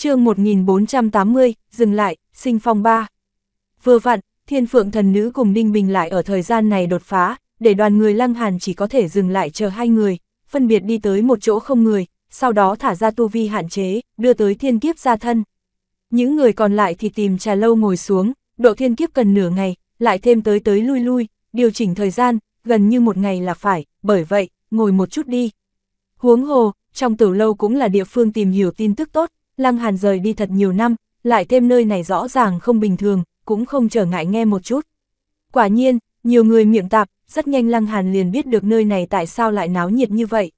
chương 1480, dừng lại, sinh phong ba. Vừa vặn, thiên phượng thần nữ cùng Đinh Bình lại ở thời gian này đột phá, để đoàn người lăng hàn chỉ có thể dừng lại chờ hai người, phân biệt đi tới một chỗ không người, sau đó thả ra tu vi hạn chế, đưa tới thiên kiếp ra thân. Những người còn lại thì tìm trà lâu ngồi xuống, độ thiên kiếp cần nửa ngày, lại thêm tới tới lui lui, điều chỉnh thời gian, gần như một ngày là phải, bởi vậy, ngồi một chút đi. Huống hồ, trong tử lâu cũng là địa phương tìm hiểu tin tức tốt, Lăng Hàn rời đi thật nhiều năm, lại thêm nơi này rõ ràng không bình thường, cũng không trở ngại nghe một chút. Quả nhiên, nhiều người miệng tạp, rất nhanh Lăng Hàn liền biết được nơi này tại sao lại náo nhiệt như vậy.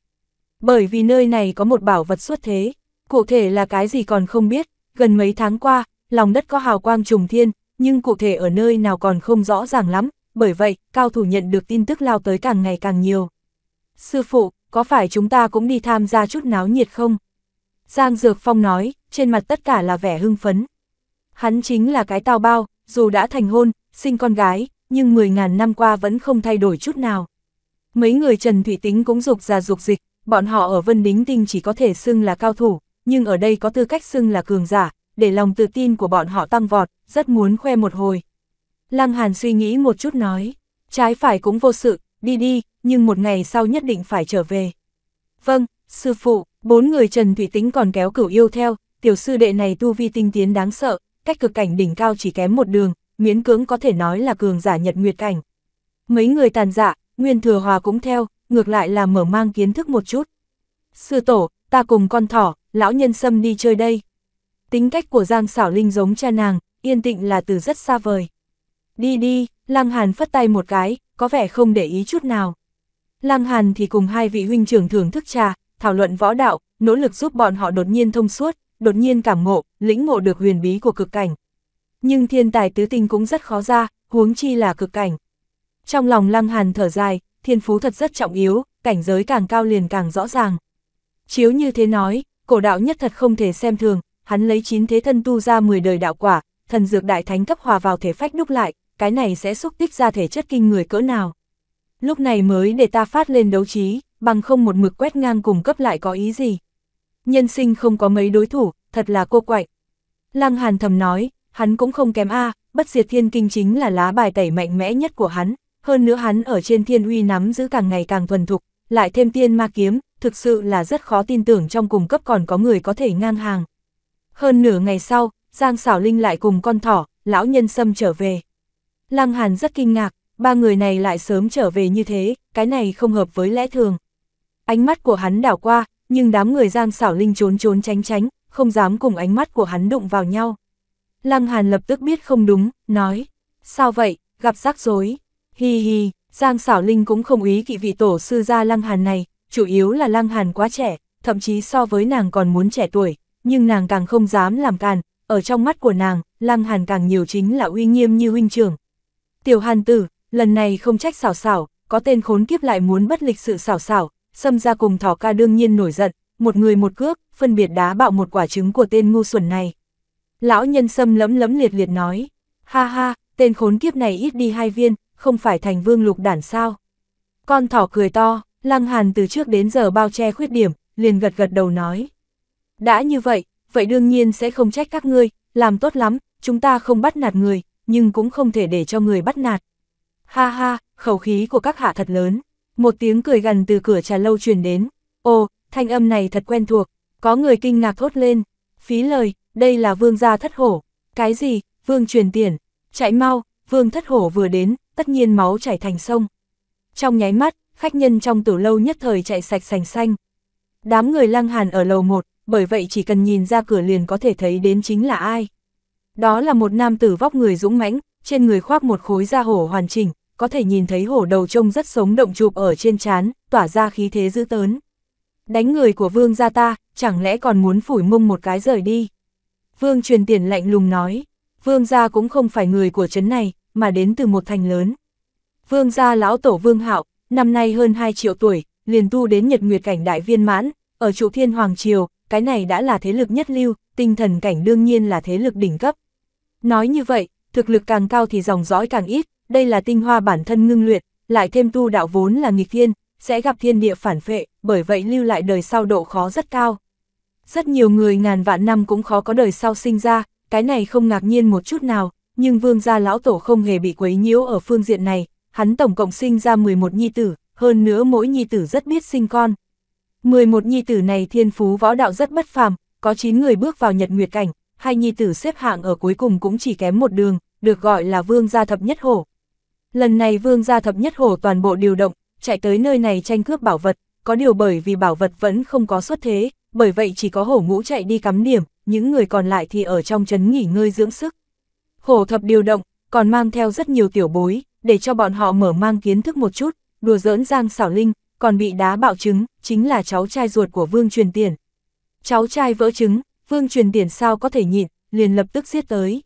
Bởi vì nơi này có một bảo vật xuất thế, cụ thể là cái gì còn không biết, gần mấy tháng qua, lòng đất có hào quang trùng thiên, nhưng cụ thể ở nơi nào còn không rõ ràng lắm, bởi vậy, cao thủ nhận được tin tức lao tới càng ngày càng nhiều. Sư phụ, có phải chúng ta cũng đi tham gia chút náo nhiệt không? Giang Dược Phong nói, trên mặt tất cả là vẻ hưng phấn. Hắn chính là cái tao bao, dù đã thành hôn, sinh con gái, nhưng 10.000 năm qua vẫn không thay đổi chút nào. Mấy người Trần Thủy Tính cũng dục ra dục dịch, bọn họ ở Vân Đính Tinh chỉ có thể xưng là cao thủ, nhưng ở đây có tư cách xưng là cường giả, để lòng tự tin của bọn họ tăng vọt, rất muốn khoe một hồi. Lăng Hàn suy nghĩ một chút nói, trái phải cũng vô sự, đi đi, nhưng một ngày sau nhất định phải trở về. Vâng, sư phụ, Bốn người Trần Thủy Tĩnh còn kéo cửu yêu theo, tiểu sư đệ này tu vi tinh tiến đáng sợ, cách cực cảnh đỉnh cao chỉ kém một đường, miễn cưỡng có thể nói là cường giả nhật nguyệt cảnh. Mấy người tàn dạ, Nguyên Thừa Hòa cũng theo, ngược lại là mở mang kiến thức một chút. Sư tổ, ta cùng con thỏ, lão nhân sâm đi chơi đây. Tính cách của Giang xảo linh giống cha nàng, yên tịnh là từ rất xa vời. Đi đi, Lăng Hàn phất tay một cái, có vẻ không để ý chút nào. Lăng Hàn thì cùng hai vị huynh trưởng thưởng thức trà, thảo luận võ đạo, nỗ lực giúp bọn họ đột nhiên thông suốt, đột nhiên cảm ngộ, lĩnh ngộ được huyền bí của cực cảnh. Nhưng thiên tài tứ tinh cũng rất khó ra, huống chi là cực cảnh. Trong lòng Lăng Hàn thở dài, thiên phú thật rất trọng yếu, cảnh giới càng cao liền càng rõ ràng. Chiếu như thế nói, cổ đạo nhất thật không thể xem thường, hắn lấy chín thế thân tu ra 10 đời đạo quả, thần dược đại thánh cấp hòa vào thể phách đúc lại, cái này sẽ xúc tích ra thể chất kinh người cỡ nào lúc này mới để ta phát lên đấu trí, bằng không một mực quét ngang cùng cấp lại có ý gì. Nhân sinh không có mấy đối thủ, thật là cô quạnh. Lăng Hàn thầm nói, hắn cũng không kém A, bất diệt thiên kinh chính là lá bài tẩy mạnh mẽ nhất của hắn, hơn nữa hắn ở trên thiên uy nắm giữ càng ngày càng thuần thục, lại thêm tiên ma kiếm, thực sự là rất khó tin tưởng trong cùng cấp còn có người có thể ngang hàng. Hơn nửa ngày sau, Giang Sảo Linh lại cùng con thỏ, lão nhân sâm trở về. Lăng Hàn rất kinh ngạc, ba người này lại sớm trở về như thế, cái này không hợp với lẽ thường. Ánh mắt của hắn đảo qua, nhưng đám người Giang xảo linh trốn trốn tránh tránh, không dám cùng ánh mắt của hắn đụng vào nhau. Lăng Hàn lập tức biết không đúng, nói, sao vậy, gặp rắc rối, hi hi, Giang xảo linh cũng không ý kỵ vị tổ sư gia Lăng Hàn này, chủ yếu là Lăng Hàn quá trẻ, thậm chí so với nàng còn muốn trẻ tuổi, nhưng nàng càng không dám làm càn, ở trong mắt của nàng, Lăng Hàn càng nhiều chính là uy nghiêm như huynh trưởng. Tiểu Hàn tử, Lần này không trách xảo xảo, có tên khốn kiếp lại muốn bất lịch sự xảo xảo, xâm ra cùng thỏ ca đương nhiên nổi giận, một người một cước, phân biệt đá bạo một quả trứng của tên ngu xuẩn này. Lão nhân xâm lấm lấm liệt liệt nói, ha ha, tên khốn kiếp này ít đi hai viên, không phải thành vương lục đản sao. Con thỏ cười to, lăng hàn từ trước đến giờ bao che khuyết điểm, liền gật gật đầu nói. Đã như vậy, vậy đương nhiên sẽ không trách các ngươi, làm tốt lắm, chúng ta không bắt nạt người, nhưng cũng không thể để cho người bắt nạt. Ha ha, khẩu khí của các hạ thật lớn. Một tiếng cười gần từ cửa trà lâu truyền đến. Ồ, thanh âm này thật quen thuộc. Có người kinh ngạc thốt lên. Phí lời, đây là vương gia thất hổ. Cái gì, vương truyền tiền. Chạy mau, vương thất hổ vừa đến, tất nhiên máu chảy thành sông. Trong nháy mắt, khách nhân trong tử lâu nhất thời chạy sạch sành xanh. Đám người lăng hàn ở lầu một, bởi vậy chỉ cần nhìn ra cửa liền có thể thấy đến chính là ai. Đó là một nam tử vóc người dũng mãnh, trên người khoác một khối da hổ hoàn chỉnh, có thể nhìn thấy hổ đầu trông rất sống động chụp ở trên chán, tỏa ra khí thế dữ tớn. Đánh người của vương gia ta, chẳng lẽ còn muốn phủi mông một cái rời đi. Vương truyền tiền lạnh lùng nói, vương gia cũng không phải người của trấn này, mà đến từ một thành lớn. Vương gia lão tổ vương hạo, năm nay hơn 2 triệu tuổi, liền tu đến nhật nguyệt cảnh đại viên mãn, ở trụ thiên hoàng triều, cái này đã là thế lực nhất lưu, tinh thần cảnh đương nhiên là thế lực đỉnh cấp. Nói như vậy, thực lực càng cao thì dòng dõi càng ít, đây là tinh hoa bản thân ngưng luyện, lại thêm tu đạo vốn là nghịch thiên, sẽ gặp thiên địa phản phệ, bởi vậy lưu lại đời sau độ khó rất cao. Rất nhiều người ngàn vạn năm cũng khó có đời sau sinh ra, cái này không ngạc nhiên một chút nào, nhưng vương gia lão tổ không hề bị quấy nhiễu ở phương diện này, hắn tổng cộng sinh ra 11 nhi tử, hơn nữa mỗi nhi tử rất biết sinh con. 11 nhi tử này thiên phú võ đạo rất bất phàm, có 9 người bước vào nhật nguyệt cảnh, hai nhi tử xếp hạng ở cuối cùng cũng chỉ kém một đường, được gọi là vương gia thập nhất hổ, Lần này vương gia thập nhất hổ toàn bộ điều động, chạy tới nơi này tranh cướp bảo vật, có điều bởi vì bảo vật vẫn không có xuất thế, bởi vậy chỉ có hổ ngũ chạy đi cắm điểm, những người còn lại thì ở trong trấn nghỉ ngơi dưỡng sức. Hổ thập điều động, còn mang theo rất nhiều tiểu bối, để cho bọn họ mở mang kiến thức một chút, đùa giỡn giang xảo linh, còn bị đá bạo trứng, chính là cháu trai ruột của vương truyền tiền. Cháu trai vỡ trứng, vương truyền tiền sao có thể nhịn, liền lập tức giết tới.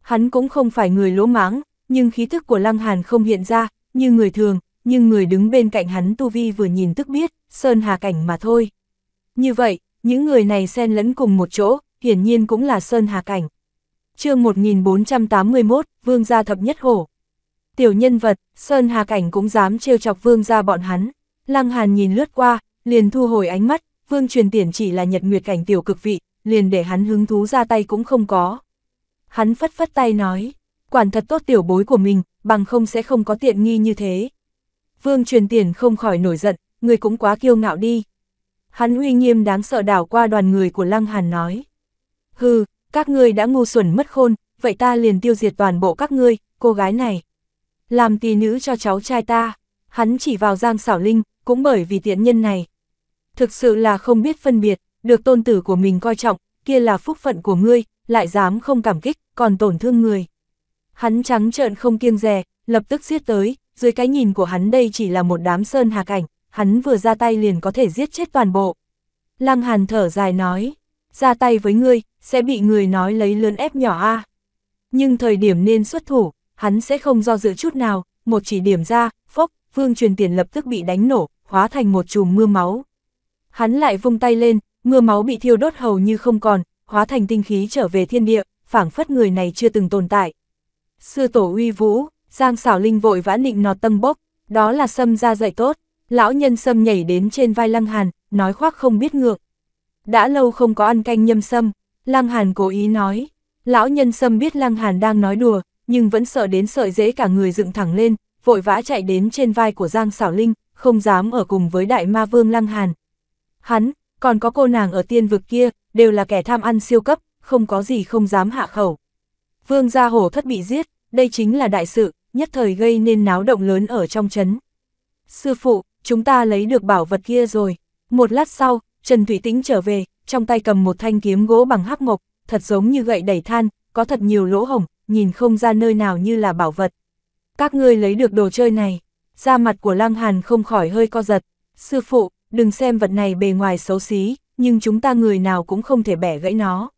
Hắn cũng không phải người lỗ mãng, nhưng khí thức của Lăng Hàn không hiện ra, như người thường, nhưng người đứng bên cạnh hắn Tu Vi vừa nhìn tức biết, Sơn Hà Cảnh mà thôi. Như vậy, những người này xen lẫn cùng một chỗ, hiển nhiên cũng là Sơn Hà Cảnh. chương 1481, Vương gia thập nhất hổ. Tiểu nhân vật, Sơn Hà Cảnh cũng dám trêu chọc Vương gia bọn hắn. Lăng Hàn nhìn lướt qua, liền thu hồi ánh mắt, Vương truyền tiền chỉ là nhật nguyệt cảnh tiểu cực vị, liền để hắn hứng thú ra tay cũng không có. Hắn phất phất tay nói, quản thật tốt tiểu bối của mình, bằng không sẽ không có tiện nghi như thế. Vương truyền tiền không khỏi nổi giận, người cũng quá kiêu ngạo đi. Hắn uy nghiêm đáng sợ đảo qua đoàn người của Lăng Hàn nói. Hừ, các ngươi đã ngu xuẩn mất khôn, vậy ta liền tiêu diệt toàn bộ các ngươi, cô gái này. Làm tỳ nữ cho cháu trai ta, hắn chỉ vào Giang Sảo Linh, cũng bởi vì tiện nhân này. Thực sự là không biết phân biệt, được tôn tử của mình coi trọng, kia là phúc phận của ngươi, lại dám không cảm kích, còn tổn thương người. Hắn trắng trợn không kiêng rè, lập tức giết tới, dưới cái nhìn của hắn đây chỉ là một đám sơn hạc cảnh hắn vừa ra tay liền có thể giết chết toàn bộ. Lăng Hàn thở dài nói, ra tay với ngươi, sẽ bị người nói lấy lớn ép nhỏ a. Nhưng thời điểm nên xuất thủ, hắn sẽ không do dự chút nào, một chỉ điểm ra, phốc, vương truyền tiền lập tức bị đánh nổ, hóa thành một chùm mưa máu. Hắn lại vung tay lên, mưa máu bị thiêu đốt hầu như không còn, hóa thành tinh khí trở về thiên địa, phảng phất người này chưa từng tồn tại. Sư tổ uy vũ, Giang xảo linh vội vã nịnh nọt tâm bốc, đó là sâm ra dạy tốt, lão nhân sâm nhảy đến trên vai lăng hàn, nói khoác không biết ngược. Đã lâu không có ăn canh nhâm sâm, lăng hàn cố ý nói, lão nhân sâm biết lăng hàn đang nói đùa, nhưng vẫn sợ đến sợi dễ cả người dựng thẳng lên, vội vã chạy đến trên vai của Giang xảo linh, không dám ở cùng với đại ma vương lăng hàn. Hắn, còn có cô nàng ở tiên vực kia, đều là kẻ tham ăn siêu cấp, không có gì không dám hạ khẩu. Vương gia hổ thất bị giết, đây chính là đại sự, nhất thời gây nên náo động lớn ở trong chấn. Sư phụ, chúng ta lấy được bảo vật kia rồi. Một lát sau, Trần Thủy Tĩnh trở về, trong tay cầm một thanh kiếm gỗ bằng hắc mộc, thật giống như gậy đẩy than, có thật nhiều lỗ hổng, nhìn không ra nơi nào như là bảo vật. Các ngươi lấy được đồ chơi này, da mặt của Lăng Hàn không khỏi hơi co giật. Sư phụ, đừng xem vật này bề ngoài xấu xí, nhưng chúng ta người nào cũng không thể bẻ gãy nó.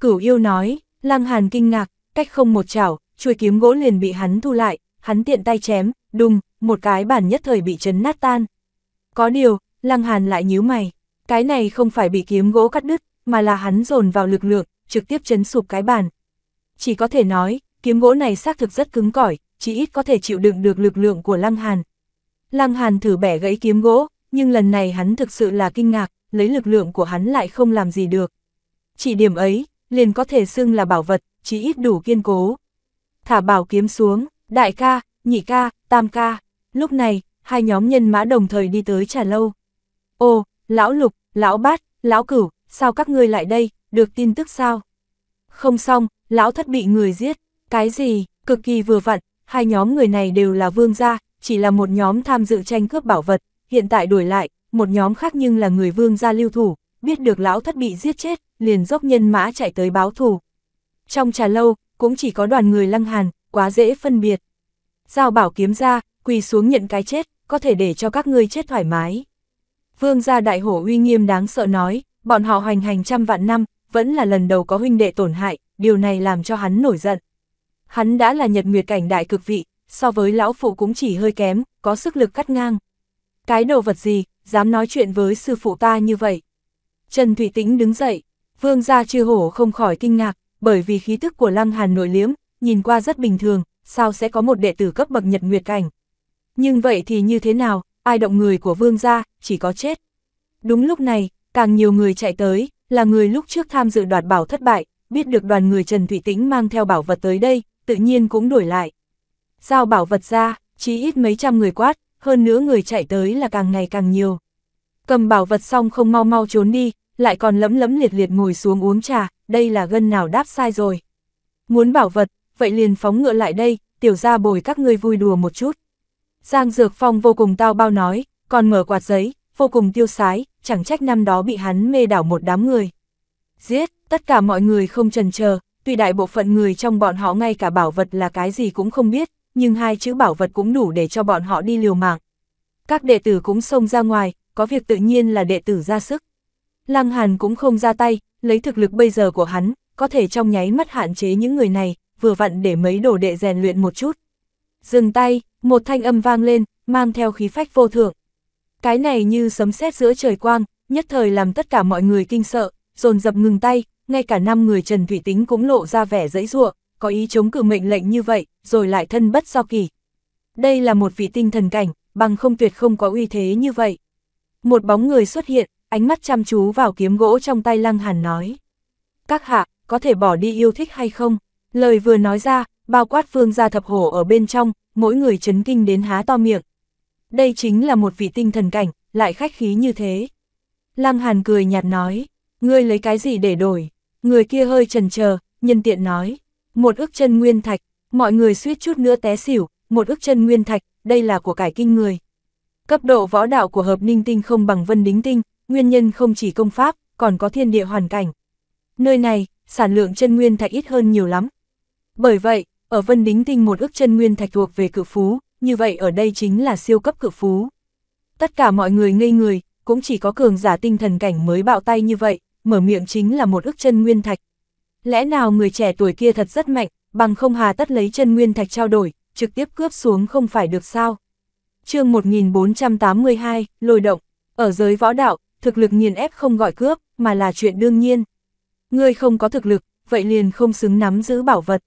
Cửu yêu nói, Lăng Hàn kinh ngạc, cách không một chảo, chuôi kiếm gỗ liền bị hắn thu lại, hắn tiện tay chém, đùng, một cái bản nhất thời bị chấn nát tan. Có điều, Lăng Hàn lại nhíu mày, cái này không phải bị kiếm gỗ cắt đứt, mà là hắn dồn vào lực lượng, trực tiếp chấn sụp cái bản. Chỉ có thể nói, kiếm gỗ này xác thực rất cứng cỏi, chỉ ít có thể chịu đựng được lực lượng của Lăng Hàn. Lăng Hàn thử bẻ gãy kiếm gỗ, nhưng lần này hắn thực sự là kinh ngạc, lấy lực lượng của hắn lại không làm gì được. Chỉ điểm ấy, liền có thể xưng là bảo vật, chỉ ít đủ kiên cố thả bảo kiếm xuống, đại ca, nhị ca, tam ca. Lúc này, hai nhóm nhân mã đồng thời đi tới trà lâu. Ô, lão lục, lão bát, lão cửu, sao các ngươi lại đây, được tin tức sao? Không xong, lão thất bị người giết, cái gì, cực kỳ vừa vặn, hai nhóm người này đều là vương gia, chỉ là một nhóm tham dự tranh cướp bảo vật, hiện tại đổi lại, một nhóm khác nhưng là người vương gia lưu thủ, biết được lão thất bị giết chết, liền dốc nhân mã chạy tới báo thù. Trong trà lâu, cũng chỉ có đoàn người lăng hàn, quá dễ phân biệt. Giao bảo kiếm ra, quỳ xuống nhận cái chết, có thể để cho các ngươi chết thoải mái. Vương gia đại hổ uy nghiêm đáng sợ nói, bọn họ hoành hành trăm vạn năm, vẫn là lần đầu có huynh đệ tổn hại, điều này làm cho hắn nổi giận. Hắn đã là nhật nguyệt cảnh đại cực vị, so với lão phụ cũng chỉ hơi kém, có sức lực cắt ngang. Cái đồ vật gì, dám nói chuyện với sư phụ ta như vậy. Trần Thủy Tĩnh đứng dậy, vương gia chư hổ không khỏi kinh ngạc, bởi vì khí thức của Lăng Hàn nội liếm, nhìn qua rất bình thường, sao sẽ có một đệ tử cấp bậc nhật nguyệt cảnh. Nhưng vậy thì như thế nào, ai động người của vương gia, chỉ có chết. Đúng lúc này, càng nhiều người chạy tới, là người lúc trước tham dự đoạt bảo thất bại, biết được đoàn người Trần Thủy Tĩnh mang theo bảo vật tới đây, tự nhiên cũng đổi lại. Giao bảo vật ra, chỉ ít mấy trăm người quát, hơn nữa người chạy tới là càng ngày càng nhiều. Cầm bảo vật xong không mau mau trốn đi, lại còn lấm lấm liệt liệt ngồi xuống uống trà, đây là gân nào đáp sai rồi. Muốn bảo vật, vậy liền phóng ngựa lại đây, tiểu ra bồi các ngươi vui đùa một chút. Giang Dược Phong vô cùng tao bao nói, còn mở quạt giấy, vô cùng tiêu sái, chẳng trách năm đó bị hắn mê đảo một đám người. Giết, tất cả mọi người không trần chờ tuy đại bộ phận người trong bọn họ ngay cả bảo vật là cái gì cũng không biết, nhưng hai chữ bảo vật cũng đủ để cho bọn họ đi liều mạng. Các đệ tử cũng xông ra ngoài, có việc tự nhiên là đệ tử ra sức. Lăng Hàn cũng không ra tay, lấy thực lực bây giờ của hắn, có thể trong nháy mắt hạn chế những người này, vừa vặn để mấy đồ đệ rèn luyện một chút. Dừng tay, một thanh âm vang lên, mang theo khí phách vô thượng. Cái này như sấm sét giữa trời quang, nhất thời làm tất cả mọi người kinh sợ, dồn dập ngừng tay, ngay cả năm người Trần Thủy Tính cũng lộ ra vẻ dãy dụa, có ý chống cự mệnh lệnh như vậy, rồi lại thân bất do kỳ. Đây là một vị tinh thần cảnh, bằng không tuyệt không có uy thế như vậy. Một bóng người xuất hiện, ánh mắt chăm chú vào kiếm gỗ trong tay Lăng Hàn nói. Các hạ, có thể bỏ đi yêu thích hay không? Lời vừa nói ra, bao quát phương gia thập hổ ở bên trong, mỗi người chấn kinh đến há to miệng. Đây chính là một vị tinh thần cảnh, lại khách khí như thế. Lăng Hàn cười nhạt nói, ngươi lấy cái gì để đổi? Người kia hơi trần chờ nhân tiện nói, một ước chân nguyên thạch, mọi người suýt chút nữa té xỉu, một ước chân nguyên thạch, đây là của cải kinh người. Cấp độ võ đạo của hợp ninh tinh không bằng vân đính tinh, nguyên nhân không chỉ công pháp, còn có thiên địa hoàn cảnh. Nơi này, sản lượng chân nguyên thạch ít hơn nhiều lắm. Bởi vậy, ở Vân Đính Tinh một ước chân nguyên thạch thuộc về cự phú, như vậy ở đây chính là siêu cấp cự phú. Tất cả mọi người ngây người, cũng chỉ có cường giả tinh thần cảnh mới bạo tay như vậy, mở miệng chính là một ước chân nguyên thạch. Lẽ nào người trẻ tuổi kia thật rất mạnh, bằng không hà tất lấy chân nguyên thạch trao đổi, trực tiếp cướp xuống không phải được sao? chương 1482, lôi động. Ở giới võ đạo, thực lực nghiền ép không gọi cướp, mà là chuyện đương nhiên. Ngươi không có thực lực, vậy liền không xứng nắm giữ bảo vật.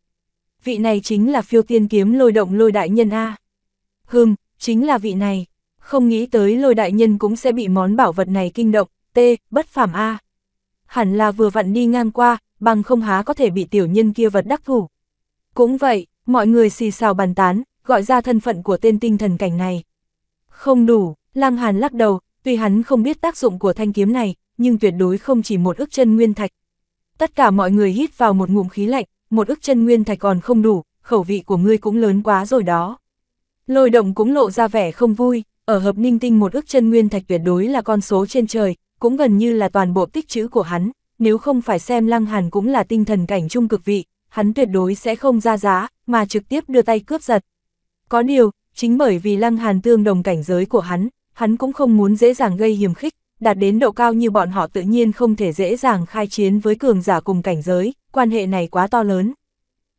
Vị này chính là phiêu tiên kiếm lôi động lôi đại nhân A. hưng chính là vị này. Không nghĩ tới lôi đại nhân cũng sẽ bị món bảo vật này kinh động, t bất phàm A. Hẳn là vừa vặn đi ngang qua, bằng không há có thể bị tiểu nhân kia vật đắc thủ. Cũng vậy, mọi người xì xào bàn tán, gọi ra thân phận của tên tinh thần cảnh này. Không đủ, Lăng Hàn lắc đầu, Tuy hắn không biết tác dụng của thanh kiếm này, nhưng tuyệt đối không chỉ một ức chân nguyên thạch. Tất cả mọi người hít vào một ngụm khí lạnh, một ức chân nguyên thạch còn không đủ, khẩu vị của ngươi cũng lớn quá rồi đó. Lôi động cũng lộ ra vẻ không vui, ở hợp ninh tinh một ức chân nguyên thạch tuyệt đối là con số trên trời, cũng gần như là toàn bộ tích chữ của hắn, nếu không phải xem lăng hàn cũng là tinh thần cảnh trung cực vị, hắn tuyệt đối sẽ không ra giá, mà trực tiếp đưa tay cướp giật. Có điều, chính bởi vì lăng hàn tương đồng cảnh giới của hắn, hắn cũng không muốn dễ dàng gây hiểm khích, đạt đến độ cao như bọn họ tự nhiên không thể dễ dàng khai chiến với cường giả cùng cảnh giới, quan hệ này quá to lớn.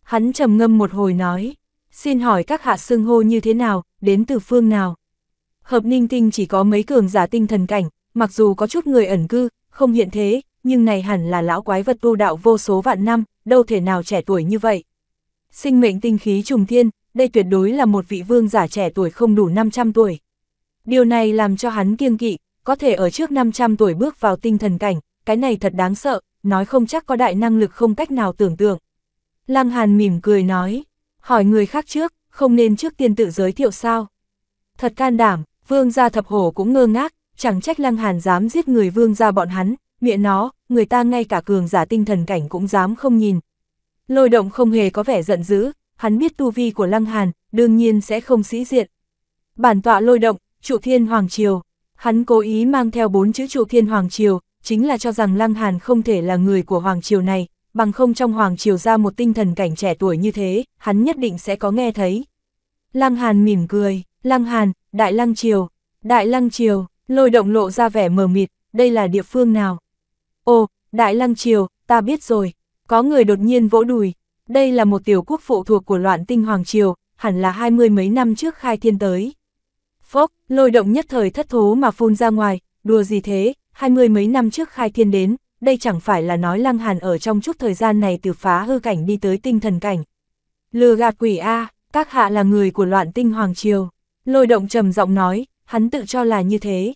Hắn trầm ngâm một hồi nói, xin hỏi các hạ xưng hô như thế nào, đến từ phương nào? Hợp ninh tinh chỉ có mấy cường giả tinh thần cảnh, mặc dù có chút người ẩn cư, không hiện thế, nhưng này hẳn là lão quái vật tu đạo vô số vạn năm, đâu thể nào trẻ tuổi như vậy. Sinh mệnh tinh khí trùng thiên, đây tuyệt đối là một vị vương giả trẻ tuổi không đủ 500 tuổi. Điều này làm cho hắn kiêng kỵ, có thể ở trước 500 tuổi bước vào tinh thần cảnh, cái này thật đáng sợ, nói không chắc có đại năng lực không cách nào tưởng tượng. Lăng Hàn mỉm cười nói, hỏi người khác trước, không nên trước tiên tự giới thiệu sao. Thật can đảm, vương gia thập hổ cũng ngơ ngác, chẳng trách Lăng Hàn dám giết người vương gia bọn hắn, miệng nó, người ta ngay cả cường giả tinh thần cảnh cũng dám không nhìn. Lôi động không hề có vẻ giận dữ, hắn biết tu vi của Lăng Hàn, đương nhiên sẽ không sĩ diện. Bản tọa lôi động, Trụ Thiên Hoàng Triều. Hắn cố ý mang theo bốn chữ Trụ Thiên Hoàng Triều, chính là cho rằng Lăng Hàn không thể là người của Hoàng Triều này, bằng không trong Hoàng Triều ra một tinh thần cảnh trẻ tuổi như thế, hắn nhất định sẽ có nghe thấy. Lăng Hàn mỉm cười, Lăng Hàn, Đại Lăng Triều, Đại Lăng Triều, lôi động lộ ra vẻ mờ mịt, đây là địa phương nào? Ồ, Đại Lăng Triều, ta biết rồi, có người đột nhiên vỗ đùi, đây là một tiểu quốc phụ thuộc của loạn tinh Hoàng Triều, hẳn là hai mươi mấy năm trước khai thiên tới. Phốc, lôi động nhất thời thất thố mà phun ra ngoài, đùa gì thế, hai mươi mấy năm trước khai thiên đến, đây chẳng phải là nói lăng hàn ở trong chút thời gian này từ phá hư cảnh đi tới tinh thần cảnh. Lừa gạt quỷ A, các hạ là người của loạn tinh Hoàng Triều. Lôi động trầm giọng nói, hắn tự cho là như thế.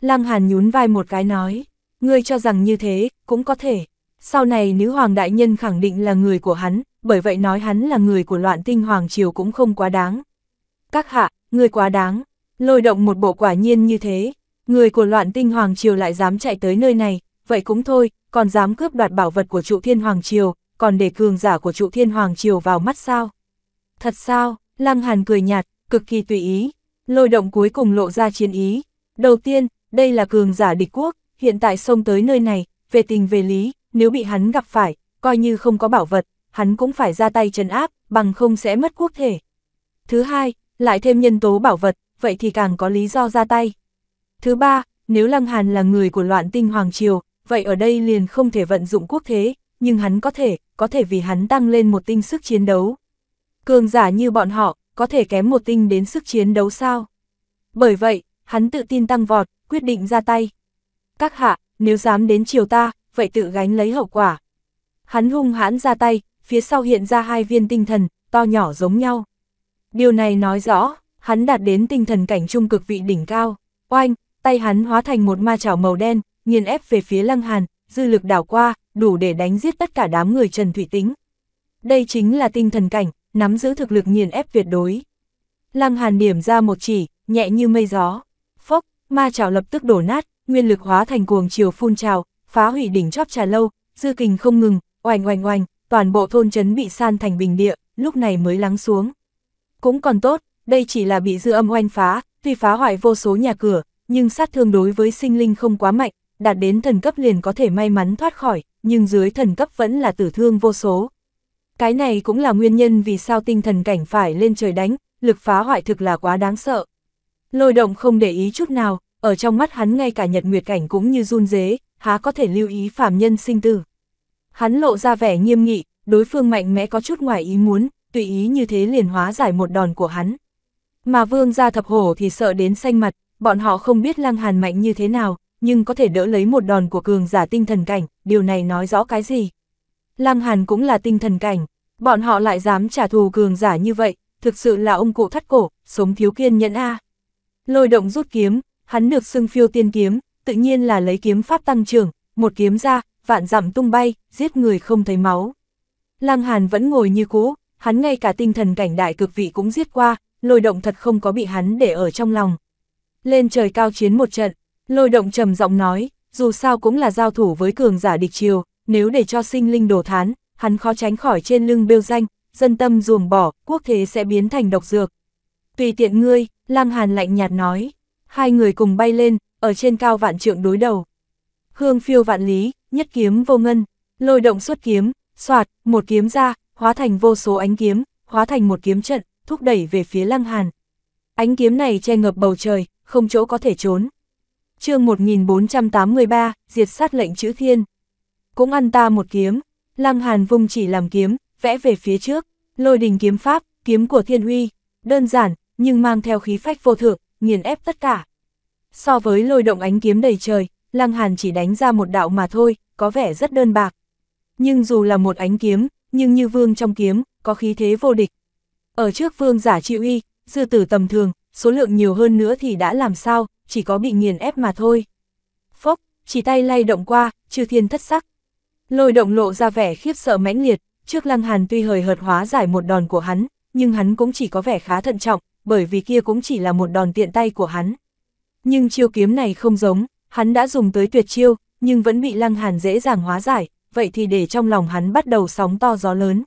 Lăng hàn nhún vai một cái nói, ngươi cho rằng như thế, cũng có thể. Sau này nữ hoàng đại nhân khẳng định là người của hắn, bởi vậy nói hắn là người của loạn tinh Hoàng Triều cũng không quá đáng. Các hạ, ngươi quá đáng, Lôi động một bộ quả nhiên như thế, người của loạn tinh Hoàng Triều lại dám chạy tới nơi này, vậy cũng thôi, còn dám cướp đoạt bảo vật của trụ thiên Hoàng Triều, còn để cường giả của trụ thiên Hoàng Triều vào mắt sao. Thật sao, Lăng Hàn cười nhạt, cực kỳ tùy ý, lôi động cuối cùng lộ ra chiến ý. Đầu tiên, đây là cường giả địch quốc, hiện tại xông tới nơi này, về tình về lý, nếu bị hắn gặp phải, coi như không có bảo vật, hắn cũng phải ra tay trấn áp, bằng không sẽ mất quốc thể. Thứ hai, lại thêm nhân tố bảo vật, vậy thì càng có lý do ra tay. Thứ ba, nếu Lăng Hàn là người của loạn tinh Hoàng Triều, vậy ở đây liền không thể vận dụng quốc thế, nhưng hắn có thể, có thể vì hắn tăng lên một tinh sức chiến đấu. Cường giả như bọn họ, có thể kém một tinh đến sức chiến đấu sao? Bởi vậy, hắn tự tin tăng vọt, quyết định ra tay. Các hạ, nếu dám đến chiều ta, vậy tự gánh lấy hậu quả. Hắn hung hãn ra tay, phía sau hiện ra hai viên tinh thần, to nhỏ giống nhau. Điều này nói rõ, hắn đạt đến tinh thần cảnh trung cực vị đỉnh cao, oanh, tay hắn hóa thành một ma chảo màu đen, nghiền ép về phía Lăng Hàn, dư lực đảo qua, đủ để đánh giết tất cả đám người Trần Thủy Tĩnh. Đây chính là tinh thần cảnh, nắm giữ thực lực nghiền ép tuyệt đối. Lăng Hàn điểm ra một chỉ, nhẹ như mây gió. Phốc, ma chảo lập tức đổ nát, nguyên lực hóa thành cuồng chiều phun trào, phá hủy đỉnh chóp trà lâu, dư kình không ngừng, oanh oanh oanh, toàn bộ thôn trấn bị san thành bình địa, lúc này mới lắng xuống. Cũng còn tốt, đây chỉ là bị dư âm oanh phá, tuy phá hoại vô số nhà cửa, nhưng sát thương đối với sinh linh không quá mạnh, đạt đến thần cấp liền có thể may mắn thoát khỏi, nhưng dưới thần cấp vẫn là tử thương vô số. Cái này cũng là nguyên nhân vì sao tinh thần cảnh phải lên trời đánh, lực phá hoại thực là quá đáng sợ. Lôi động không để ý chút nào, ở trong mắt hắn ngay cả nhật nguyệt cảnh cũng như run dế, há có thể lưu ý phàm nhân sinh tử. Hắn lộ ra vẻ nghiêm nghị, đối phương mạnh mẽ có chút ngoài ý muốn, tùy ý như thế liền hóa giải một đòn của hắn. Mà vương gia thập hổ thì sợ đến xanh mặt, bọn họ không biết lăng hàn mạnh như thế nào, nhưng có thể đỡ lấy một đòn của cường giả tinh thần cảnh, điều này nói rõ cái gì. Lăng hàn cũng là tinh thần cảnh, bọn họ lại dám trả thù cường giả như vậy, thực sự là ông cụ thắt cổ, sống thiếu kiên nhẫn A. Lôi động rút kiếm, hắn được xưng phiêu tiên kiếm, tự nhiên là lấy kiếm pháp tăng trưởng, một kiếm ra, vạn dặm tung bay, giết người không thấy máu. Lăng Hàn vẫn ngồi như cũ, hắn ngay cả tinh thần cảnh đại cực vị cũng giết qua, lôi động thật không có bị hắn để ở trong lòng. Lên trời cao chiến một trận, lôi động trầm giọng nói, dù sao cũng là giao thủ với cường giả địch chiều, nếu để cho sinh linh đổ thán, hắn khó tránh khỏi trên lưng bêu danh, dân tâm ruồng bỏ, quốc thế sẽ biến thành độc dược. Tùy tiện ngươi, lang hàn lạnh nhạt nói, hai người cùng bay lên, ở trên cao vạn trượng đối đầu. Hương phiêu vạn lý, nhất kiếm vô ngân, lôi động xuất kiếm, soạt, một kiếm ra, hóa thành vô số ánh kiếm, hóa thành một kiếm trận, thúc đẩy về phía Lăng Hàn. Ánh kiếm này che ngập bầu trời, không chỗ có thể trốn. chương 1483, diệt sát lệnh chữ thiên. Cũng ăn ta một kiếm, Lăng Hàn vung chỉ làm kiếm, vẽ về phía trước, lôi đình kiếm pháp, kiếm của thiên uy, đơn giản, nhưng mang theo khí phách vô thượng, nghiền ép tất cả. So với lôi động ánh kiếm đầy trời, Lăng Hàn chỉ đánh ra một đạo mà thôi, có vẻ rất đơn bạc. Nhưng dù là một ánh kiếm, nhưng như vương trong kiếm, có khí thế vô địch, ở trước vương giả chịu y, dư tử tầm thường, số lượng nhiều hơn nữa thì đã làm sao, chỉ có bị nghiền ép mà thôi. Phốc, chỉ tay lay động qua, chư thiên thất sắc. Lôi động lộ ra vẻ khiếp sợ mãnh liệt, trước lăng hàn tuy hời hợt hóa giải một đòn của hắn, nhưng hắn cũng chỉ có vẻ khá thận trọng, bởi vì kia cũng chỉ là một đòn tiện tay của hắn. Nhưng chiêu kiếm này không giống, hắn đã dùng tới tuyệt chiêu, nhưng vẫn bị lăng hàn dễ dàng hóa giải, vậy thì để trong lòng hắn bắt đầu sóng to gió lớn.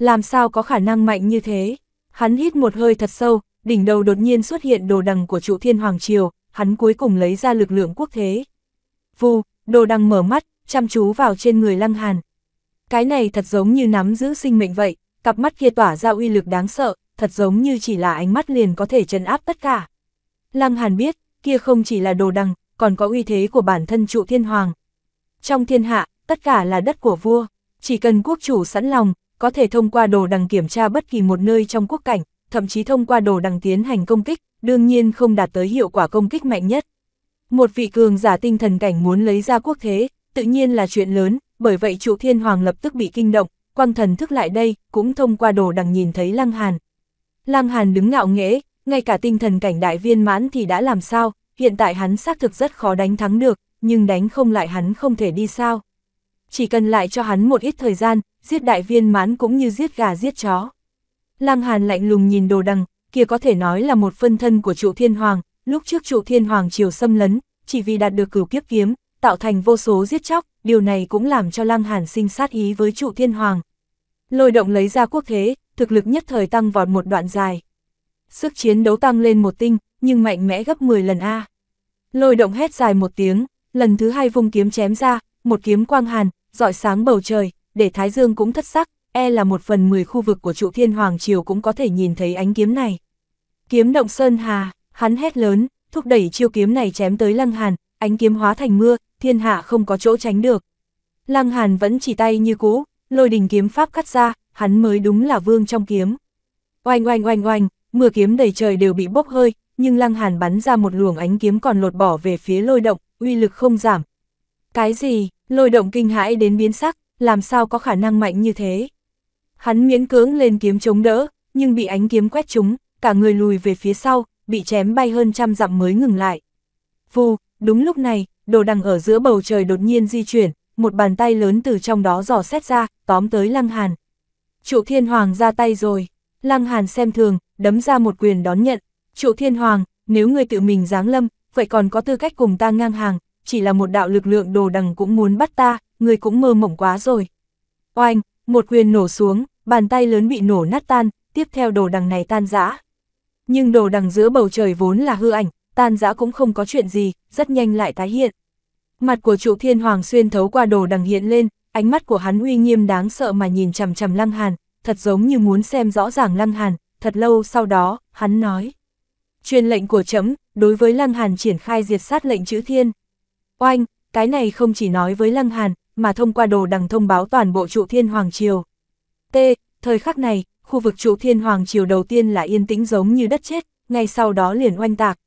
Làm sao có khả năng mạnh như thế? Hắn hít một hơi thật sâu, đỉnh đầu đột nhiên xuất hiện đồ đằng của trụ thiên hoàng triều, hắn cuối cùng lấy ra lực lượng quốc thế. Vù, đồ đằng mở mắt, chăm chú vào trên người lăng hàn. Cái này thật giống như nắm giữ sinh mệnh vậy, cặp mắt kia tỏa ra uy lực đáng sợ, thật giống như chỉ là ánh mắt liền có thể trấn áp tất cả. Lăng hàn biết, kia không chỉ là đồ đằng, còn có uy thế của bản thân trụ thiên hoàng. Trong thiên hạ, tất cả là đất của vua, chỉ cần quốc chủ sẵn lòng, có thể thông qua đồ đằng kiểm tra bất kỳ một nơi trong quốc cảnh, thậm chí thông qua đồ đằng tiến hành công kích, đương nhiên không đạt tới hiệu quả công kích mạnh nhất. Một vị cường giả tinh thần cảnh muốn lấy ra quốc thế, tự nhiên là chuyện lớn, bởi vậy trụ thiên hoàng lập tức bị kinh động, quang thần thức lại đây, cũng thông qua đồ đằng nhìn thấy Lăng Hàn. Lăng Hàn đứng ngạo nghễ, ngay cả tinh thần cảnh đại viên mãn thì đã làm sao, hiện tại hắn xác thực rất khó đánh thắng được, nhưng đánh không lại hắn không thể đi sao. Chỉ cần lại cho hắn một ít thời gian, giết đại viên mãn cũng như giết gà giết chó. Lăng Hàn lạnh lùng nhìn đồ đằng, kia có thể nói là một phân thân của trụ thiên hoàng, lúc trước trụ thiên hoàng triều xâm lấn, chỉ vì đạt được cửu kiếp kiếm, tạo thành vô số giết chóc, điều này cũng làm cho Lăng Hàn sinh sát ý với trụ thiên hoàng. Lôi động lấy ra quốc thế, thực lực nhất thời tăng vọt một đoạn dài. Sức chiến đấu tăng lên một tinh, nhưng mạnh mẽ gấp 10 lần A. Lôi động hét dài một tiếng, lần thứ hai vung kiếm chém ra, một kiếm quang hàn, dọi sáng bầu trời, để Thái Dương cũng thất sắc, e là một phần mười khu vực của trụ thiên hoàng triều cũng có thể nhìn thấy ánh kiếm này. Kiếm động sơn hà, hắn hét lớn, thúc đẩy chiêu kiếm này chém tới Lăng Hàn, ánh kiếm hóa thành mưa, thiên hạ không có chỗ tránh được. Lăng Hàn vẫn chỉ tay như cũ, lôi đình kiếm pháp cắt ra, hắn mới đúng là vương trong kiếm. Oanh oanh oanh oanh, mưa kiếm đầy trời đều bị bốc hơi, nhưng Lăng Hàn bắn ra một luồng ánh kiếm còn lột bỏ về phía lôi động, uy lực không giảm. Cái gì? Lôi động kinh hãi đến biến sắc, làm sao có khả năng mạnh như thế. Hắn miễn cưỡng lên kiếm chống đỡ, nhưng bị ánh kiếm quét trúng, cả người lùi về phía sau, bị chém bay hơn trăm dặm mới ngừng lại. Vù, đúng lúc này, đồ đằng ở giữa bầu trời đột nhiên di chuyển, một bàn tay lớn từ trong đó dò xét ra, tóm tới Lăng Hàn. Trụ Thiên Hoàng ra tay rồi, Lăng Hàn xem thường, đấm ra một quyền đón nhận. Trụ Thiên Hoàng, nếu người tự mình giáng lâm, vậy còn có tư cách cùng ta ngang hàng, chỉ là một đạo lực lượng đồ đằng cũng muốn bắt ta, người cũng mơ mộng quá rồi. Oanh, một quyền nổ xuống, bàn tay lớn bị nổ nát tan, tiếp theo đồ đằng này tan rã. Nhưng đồ đằng giữa bầu trời vốn là hư ảnh, tan rã cũng không có chuyện gì, rất nhanh lại tái hiện. Mặt của trụ thiên hoàng xuyên thấu qua đồ đằng hiện lên, ánh mắt của hắn uy nghiêm đáng sợ mà nhìn chằm chằm lăng hàn, thật giống như muốn xem rõ ràng lăng hàn, thật lâu sau đó, hắn nói. Truyền lệnh của chấm, đối với lăng hàn triển khai diệt sát lệnh chữ thiên. Oanh, cái này không chỉ nói với lăng hàn, mà thông qua đồ đằng thông báo toàn bộ trụ thiên hoàng triều. T. Thời khắc này, khu vực trụ thiên hoàng triều đầu tiên là yên tĩnh giống như đất chết, ngay sau đó liền oanh tạc.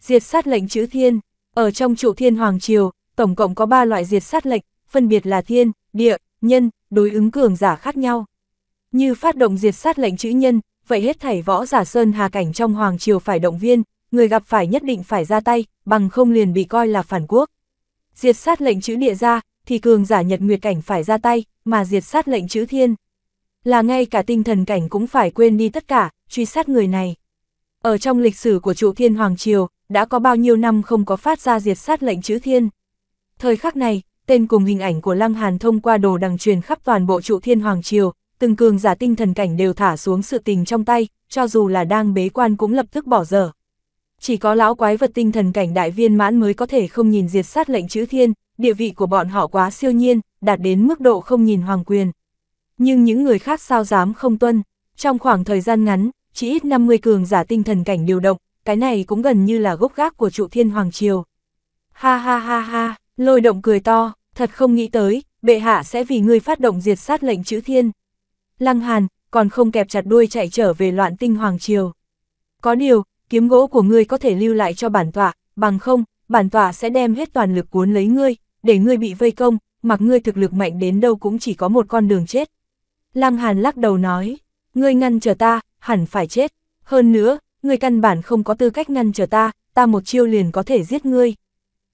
Diệt sát lệnh chữ thiên, ở trong trụ thiên hoàng triều, tổng cộng có 3 loại diệt sát lệnh, phân biệt là thiên, địa, nhân, đối ứng cường giả khác nhau. Như phát động diệt sát lệnh chữ nhân, vậy hết thảy võ giả sơn hà cảnh trong hoàng triều phải động viên, người gặp phải nhất định phải ra tay, bằng không liền bị coi là phản quốc. Diệt sát lệnh chữ địa ra, thì cường giả nhật nguyệt cảnh phải ra tay, mà diệt sát lệnh chữ thiên. Là ngay cả tinh thần cảnh cũng phải quên đi tất cả, truy sát người này. Ở trong lịch sử của trụ thiên hoàng triều, đã có bao nhiêu năm không có phát ra diệt sát lệnh chữ thiên. Thời khắc này, tên cùng hình ảnh của Lăng Hàn thông qua đồ đằng truyền khắp toàn bộ trụ thiên hoàng triều, từng cường giả tinh thần cảnh đều thả xuống sự tình trong tay, cho dù là đang bế quan cũng lập tức bỏ dở. Chỉ có lão quái vật tinh thần cảnh đại viên mãn mới có thể không nhìn diệt sát lệnh chữ thiên, địa vị của bọn họ quá siêu nhiên, đạt đến mức độ không nhìn hoàng quyền. Nhưng những người khác sao dám không tuân, trong khoảng thời gian ngắn, chỉ ít 50 cường giả tinh thần cảnh điều động, cái này cũng gần như là gốc gác của trụ thiên hoàng triều. Ha ha ha ha, lôi động cười to, thật không nghĩ tới, bệ hạ sẽ vì ngươi phát động diệt sát lệnh chữ thiên. Lăng Hàn, còn không kẹp chặt đuôi chạy trở về loạn tinh hoàng triều. Có điều, kiếm gỗ của ngươi có thể lưu lại cho bản tọa, bằng không, bản tọa sẽ đem hết toàn lực cuốn lấy ngươi, để ngươi bị vây công, mặc ngươi thực lực mạnh đến đâu cũng chỉ có một con đường chết. Lăng Hàn lắc đầu nói, ngươi ngăn chờ ta, hẳn phải chết. Hơn nữa, ngươi căn bản không có tư cách ngăn chờ ta, ta một chiêu liền có thể giết ngươi.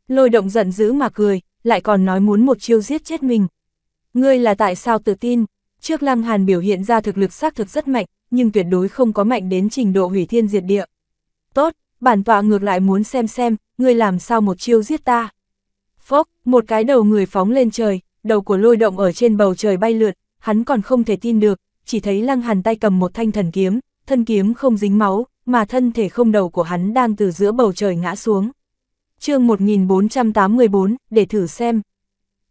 Lôi động giận dữ mà cười, lại còn nói muốn một chiêu giết chết mình. Ngươi là tại sao tự tin? Trước Lăng Hàn biểu hiện ra thực lực xác thực rất mạnh, nhưng tuyệt đối không có mạnh đến trình độ hủy thiên diệt địa. Tốt, bản tọa ngược lại muốn xem xem, ngươi làm sao một chiêu giết ta. Phốc, một cái đầu người phóng lên trời, đầu của lôi động ở trên bầu trời bay lượn, hắn còn không thể tin được, chỉ thấy lăng hàn tay cầm một thanh thần kiếm, thân kiếm không dính máu, mà thân thể không đầu của hắn đang từ giữa bầu trời ngã xuống. chương 1484, để thử xem.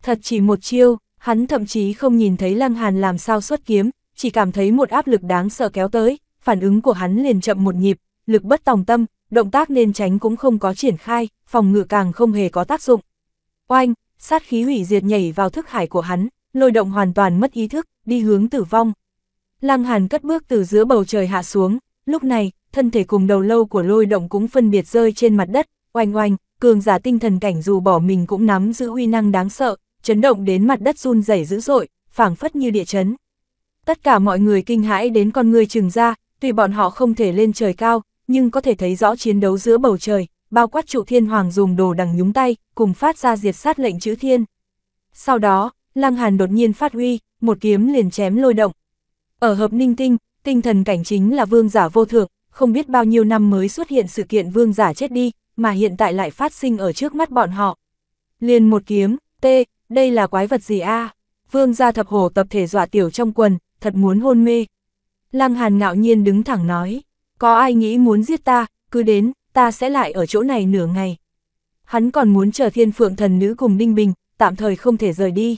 Thật chỉ một chiêu, hắn thậm chí không nhìn thấy lăng hàn làm sao xuất kiếm, chỉ cảm thấy một áp lực đáng sợ kéo tới, phản ứng của hắn liền chậm một nhịp, lực bất tòng tâm, động tác nên tránh cũng không có triển khai, phòng ngự càng không hề có tác dụng. Oanh, sát khí hủy diệt nhảy vào thức hải của hắn, lôi động hoàn toàn mất ý thức, đi hướng tử vong. Lăng Hàn cất bước từ giữa bầu trời hạ xuống, lúc này, thân thể cùng đầu lâu của lôi động cũng phân biệt rơi trên mặt đất, oanh oanh, cường giả tinh thần cảnh dù bỏ mình cũng nắm giữ uy năng đáng sợ, chấn động đến mặt đất run rẩy dữ dội, phảng phất như địa chấn. Tất cả mọi người kinh hãi đến con người trừng ra, tuy bọn họ không thể lên trời cao, nhưng có thể thấy rõ chiến đấu giữa bầu trời, bao quát trụ thiên hoàng dùng đồ đằng nhúng tay, cùng phát ra diệt sát lệnh chữ thiên. Sau đó, Lăng Hàn đột nhiên phát huy, một kiếm liền chém lôi động. Ở hợp ninh tinh, tinh thần cảnh chính là vương giả vô thượng, không biết bao nhiêu năm mới xuất hiện sự kiện vương giả chết đi, mà hiện tại lại phát sinh ở trước mắt bọn họ. Liền một kiếm, T, đây là quái vật gì a? Vương gia thập hồ tập thể dọa tiểu trong quần, thật muốn hôn mê. Lăng Hàn ngạo nhiên đứng thẳng nói, có ai nghĩ muốn giết ta, cứ đến, ta sẽ lại ở chỗ này nửa ngày. Hắn còn muốn chờ thiên phượng thần nữ cùng Ninh Bình, tạm thời không thể rời đi.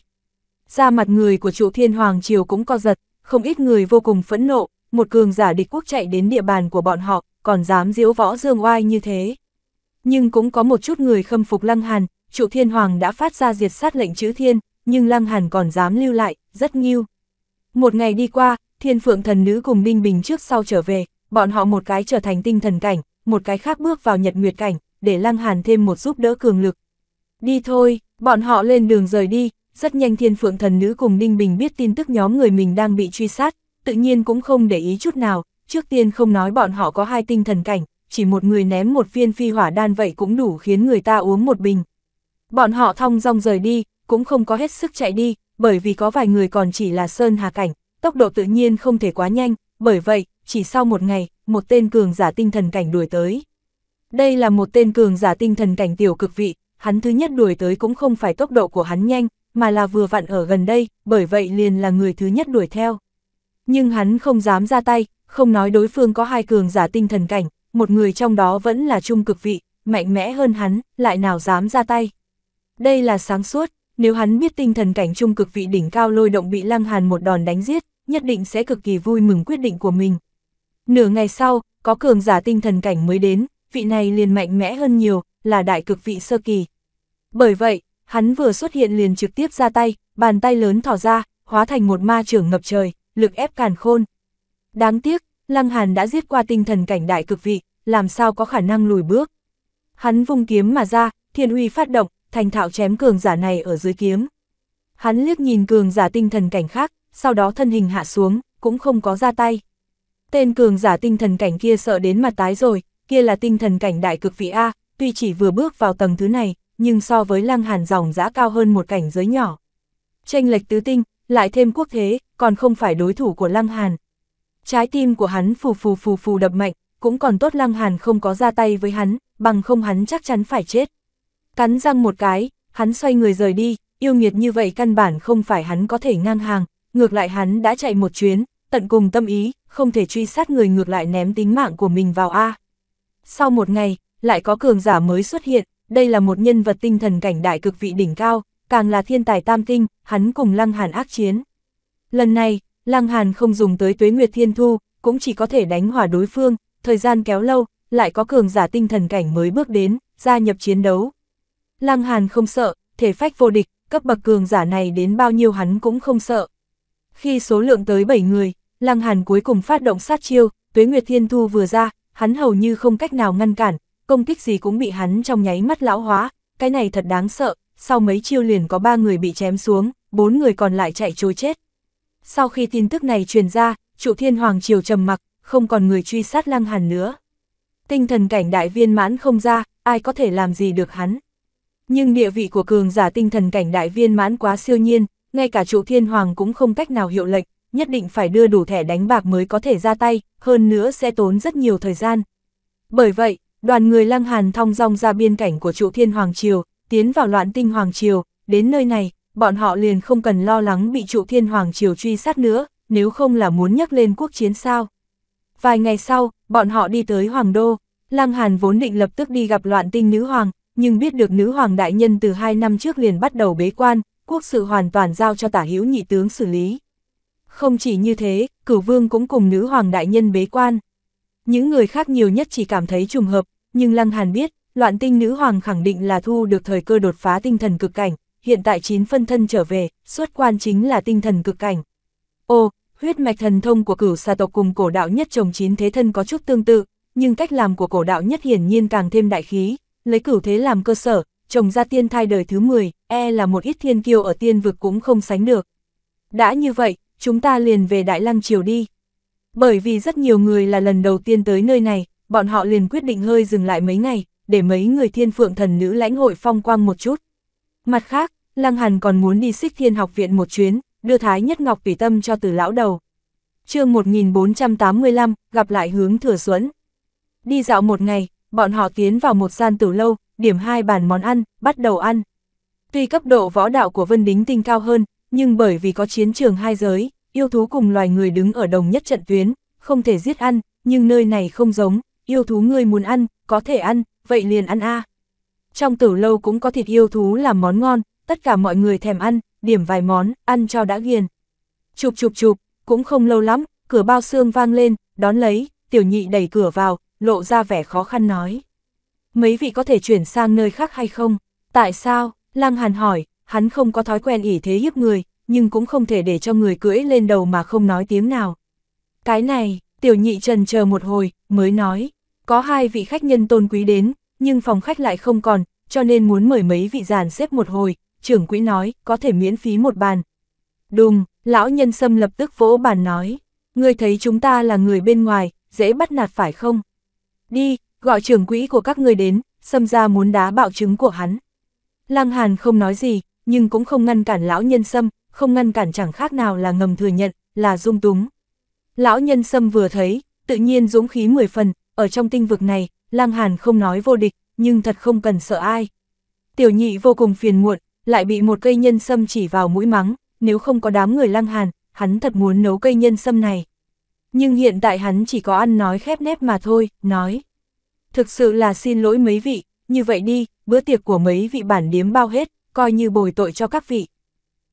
Ra mặt người của chủ thiên hoàng triều cũng co giật, không ít người vô cùng phẫn nộ, một cường giả địch quốc chạy đến địa bàn của bọn họ, còn dám diễu võ dương oai như thế. Nhưng cũng có một chút người khâm phục Lăng Hàn, chủ thiên hoàng đã phát ra diệt sát lệnh chữ thiên, nhưng Lăng Hàn còn dám lưu lại, rất nghiêu. Một ngày đi qua, thiên phượng thần nữ cùng Ninh Bình trước sau trở về, bọn họ một cái trở thành tinh thần cảnh, một cái khác bước vào nhật nguyệt cảnh, để Lăng Hàn thêm một giúp đỡ cường lực. Đi thôi, bọn họ lên đường rời đi, rất nhanh thiên phượng thần nữ cùng đinh Bình biết tin tức nhóm người mình đang bị truy sát, tự nhiên cũng không để ý chút nào, trước tiên không nói bọn họ có hai tinh thần cảnh, chỉ một người ném một viên phi hỏa đan vậy cũng đủ khiến người ta uống một bình. Bọn họ thong dong rời đi, cũng không có hết sức chạy đi, bởi vì có vài người còn chỉ là sơn hà cảnh, tốc độ tự nhiên không thể quá nhanh, bởi vậy, chỉ sau một ngày, một tên cường giả tinh thần cảnh đuổi tới. Đây là một tên cường giả tinh thần cảnh tiểu cực vị, hắn thứ nhất đuổi tới cũng không phải tốc độ của hắn nhanh, mà là vừa vặn ở gần đây, bởi vậy liền là người thứ nhất đuổi theo. Nhưng hắn không dám ra tay, không nói đối phương có hai cường giả tinh thần cảnh, một người trong đó vẫn là trung cực vị, mạnh mẽ hơn hắn, lại nào dám ra tay. Đây là sáng suốt, nếu hắn biết tinh thần cảnh trung cực vị đỉnh cao lôi động bị lăng hàn một đòn đánh giết, nhất định sẽ cực kỳ vui mừng quyết định của mình, Nửa ngày sau, có cường giả tinh thần cảnh mới đến, vị này liền mạnh mẽ hơn nhiều, là đại cực vị sơ kỳ. Bởi vậy, hắn vừa xuất hiện liền trực tiếp ra tay, bàn tay lớn thỏ ra, hóa thành một ma trưởng ngập trời, lực ép càn khôn. Đáng tiếc, Lăng Hàn đã giết qua tinh thần cảnh đại cực vị, làm sao có khả năng lùi bước. Hắn vung kiếm mà ra, thiên uy phát động, thành thạo chém cường giả này ở dưới kiếm. Hắn liếc nhìn cường giả tinh thần cảnh khác, sau đó thân hình hạ xuống, cũng không có ra tay. Tên cường giả tinh thần cảnh kia sợ đến mặt tái rồi, kia là tinh thần cảnh đại cực vị A, tuy chỉ vừa bước vào tầng thứ này, nhưng so với lăng hàn dòng giã cao hơn một cảnh giới nhỏ. Tranh lệch tứ tinh, lại thêm quốc thế, còn không phải đối thủ của lăng hàn. Trái tim của hắn phù phù phù phù đập mạnh, cũng còn tốt lăng hàn không có ra tay với hắn, bằng không hắn chắc chắn phải chết. Cắn răng một cái, hắn xoay người rời đi, yêu nghiệt như vậy căn bản không phải hắn có thể ngang hàng, ngược lại hắn đã chạy một chuyến, tận cùng tâm ý, không thể truy sát người ngược lại ném tính mạng của mình vào A. Sau một ngày, lại có cường giả mới xuất hiện, đây là một nhân vật tinh thần cảnh đại cực vị đỉnh cao, càng là thiên tài tam tinh, hắn cùng Lăng Hàn ác chiến. Lần này, Lăng Hàn không dùng tới tuế nguyệt thiên thu, cũng chỉ có thể đánh hỏa đối phương, thời gian kéo lâu, lại có cường giả tinh thần cảnh mới bước đến, gia nhập chiến đấu. Lăng Hàn không sợ, thể phách vô địch, cấp bậc cường giả này đến bao nhiêu hắn cũng không sợ. Khi số lượng tới 7 người, Lăng Hàn cuối cùng phát động sát chiêu, Tuế Nguyệt Thiên Thu vừa ra, hắn hầu như không cách nào ngăn cản, công kích gì cũng bị hắn trong nháy mắt lão hóa, cái này thật đáng sợ, sau mấy chiêu liền có ba người bị chém xuống, bốn người còn lại chạy trôi chết. Sau khi tin tức này truyền ra, trụ thiên hoàng triều trầm mặc, không còn người truy sát Lăng Hàn nữa. Tinh thần cảnh đại viên mãn không ra, ai có thể làm gì được hắn. Nhưng địa vị của cường giả tinh thần cảnh đại viên mãn quá siêu nhiên, ngay cả trụ thiên hoàng cũng không cách nào hiệu lệnh, nhất định phải đưa đủ thẻ đánh bạc mới có thể ra tay, hơn nữa sẽ tốn rất nhiều thời gian. Bởi vậy, đoàn người Lăng Hàn thong dong ra biên cảnh của trụ Thiên Hoàng Triều, tiến vào loạn tinh Hoàng Triều, đến nơi này, bọn họ liền không cần lo lắng bị trụ Thiên Hoàng Triều truy sát nữa, nếu không là muốn nhắc lên quốc chiến sao. Vài ngày sau, bọn họ đi tới Hoàng Đô, Lăng Hàn vốn định lập tức đi gặp loạn tinh nữ hoàng, nhưng biết được nữ hoàng đại nhân từ hai năm trước liền bắt đầu bế quan, quốc sự hoàn toàn giao cho tả hữu nhị tướng xử lý. Không chỉ như thế, cửu vương cũng cùng nữ hoàng đại nhân bế quan. Những người khác nhiều nhất chỉ cảm thấy trùng hợp, nhưng Lăng Hàn biết, loạn tinh nữ hoàng khẳng định là thu được thời cơ đột phá tinh thần cực cảnh, hiện tại chín phân thân trở về, xuất quan chính là tinh thần cực cảnh. Ô, huyết mạch thần thông của cửu xà tộc cùng cổ đạo nhất chồng chín thế thân có chút tương tự, nhưng cách làm của cổ đạo nhất hiển nhiên càng thêm đại khí, lấy cửu thế làm cơ sở, trồng ra tiên thai đời thứ 10, e là một ít thiên kiêu ở tiên vực cũng không sánh được. Đã như vậy, chúng ta liền về Đại Lăng Triều đi. Bởi vì rất nhiều người là lần đầu tiên tới nơi này, bọn họ liền quyết định hơi dừng lại mấy ngày, để mấy người thiên phượng thần nữ lãnh hội phong quang một chút. Mặt khác, Lăng Hàn còn muốn đi xích thiên học viện một chuyến, đưa Thái Nhất Ngọc Tủy Tâm cho từ lão đầu. chương 1485, gặp lại hướng thừa xuân. Đi dạo một ngày, bọn họ tiến vào một gian tử lâu, điểm hai bàn món ăn, bắt đầu ăn. Tuy cấp độ võ đạo của Vân Đính Tinh cao hơn, nhưng bởi vì có chiến trường hai giới, yêu thú cùng loài người đứng ở đồng nhất trận tuyến, không thể giết ăn, nhưng nơi này không giống, yêu thú người muốn ăn, có thể ăn, vậy liền ăn a. Trong tử lâu cũng có thịt yêu thú làm món ngon, tất cả mọi người thèm ăn, điểm vài món, ăn cho đã ghiền. Chụp chụp chụp, cũng không lâu lắm, cửa bao xương vang lên, đón lấy, tiểu nhị đẩy cửa vào, lộ ra vẻ khó khăn nói. Mấy vị có thể chuyển sang nơi khác hay không? Tại sao? Lăng Hàn hỏi, hắn không có thói quen ỉ thế hiếp người, nhưng cũng không thể để cho người cưỡi lên đầu mà không nói tiếng nào. Cái này, tiểu nhị trần chờ một hồi, mới nói, có hai vị khách nhân tôn quý đến, nhưng phòng khách lại không còn, cho nên muốn mời mấy vị giàn xếp một hồi, trưởng quỹ nói, có thể miễn phí một bàn. Đùng, lão nhân sâm lập tức vỗ bàn nói, ngươi thấy chúng ta là người bên ngoài, dễ bắt nạt phải không? Đi, gọi trưởng quỹ của các ngươi đến, xâm ra muốn đá bạo chứng của hắn. Lăng Hàn không nói gì, nhưng cũng không ngăn cản lão nhân sâm, không ngăn cản chẳng khác nào là ngầm thừa nhận, là dung túng. Lão nhân sâm vừa thấy, tự nhiên dũng khí mười phần, ở trong tinh vực này, lang Hàn không nói vô địch, nhưng thật không cần sợ ai. Tiểu nhị vô cùng phiền muộn, lại bị một cây nhân sâm chỉ vào mũi mắng, nếu không có đám người lang Hàn, hắn thật muốn nấu cây nhân sâm này. Nhưng hiện tại hắn chỉ có ăn nói khép nép mà thôi, nói. Thực sự là xin lỗi mấy vị, như vậy đi, bữa tiệc của mấy vị bản điếm bao hết, coi như bồi tội cho các vị.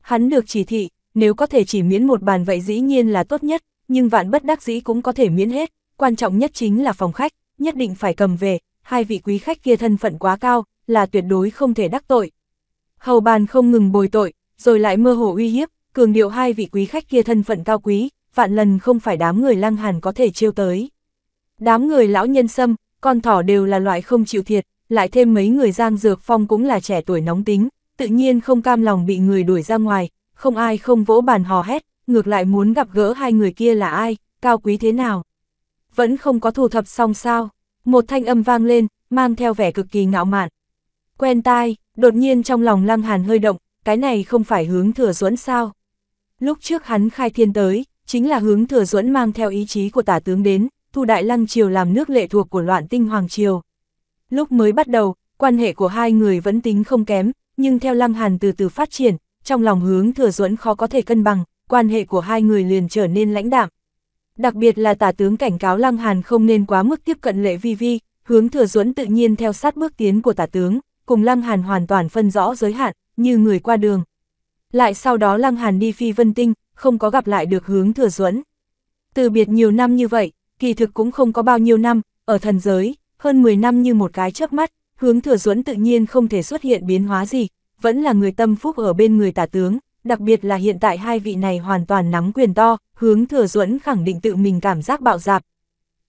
Hắn được chỉ thị, nếu có thể chỉ miễn một bàn vậy dĩ nhiên là tốt nhất, nhưng vạn bất đắc dĩ cũng có thể miễn hết, quan trọng nhất chính là phòng khách, nhất định phải cầm về, hai vị quý khách kia thân phận quá cao, là tuyệt đối không thể đắc tội. Hầu bàn không ngừng bồi tội, rồi lại mơ hồ uy hiếp, cường điệu hai vị quý khách kia thân phận cao quý, vạn lần không phải đám người lăng hàn có thể chiêu tới. Đám người lão nhân sâm, con thỏ đều là loại không chịu thiệt, lại thêm mấy người giang dược phong cũng là trẻ tuổi nóng tính, tự nhiên không cam lòng bị người đuổi ra ngoài, không ai không vỗ bàn hò hét, ngược lại muốn gặp gỡ hai người kia là ai, cao quý thế nào. Vẫn không có thu thập xong sao, một thanh âm vang lên, mang theo vẻ cực kỳ ngạo mạn. Quen tai, đột nhiên trong lòng lăng hàn hơi động, cái này không phải hướng thừa duẫn sao. Lúc trước hắn khai thiên tới, chính là hướng thừa duẫn mang theo ý chí của tả tướng đến, thu đại lăng triều làm nước lệ thuộc của loạn tinh hoàng triều. Lúc mới bắt đầu, quan hệ của hai người vẫn tính không kém, nhưng theo Lăng Hàn từ từ phát triển, trong lòng hướng thừa duẫn khó có thể cân bằng, quan hệ của hai người liền trở nên lãnh đạm. Đặc biệt là tả tướng cảnh cáo Lăng Hàn không nên quá mức tiếp cận lệ vi vi, hướng thừa duẫn tự nhiên theo sát bước tiến của tả tướng, cùng Lăng Hàn hoàn toàn phân rõ giới hạn, như người qua đường. Lại sau đó Lăng Hàn đi phi vân tinh, không có gặp lại được hướng thừa duẫn. Từ biệt nhiều năm như vậy, kỳ thực cũng không có bao nhiêu năm, ở thần giới, hơn 10 năm như một cái chớp mắt, Hướng thừa duẫn tự nhiên không thể xuất hiện biến hóa gì, vẫn là người tâm phúc ở bên người tả tướng, đặc biệt là hiện tại hai vị này hoàn toàn nắm quyền to, hướng thừa duẫn khẳng định tự mình cảm giác bạo dạp.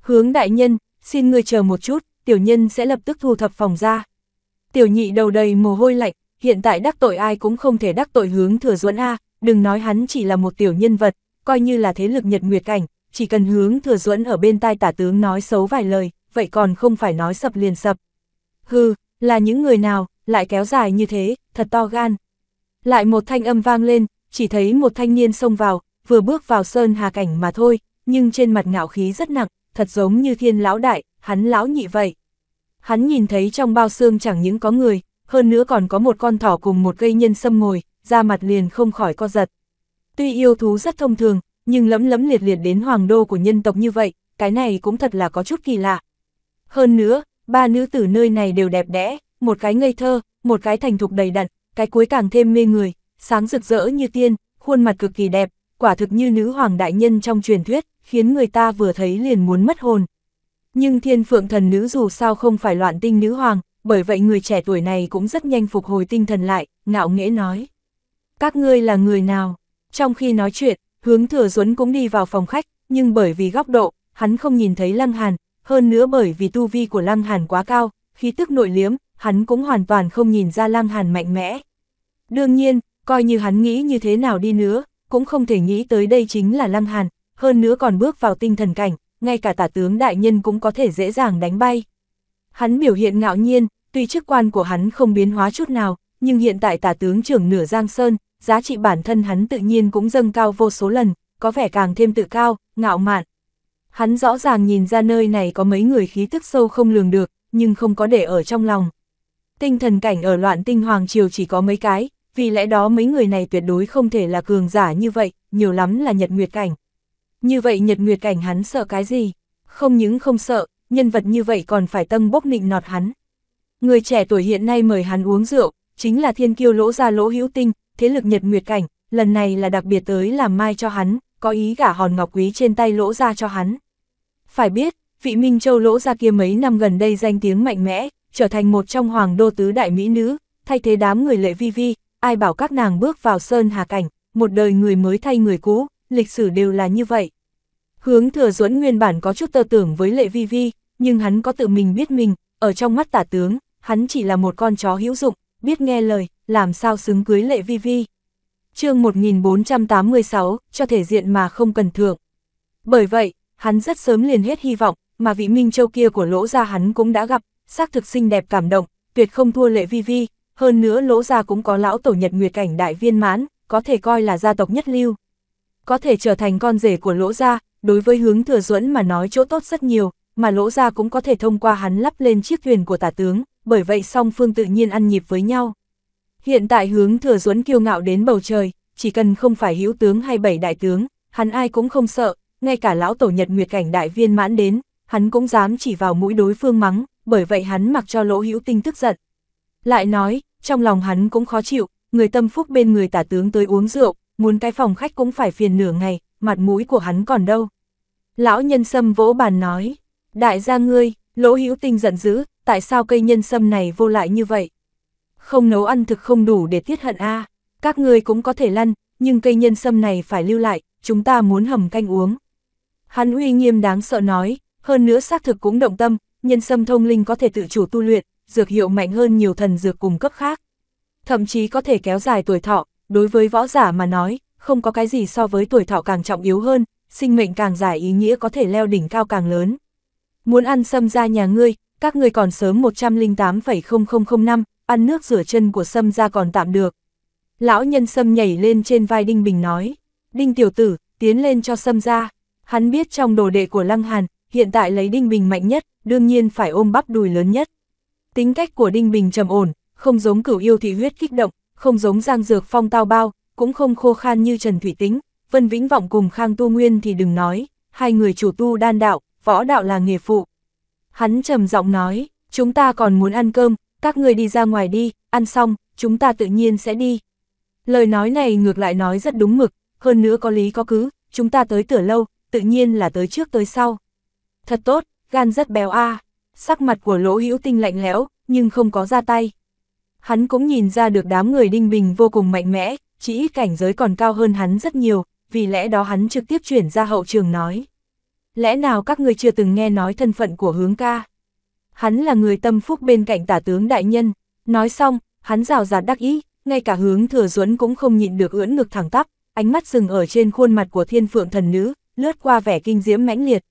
Hướng đại nhân, xin người chờ một chút, tiểu nhân sẽ lập tức thu thập phòng ra. Tiểu nhị đầu đầy mồ hôi lạnh, hiện tại đắc tội ai cũng không thể đắc tội hướng thừa duẫn A, đừng nói hắn chỉ là một tiểu nhân vật, coi như là thế lực nhật nguyệt cảnh, chỉ cần hướng thừa duẫn ở bên tai tả tướng nói xấu vài lời, vậy còn không phải nói sập liền sập. Hừ, là những người nào, lại kéo dài như thế, thật to gan. Lại một thanh âm vang lên, chỉ thấy một thanh niên xông vào, vừa bước vào sơn hà cảnh mà thôi, nhưng trên mặt ngạo khí rất nặng, thật giống như thiên lão đại, hắn lão nhị vậy. Hắn nhìn thấy trong bao xương chẳng những có người, hơn nữa còn có một con thỏ cùng một cây nhân sâm ngồi, da mặt liền không khỏi co giật. Tuy yêu thú rất thông thường, nhưng lẫm lẫm liệt liệt đến hoàng đô của nhân tộc như vậy, cái này cũng thật là có chút kỳ lạ. Hơn nữa, ba nữ tử nơi này đều đẹp đẽ, một cái ngây thơ, một cái thành thục đầy đặn, cái cuối càng thêm mê người, sáng rực rỡ như tiên, khuôn mặt cực kỳ đẹp, quả thực như nữ hoàng đại nhân trong truyền thuyết, khiến người ta vừa thấy liền muốn mất hồn. Nhưng thiên phượng thần nữ dù sao không phải loạn tinh nữ hoàng, bởi vậy người trẻ tuổi này cũng rất nhanh phục hồi tinh thần lại, ngạo nghễ nói. Các ngươi là người nào? Trong khi nói chuyện, hướng thừa Duấn cũng đi vào phòng khách, nhưng bởi vì góc độ, hắn không nhìn thấy Lăng Hàn, hơn nữa bởi vì tu vi của Lăng Hàn quá cao, khí tức nội liếm, hắn cũng hoàn toàn không nhìn ra Lăng Hàn mạnh mẽ. Đương nhiên, coi như hắn nghĩ như thế nào đi nữa, cũng không thể nghĩ tới đây chính là Lăng Hàn, hơn nữa còn bước vào tinh thần cảnh, ngay cả tả tướng đại nhân cũng có thể dễ dàng đánh bay. Hắn biểu hiện ngạo nhiên, tuy chức quan của hắn không biến hóa chút nào, nhưng hiện tại tả tướng trưởng nửa Giang Sơn, giá trị bản thân hắn tự nhiên cũng dâng cao vô số lần, có vẻ càng thêm tự cao, ngạo mạn. Hắn rõ ràng nhìn ra nơi này có mấy người khí tức sâu không lường được, nhưng không có để ở trong lòng. Tinh thần cảnh ở loạn tinh hoàng triều chỉ có mấy cái, vì lẽ đó mấy người này tuyệt đối không thể là cường giả như vậy, nhiều lắm là nhật nguyệt cảnh. Như vậy nhật nguyệt cảnh hắn sợ cái gì? Không những không sợ, nhân vật như vậy còn phải tâm bốc nịnh nọt hắn. Người trẻ tuổi hiện nay mời hắn uống rượu, chính là thiên kiêu lỗ ra lỗ hữu tinh, thế lực nhật nguyệt cảnh, lần này là đặc biệt tới làm mai cho hắn, có ý gả hòn ngọc quý trên tay lỗ ra cho hắn. Phải biết, vị Minh Châu lỗ ra kia mấy năm gần đây danh tiếng mạnh mẽ, trở thành một trong hoàng đô tứ đại mỹ nữ, thay thế đám người lệ vi vi, ai bảo các nàng bước vào sơn hà cảnh, một đời người mới thay người cũ, lịch sử đều là như vậy. Hướng thừa duẫn nguyên bản có chút tơ tưởng với lệ vi vi, nhưng hắn có tự mình biết mình, ở trong mắt tả tướng, hắn chỉ là một con chó hữu dụng, biết nghe lời, làm sao xứng cưới lệ vi vi chương 1486, cho thể diện mà không cần thưởng. Bởi vậy, hắn rất sớm liền hết hy vọng, mà vị Minh Châu kia của lỗ gia hắn cũng đã gặp, xác thực xinh đẹp cảm động, tuyệt không thua lệ vi vi, hơn nữa lỗ gia cũng có lão tổ nhật nguyệt cảnh đại viên mãn, có thể coi là gia tộc nhất lưu. Có thể trở thành con rể của lỗ gia, đối với hướng thừa duẫn mà nói chỗ tốt rất nhiều, mà lỗ gia cũng có thể thông qua hắn lắp lên chiếc thuyền của tả tướng, bởi vậy song phương tự nhiên ăn nhịp với nhau. Hiện tại hướng thừa duẫn kiêu ngạo đến bầu trời, chỉ cần không phải hữu tướng hay bảy đại tướng, hắn ai cũng không sợ, ngay cả lão tổ nhật nguyệt cảnh đại viên mãn đến, hắn cũng dám chỉ vào mũi đối phương mắng, bởi vậy hắn mặc cho lỗ hữu tinh tức giận. Lại nói, trong lòng hắn cũng khó chịu, người tâm phúc bên người tả tướng tới uống rượu, muốn cái phòng khách cũng phải phiền nửa ngày, mặt mũi của hắn còn đâu. Lão nhân sâm vỗ bàn nói, đại gia ngươi, lỗ hữu tinh giận dữ, tại sao cây nhân sâm này vô lại như vậy? không nấu ăn thực không đủ để tiết hận a à. các ngươi cũng có thể lăn, nhưng cây nhân sâm này phải lưu lại, chúng ta muốn hầm canh uống. Hắn uy nghiêm đáng sợ nói, hơn nữa xác thực cũng động tâm, nhân sâm thông linh có thể tự chủ tu luyện, dược hiệu mạnh hơn nhiều thần dược cùng cấp khác. Thậm chí có thể kéo dài tuổi thọ, đối với võ giả mà nói, không có cái gì so với tuổi thọ càng trọng yếu hơn, sinh mệnh càng dài ý nghĩa có thể leo đỉnh cao càng lớn. Muốn ăn sâm ra nhà ngươi, các ngươi còn sớm 108,0005, ăn nước rửa chân của Sâm ra còn tạm được. Lão nhân Sâm nhảy lên trên vai Đinh Bình nói, Đinh tiểu tử, tiến lên cho Sâm ra. Hắn biết trong đồ đệ của Lăng Hàn, hiện tại lấy Đinh Bình mạnh nhất, đương nhiên phải ôm bắp đùi lớn nhất. Tính cách của Đinh Bình trầm ổn, không giống cửu yêu thị huyết kích động, không giống giang dược phong tao bao, cũng không khô khan như Trần Thủy Tính, Vân Vĩnh Vọng cùng Khang Tu Nguyên thì đừng nói, hai người chủ tu đan đạo, võ đạo là nghề phụ. Hắn trầm giọng nói, chúng ta còn muốn ăn cơm, các người đi ra ngoài đi, ăn xong, chúng ta tự nhiên sẽ đi. Lời nói này ngược lại nói rất đúng mực, hơn nữa có lý có cứ, chúng ta tới tửa lâu, tự nhiên là tới trước tới sau. Thật tốt, gan rất béo a. Sắc mặt của lỗ hữu tinh lạnh lẽo, nhưng không có ra tay. Hắn cũng nhìn ra được đám người đinh bình vô cùng mạnh mẽ, chỉ ít cảnh giới còn cao hơn hắn rất nhiều, vì lẽ đó hắn trực tiếp chuyển ra hậu trường nói. Lẽ nào các người chưa từng nghe nói thân phận của hướng ca? hắn là người tâm phúc bên cạnh tả tướng đại nhân. Nói xong, hắn rào rạt đắc ý, ngay cả hướng thừa duẫn cũng không nhịn được ưỡn ngực thẳng tắp, ánh mắt dừng ở trên khuôn mặt của thiên phượng thần nữ, lướt qua vẻ kinh diễm mãnh liệt.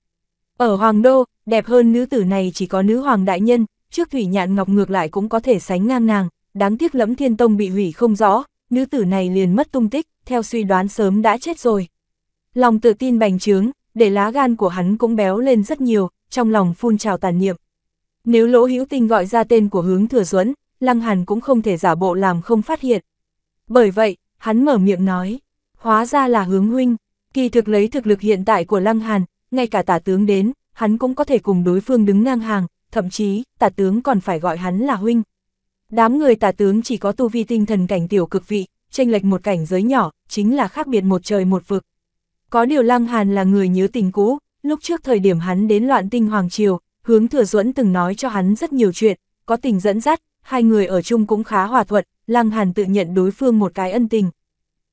Ở Hoàng Đô, đẹp hơn nữ tử này chỉ có nữ hoàng đại nhân, trước thủy nhạn ngọc ngược lại cũng có thể sánh ngang nàng, đáng tiếc lẫm thiên tông bị hủy không rõ, nữ tử này liền mất tung tích, theo suy đoán sớm đã chết rồi. Lòng tự tin bành trướng, để lá gan của hắn cũng béo lên rất nhiều, trong lòng phun trào tàn niệm, nếu Lỗ Hữu Tinh gọi ra tên của hướng thừa Duẫn, Lăng Hàn cũng không thể giả bộ làm không phát hiện. Bởi vậy, hắn mở miệng nói, hóa ra là hướng huynh, kỳ thực lấy thực lực hiện tại của Lăng Hàn, ngay cả tả tướng đến, hắn cũng có thể cùng đối phương đứng ngang hàng, thậm chí, tả tướng còn phải gọi hắn là huynh. Đám người tả tướng chỉ có tu vi tinh thần cảnh tiểu cực vị, tranh lệch một cảnh giới nhỏ, chính là khác biệt một trời một vực. Có điều Lăng Hàn là người nhớ tình cũ, lúc trước thời điểm hắn đến loạn tinh Hoàng Triều, hướng thừa duẫn từng nói cho hắn rất nhiều chuyện, có tình dẫn dắt, hai người ở chung cũng khá hòa thuận, Lăng Hàn tự nhận đối phương một cái ân tình.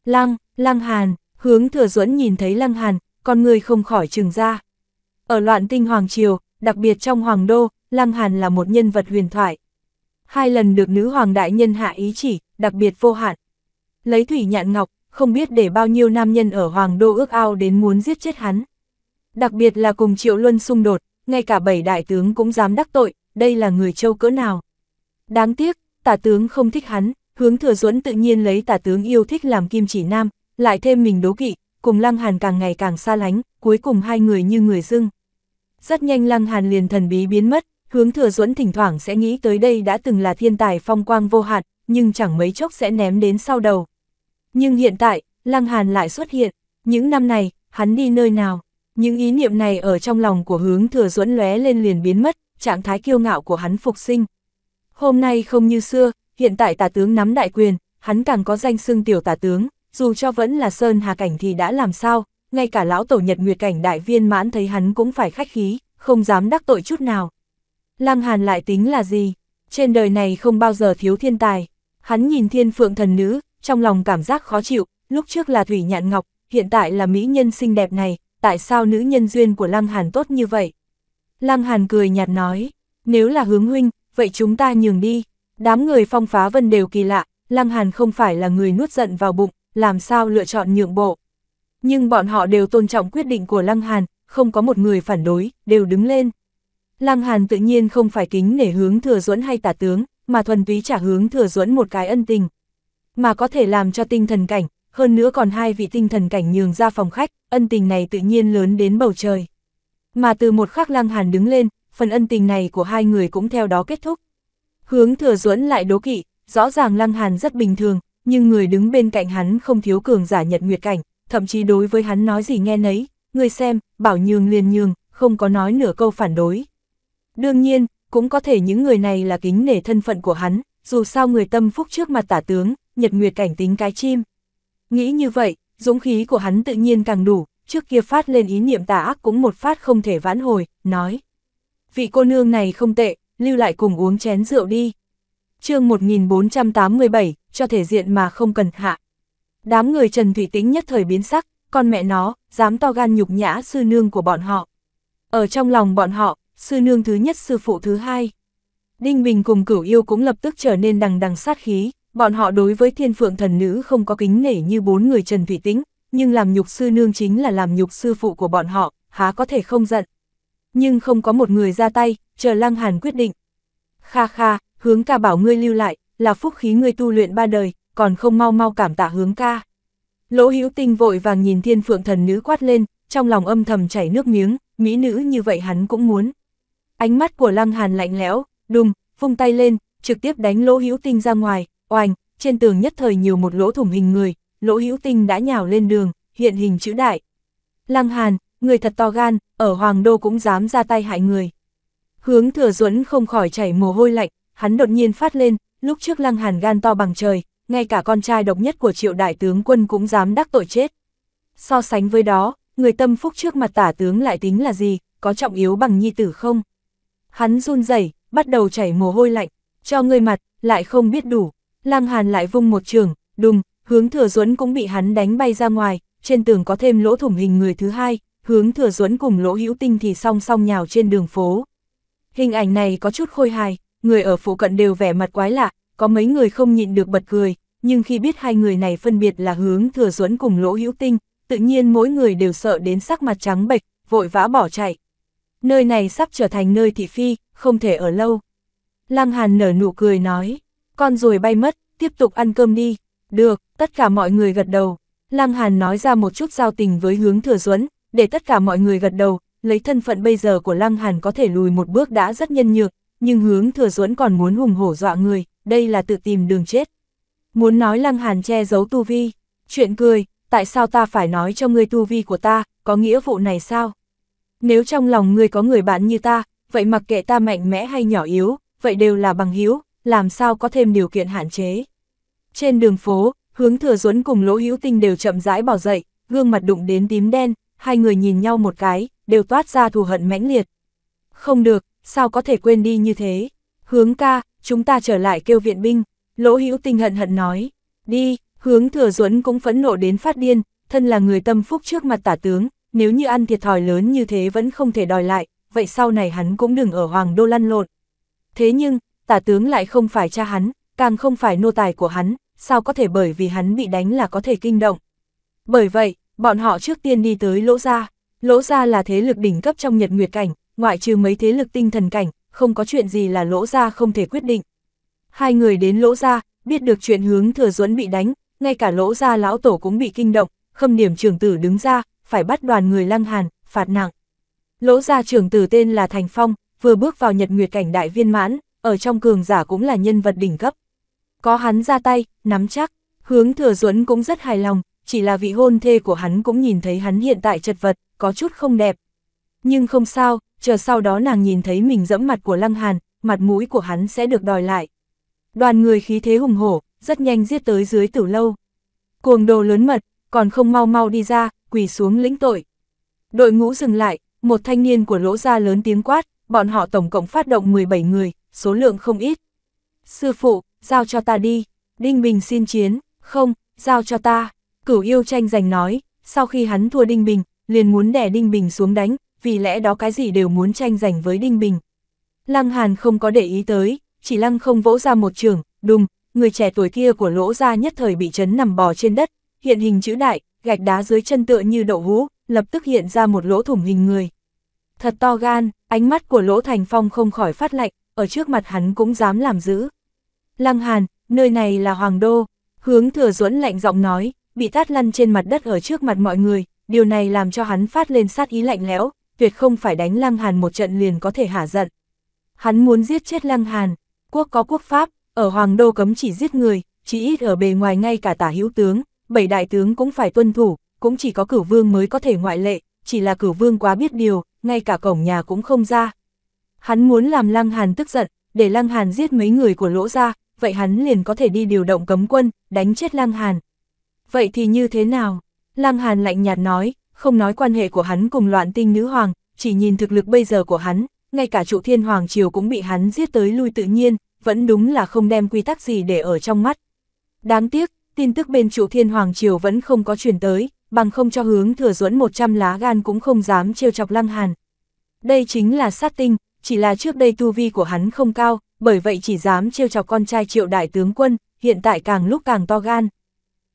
Lăng, Lăng Hàn, hướng thừa duẫn nhìn thấy Lăng Hàn, con người không khỏi trừng ra. Ở loạn tinh Hoàng Triều, đặc biệt trong Hoàng Đô, Lăng Hàn là một nhân vật huyền thoại. Hai lần được nữ hoàng đại nhân hạ ý chỉ, đặc biệt vô hạn. Lấy thủy nhạn ngọc, không biết để bao nhiêu nam nhân ở Hoàng Đô ước ao đến muốn giết chết hắn. Đặc biệt là cùng Triệu Luân xung đột, ngay cả bảy đại tướng cũng dám đắc tội, đây là người châu cỡ nào. Đáng tiếc, tả tướng không thích hắn, hướng thừa duẫn tự nhiên lấy tả tướng yêu thích làm kim chỉ nam, lại thêm mình đố kỵ, cùng Lăng Hàn càng ngày càng xa lánh, cuối cùng hai người như người dưng. Rất nhanh Lăng Hàn liền thần bí biến mất, hướng thừa duẫn thỉnh thoảng sẽ nghĩ tới đây đã từng là thiên tài phong quang vô hạn, nhưng chẳng mấy chốc sẽ ném đến sau đầu. Nhưng hiện tại, Lăng Hàn lại xuất hiện, những năm này, hắn đi nơi nào? Những ý niệm này ở trong lòng của hướng thừa duẫn lóe lên liền biến mất, trạng thái kiêu ngạo của hắn phục sinh. Hôm nay không như xưa, hiện tại tả tướng nắm đại quyền, hắn càng có danh xưng tiểu tả tướng, dù cho vẫn là sơn hà cảnh thì đã làm sao, ngay cả lão tổ nhật nguyệt cảnh đại viên mãn thấy hắn cũng phải khách khí, không dám đắc tội chút nào. Lăng Hàn lại tính là gì? Trên đời này không bao giờ thiếu thiên tài. Hắn nhìn thiên phượng thần nữ, trong lòng cảm giác khó chịu, lúc trước là Thủy Nhạn Ngọc, hiện tại là mỹ nhân xinh đẹp này, tại sao nữ nhân duyên của Lăng Hàn tốt như vậy? Lăng Hàn cười nhạt nói, nếu là hướng huynh, vậy chúng ta nhường đi. Đám người phong phá vân đều kỳ lạ, Lăng Hàn không phải là người nuốt giận vào bụng, làm sao lựa chọn nhượng bộ. Nhưng bọn họ đều tôn trọng quyết định của Lăng Hàn, không có một người phản đối, đều đứng lên. Lăng Hàn tự nhiên không phải kính nể hướng thừa duẫn hay tả tướng, mà thuần túy trả hướng thừa duẫn một cái ân tình. Mà có thể làm cho tinh thần cảnh, hơn nữa còn hai vị tinh thần cảnh nhường ra phòng khách, ân tình này tự nhiên lớn đến bầu trời. Mà từ một khắc lăng hàn đứng lên, phần ân tình này của hai người cũng theo đó kết thúc. Hướng thừa duẫn lại đố kỵ, rõ ràng lăng hàn rất bình thường, nhưng người đứng bên cạnh hắn không thiếu cường giả nhật nguyệt cảnh, thậm chí đối với hắn nói gì nghe nấy, người xem, bảo nhường liền nhường, không có nói nửa câu phản đối. Đương nhiên, cũng có thể những người này là kính nể thân phận của hắn, dù sao người tâm phúc trước mặt tả tướng, nhật nguyệt cảnh tính cái chim, Nghĩ như vậy, dũng khí của hắn tự nhiên càng đủ, trước kia phát lên ý niệm tà ác cũng một phát không thể vãn hồi, nói. Vị cô nương này không tệ, lưu lại cùng uống chén rượu đi. chương 1487, cho thể diện mà không cần hạ. Đám người Trần Thủy Tĩnh nhất thời biến sắc, con mẹ nó, dám to gan nhục nhã sư nương của bọn họ. Ở trong lòng bọn họ, sư nương thứ nhất sư phụ thứ hai. Đinh Bình cùng cửu yêu cũng lập tức trở nên đằng đằng sát khí, Bọn họ đối với thiên phượng thần nữ không có kính nể như bốn người Trần Thủy Tĩnh, nhưng làm nhục sư nương chính là làm nhục sư phụ của bọn họ, há có thể không giận. Nhưng không có một người ra tay, chờ Lăng Hàn quyết định. Kha kha, hướng ca bảo ngươi lưu lại, là phúc khí ngươi tu luyện ba đời, còn không mau mau cảm tạ hướng ca. Lỗ hữu tinh vội vàng nhìn thiên phượng thần nữ quát lên, trong lòng âm thầm chảy nước miếng, mỹ nữ như vậy hắn cũng muốn. Ánh mắt của Lăng Hàn lạnh lẽo, đùng, vung tay lên, trực tiếp đánh lỗ hữu tinh ra ngoài, oanh, trên tường nhất thời nhiều một lỗ thủng hình người, lỗ hữu tinh đã nhào lên đường, hiện hình chữ đại. Lăng Hàn, người thật to gan, ở Hoàng Đô cũng dám ra tay hại người. Hướng thừa duẫn không khỏi chảy mồ hôi lạnh, hắn đột nhiên phát lên, lúc trước Lăng Hàn gan to bằng trời, ngay cả con trai độc nhất của triệu đại tướng quân cũng dám đắc tội chết. So sánh với đó, người tâm phúc trước mặt tả tướng lại tính là gì, có trọng yếu bằng nhi tử không? Hắn run rẩy, bắt đầu chảy mồ hôi lạnh, cho người mặt, lại không biết đủ. Lăng Hàn lại vung một trường, đùng, hướng thừa duẫn cũng bị hắn đánh bay ra ngoài, trên tường có thêm lỗ thủng hình người thứ hai, hướng thừa duẫn cùng lỗ hữu tinh thì song song nhào trên đường phố. Hình ảnh này có chút khôi hài, người ở phụ cận đều vẻ mặt quái lạ, có mấy người không nhịn được bật cười, nhưng khi biết hai người này phân biệt là hướng thừa duẫn cùng lỗ hữu tinh, tự nhiên mỗi người đều sợ đến sắc mặt trắng bệch, vội vã bỏ chạy. Nơi này sắp trở thành nơi thị phi, không thể ở lâu. Lăng Hàn nở nụ cười nói con rồi bay mất, tiếp tục ăn cơm đi. Được, tất cả mọi người gật đầu. Lăng Hàn nói ra một chút giao tình với hướng thừa duẫn để tất cả mọi người gật đầu, lấy thân phận bây giờ của Lăng Hàn có thể lùi một bước đã rất nhân nhược, nhưng hướng thừa duẫn còn muốn hùng hổ dọa người, đây là tự tìm đường chết. Muốn nói Lăng Hàn che giấu tu vi, chuyện cười, tại sao ta phải nói cho ngươi tu vi của ta, có nghĩa vụ này sao? Nếu trong lòng ngươi có người bạn như ta, vậy mặc kệ ta mạnh mẽ hay nhỏ yếu, vậy đều là bằng hiếu, làm sao có thêm điều kiện hạn chế. Trên đường phố, hướng thừa duẫn cùng lỗ hữu tinh đều chậm rãi bỏ dậy, gương mặt đụng đến tím đen, hai người nhìn nhau một cái, đều toát ra thù hận mãnh liệt. Không được, sao có thể quên đi như thế? Hướng ca, chúng ta trở lại kêu viện binh, lỗ hữu tinh hận hận nói. Đi, hướng thừa duẫn cũng phẫn nộ đến phát điên, thân là người tâm phúc trước mặt tả tướng, nếu như ăn thiệt thòi lớn như thế vẫn không thể đòi lại, vậy sau này hắn cũng đừng ở hoàng đô lăn lộn. Thế nhưng, tả tướng lại không phải cha hắn, càng không phải nô tài của hắn, sao có thể bởi vì hắn bị đánh là có thể kinh động. Bởi vậy, bọn họ trước tiên đi tới lỗ gia, lỗ gia là thế lực đỉnh cấp trong nhật nguyệt cảnh, ngoại trừ mấy thế lực tinh thần cảnh, không có chuyện gì là lỗ gia không thể quyết định. Hai người đến lỗ gia, biết được chuyện hướng thừa duẫn bị đánh, ngay cả lỗ gia lão tổ cũng bị kinh động, khâm điểm trưởng tử đứng ra, phải bắt đoàn người lăng hàn, phạt nặng. Lỗ gia trưởng tử tên là Thành Phong, vừa bước vào nhật nguyệt cảnh đại viên mãn, ở trong cường giả cũng là nhân vật đỉnh cấp. Có hắn ra tay, nắm chắc, hướng thừa duẫn cũng rất hài lòng, chỉ là vị hôn thê của hắn cũng nhìn thấy hắn hiện tại chật vật, có chút không đẹp. Nhưng không sao, chờ sau đó nàng nhìn thấy mình dẫm mặt của Lăng Hàn, mặt mũi của hắn sẽ được đòi lại. Đoàn người khí thế hùng hổ, rất nhanh giết tới dưới tử lâu. Cuồng đồ lớn mật, còn không mau mau đi ra, quỳ xuống lĩnh tội. Đội ngũ dừng lại, một thanh niên của lỗ ra lớn tiếng quát, bọn họ tổng cộng phát động 17 người, số lượng không ít. Sư phụ, giao cho ta đi, Đinh Bình xin chiến, không, giao cho ta, cửu yêu tranh giành nói, sau khi hắn thua Đinh Bình, liền muốn đè Đinh Bình xuống đánh, vì lẽ đó cái gì đều muốn tranh giành với Đinh Bình. Lăng Hàn không có để ý tới, chỉ lăng không vỗ ra một trường, đùng, người trẻ tuổi kia của lỗ ra nhất thời bị chấn nằm bò trên đất, hiện hình chữ đại, gạch đá dưới chân tựa như đậu hũ, lập tức hiện ra một lỗ thủng hình người. Thật to gan, ánh mắt của lỗ thành phong không khỏi phát lạnh, ở trước mặt hắn cũng dám làm giữ. Lăng Hàn, nơi này là Hoàng Đô, hướng thừa duẫn lạnh giọng nói, bị tát lăn trên mặt đất ở trước mặt mọi người, điều này làm cho hắn phát lên sát ý lạnh lẽo, tuyệt không phải đánh Lăng Hàn một trận liền có thể hả giận. Hắn muốn giết chết Lăng Hàn, quốc có quốc pháp, ở Hoàng Đô cấm chỉ giết người, chỉ ít ở bề ngoài ngay cả tả hữu tướng, bảy đại tướng cũng phải tuân thủ, cũng chỉ có cửu vương mới có thể ngoại lệ, chỉ là cửu vương quá biết điều, ngay cả cổng nhà cũng không ra, Hắn muốn làm Lăng Hàn tức giận, để Lăng Hàn giết mấy người của lỗ ra, vậy hắn liền có thể đi điều động cấm quân, đánh chết Lăng Hàn. Vậy thì như thế nào? Lăng Hàn lạnh nhạt nói, không nói quan hệ của hắn cùng loạn tinh nữ hoàng, chỉ nhìn thực lực bây giờ của hắn, ngay cả trụ thiên hoàng triều cũng bị hắn giết tới lui tự nhiên, vẫn đúng là không đem quy tắc gì để ở trong mắt. Đáng tiếc, tin tức bên trụ thiên hoàng triều vẫn không có truyền tới, bằng không cho hướng thừa duẫn 100 lá gan cũng không dám trêu chọc lăng hàn. Đây chính là sát tinh, chỉ là trước đây tu vi của hắn không cao, bởi vậy chỉ dám trêu chọc con trai triệu đại tướng quân, hiện tại càng lúc càng to gan.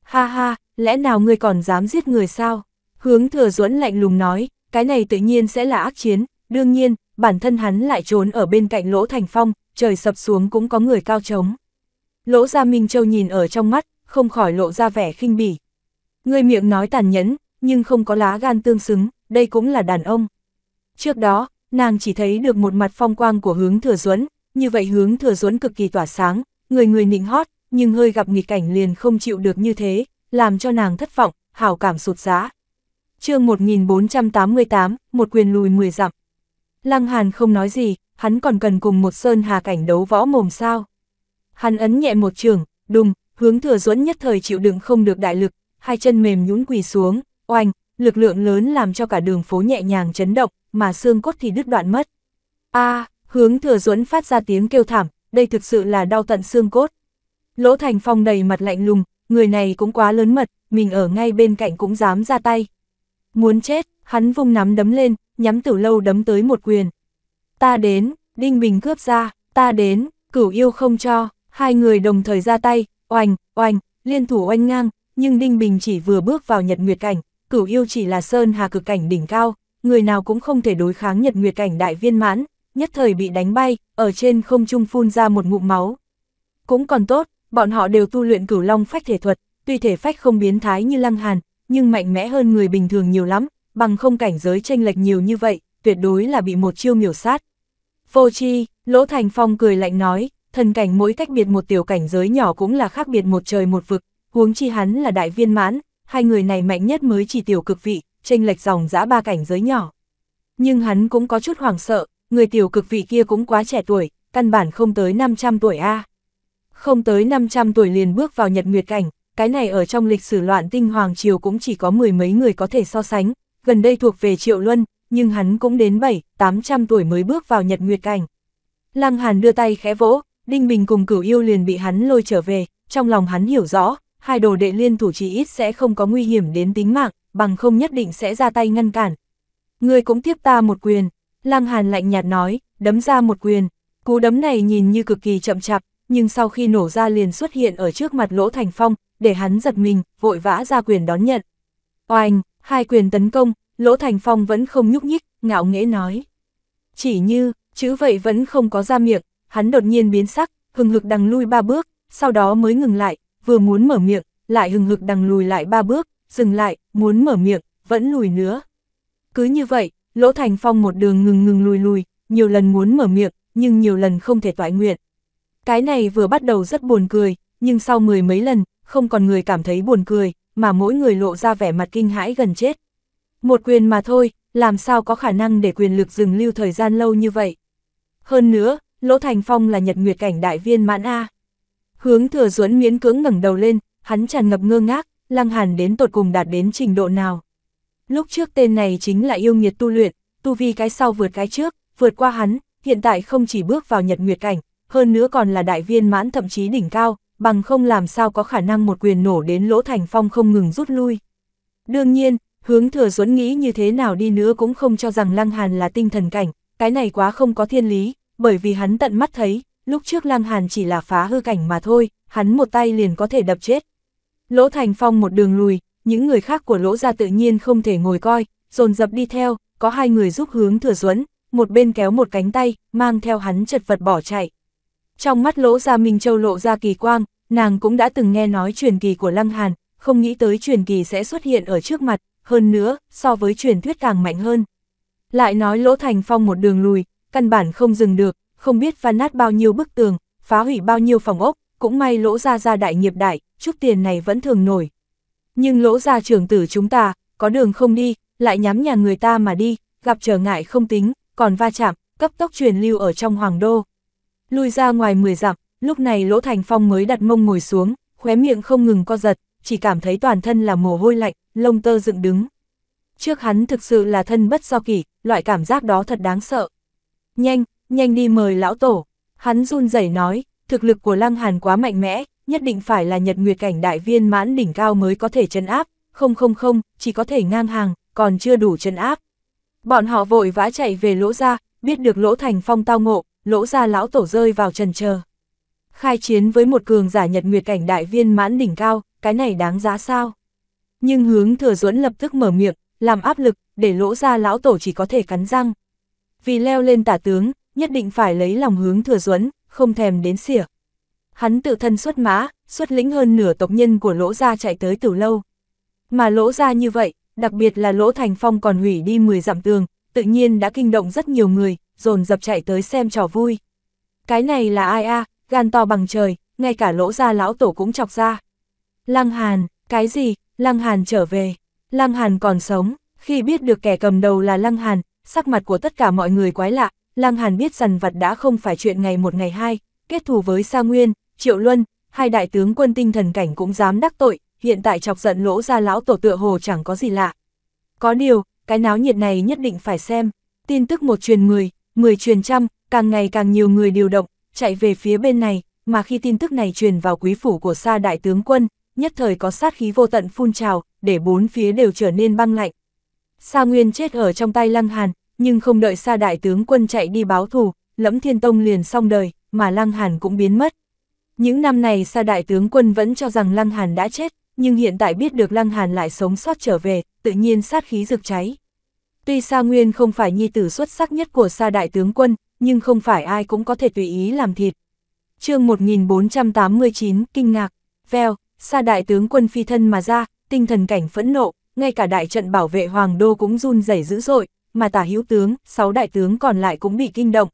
Ha ha, lẽ nào ngươi còn dám giết người sao? Hướng thừa duẫn lạnh lùng nói, cái này tự nhiên sẽ là ác chiến, đương nhiên, bản thân hắn lại trốn ở bên cạnh lỗ thành phong, trời sập xuống cũng có người cao trống. Lỗ Gia Minh Châu nhìn ở trong mắt, không khỏi lộ ra vẻ khinh bỉ. Người miệng nói tàn nhẫn, nhưng không có lá gan tương xứng, đây cũng là đàn ông. Trước đó, nàng chỉ thấy được một mặt phong quang của hướng thừa duẫn như vậy hướng thừa duẫn cực kỳ tỏa sáng, người người nịnh hót, nhưng hơi gặp nghịch cảnh liền không chịu được như thế, làm cho nàng thất vọng, hảo cảm sụt giá. chương 1488, một quyền lùi 10 dặm. Lăng Hàn không nói gì, hắn còn cần cùng một sơn hà cảnh đấu võ mồm sao. Hắn ấn nhẹ một trường, đùng, hướng thừa duẫn nhất thời chịu đựng không được đại lực, hai chân mềm nhũn quỳ xuống, oanh, lực lượng lớn làm cho cả đường phố nhẹ nhàng chấn động, mà xương cốt thì đứt đoạn mất. A, à, hướng thừa duẫn phát ra tiếng kêu thảm, đây thực sự là đau tận xương cốt. Lỗ Thành Phong đầy mặt lạnh lùng, người này cũng quá lớn mật, mình ở ngay bên cạnh cũng dám ra tay. Muốn chết, hắn vung nắm đấm lên, nhắm tử lâu đấm tới một quyền. Ta đến, Đinh Bình cướp ra, ta đến, cửu yêu không cho, hai người đồng thời ra tay, oành, oành, liên thủ oanh ngang, nhưng Đinh Bình chỉ vừa bước vào nhật nguyệt cảnh, cửu yêu chỉ là sơn hà cực cảnh đỉnh cao, người nào cũng không thể đối kháng nhật nguyệt cảnh đại viên mãn, nhất thời bị đánh bay, ở trên không trung phun ra một ngụm máu. Cũng còn tốt, bọn họ đều tu luyện cửu long phách thể thuật, tuy thể phách không biến thái như lăng hàn, nhưng mạnh mẽ hơn người bình thường nhiều lắm, bằng không cảnh giới tranh lệch nhiều như vậy, tuyệt đối là bị một chiêu miểu sát. Vô chi, Lỗ Thành Phong cười lạnh nói, thần cảnh mỗi cách biệt một tiểu cảnh giới nhỏ cũng là khác biệt một trời một vực, huống chi hắn là đại viên mãn, hai người này mạnh nhất mới chỉ tiểu cực vị, tranh lệch dòng dã ba cảnh giới nhỏ. Nhưng hắn cũng có chút hoảng sợ, người tiểu cực vị kia cũng quá trẻ tuổi, căn bản không tới 500 tuổi a. Không tới 500 tuổi liền bước vào nhật nguyệt cảnh, cái này ở trong lịch sử loạn tinh hoàng triều cũng chỉ có mười mấy người có thể so sánh, gần đây thuộc về Triệu Luân, nhưng hắn cũng đến 7, 800 tuổi mới bước vào nhật nguyệt cảnh. Lăng Hàn đưa tay khẽ vỗ, Đinh Bình cùng cửu yêu liền bị hắn lôi trở về, trong lòng hắn hiểu rõ, hai đồ đệ liên thủ chỉ ít sẽ không có nguy hiểm đến tính mạng, bằng không nhất định sẽ ra tay ngăn cản. Người cũng tiếp ta một quyền, Lăng Hàn lạnh nhạt nói, đấm ra một quyền, cú đấm này nhìn như cực kỳ chậm chạp, nhưng sau khi nổ ra liền xuất hiện ở trước mặt Lỗ Thành Phong, để hắn giật mình, vội vã ra quyền đón nhận. Oanh, hai quyền tấn công, Lỗ Thành Phong vẫn không nhúc nhích, ngạo nghễ nói. Chỉ như, chữ vậy vẫn không có ra miệng, hắn đột nhiên biến sắc, hừng hực đằng lui ba bước, sau đó mới ngừng lại, vừa muốn mở miệng, lại hừng hực đằng lùi lại ba bước, dừng lại, muốn mở miệng, vẫn lùi nữa. Cứ như vậy, Lỗ Thành Phong một đường ngừng ngừng lùi lùi, nhiều lần muốn mở miệng, nhưng nhiều lần không thể toại nguyện. Cái này vừa bắt đầu rất buồn cười, nhưng sau mười mấy lần, không còn người cảm thấy buồn cười, mà mỗi người lộ ra vẻ mặt kinh hãi gần chết. Một quyền mà thôi, làm sao có khả năng để quyền lực dừng lưu thời gian lâu như vậy. Hơn nữa, Lỗ Thành Phong là nhật nguyệt cảnh đại viên mãn A. Hướng thừa duẫn miễn cưỡng ngẩng đầu lên, hắn tràn ngập ngơ ngác, lăng hàn đến tột cùng đạt đến trình độ nào. Lúc trước tên này chính là yêu nghiệt tu luyện, tu vi cái sau vượt cái trước, vượt qua hắn, hiện tại không chỉ bước vào nhật nguyệt cảnh, hơn nữa còn là đại viên mãn thậm chí đỉnh cao, bằng không làm sao có khả năng một quyền nổ đến lỗ thành phong không ngừng rút lui. Đương nhiên, hướng thừa duẫn nghĩ như thế nào đi nữa cũng không cho rằng lăng hàn là tinh thần cảnh, cái này quá không có thiên lý, bởi vì hắn tận mắt thấy, lúc trước Lăng Hàn chỉ là phá hư cảnh mà thôi, hắn một tay liền có thể đập chết. Lỗ Thành Phong một đường lùi, những người khác của lỗ ra tự nhiên không thể ngồi coi, dồn dập đi theo, có hai người giúp hướng thừa duẫn một bên kéo một cánh tay, mang theo hắn chật vật bỏ chạy. Trong mắt lỗ ra Minh Châu lộ ra kỳ quang, nàng cũng đã từng nghe nói truyền kỳ của Lăng Hàn, không nghĩ tới truyền kỳ sẽ xuất hiện ở trước mặt, hơn nữa, so với truyền thuyết càng mạnh hơn. Lại nói lỗ thành phong một đường lùi, căn bản không dừng được, không biết phá nát bao nhiêu bức tường, phá hủy bao nhiêu phòng ốc, cũng may lỗ ra ra đại nghiệp đại, chút tiền này vẫn thường nổi. Nhưng lỗ ra trưởng tử chúng ta, có đường không đi, lại nhắm nhà người ta mà đi, gặp trở ngại không tính, còn va chạm, cấp tốc truyền lưu ở trong hoàng đô. Lui ra ngoài 10 dặm, lúc này lỗ thành phong mới đặt mông ngồi xuống, khóe miệng không ngừng co giật, chỉ cảm thấy toàn thân là mồ hôi lạnh, lông tơ dựng đứng. Trước hắn thực sự là thân bất do kỷ, loại cảm giác đó thật đáng sợ. Nhanh, nhanh đi mời lão tổ. Hắn run rẩy nói, thực lực của Lăng Hàn quá mạnh mẽ, nhất định phải là nhật nguyệt cảnh đại viên mãn đỉnh cao mới có thể chấn áp, không không không, chỉ có thể ngang hàng, còn chưa đủ chấn áp. Bọn họ vội vã chạy về lỗ ra, biết được lỗ thành phong tao ngộ, lỗ ra lão tổ rơi vào trần chờ Khai chiến với một cường giả nhật nguyệt cảnh đại viên mãn đỉnh cao, cái này đáng giá sao? Nhưng hướng thừa duẫn lập tức mở miệng, làm áp lực, để lỗ ra lão tổ chỉ có thể cắn răng. Vì leo lên tả tướng, nhất định phải lấy lòng hướng thừa duẫn không thèm đến xỉa. Hắn tự thân xuất mã, xuất lĩnh hơn nửa tộc nhân của lỗ gia chạy tới từ lâu. Mà lỗ gia như vậy, đặc biệt là lỗ thành phong còn hủy đi 10 dặm tường, tự nhiên đã kinh động rất nhiều người, dồn dập chạy tới xem trò vui. Cái này là ai a gan to bằng trời, ngay cả lỗ gia lão tổ cũng chọc ra. Lăng Hàn, cái gì, Lăng Hàn trở về, Lăng Hàn còn sống, khi biết được kẻ cầm đầu là Lăng Hàn, sắc mặt của tất cả mọi người quái lạ, Lang Hàn biết rằng vật đã không phải chuyện ngày một ngày hai, kết thù với Sa Nguyên, Triệu Luân, hai đại tướng quân tinh thần cảnh cũng dám đắc tội, hiện tại chọc giận lỗ ra lão tổ tựa hồ chẳng có gì lạ. Có điều, cái náo nhiệt này nhất định phải xem, tin tức một truyền mười, mười truyền trăm, càng ngày càng nhiều người điều động, chạy về phía bên này, mà khi tin tức này truyền vào quý phủ của Sa đại tướng quân, nhất thời có sát khí vô tận phun trào, để bốn phía đều trở nên băng lạnh. Sa Nguyên chết ở trong tay Lăng Hàn, nhưng không đợi xa đại tướng quân chạy đi báo thù, lẫm thiên tông liền xong đời, mà Lăng Hàn cũng biến mất. Những năm này xa đại tướng quân vẫn cho rằng Lăng Hàn đã chết, nhưng hiện tại biết được Lăng Hàn lại sống sót trở về, tự nhiên sát khí rực cháy. Tuy Sa Nguyên không phải nhi tử xuất sắc nhất của Sa đại tướng quân, nhưng không phải ai cũng có thể tùy ý làm thịt. Chương 1489 kinh ngạc, veo, Sa đại tướng quân phi thân mà ra, tinh thần cảnh phẫn nộ, ngay cả đại trận bảo vệ hoàng đô cũng run rẩy dữ dội, mà tả hữu tướng, sáu đại tướng còn lại cũng bị kinh động.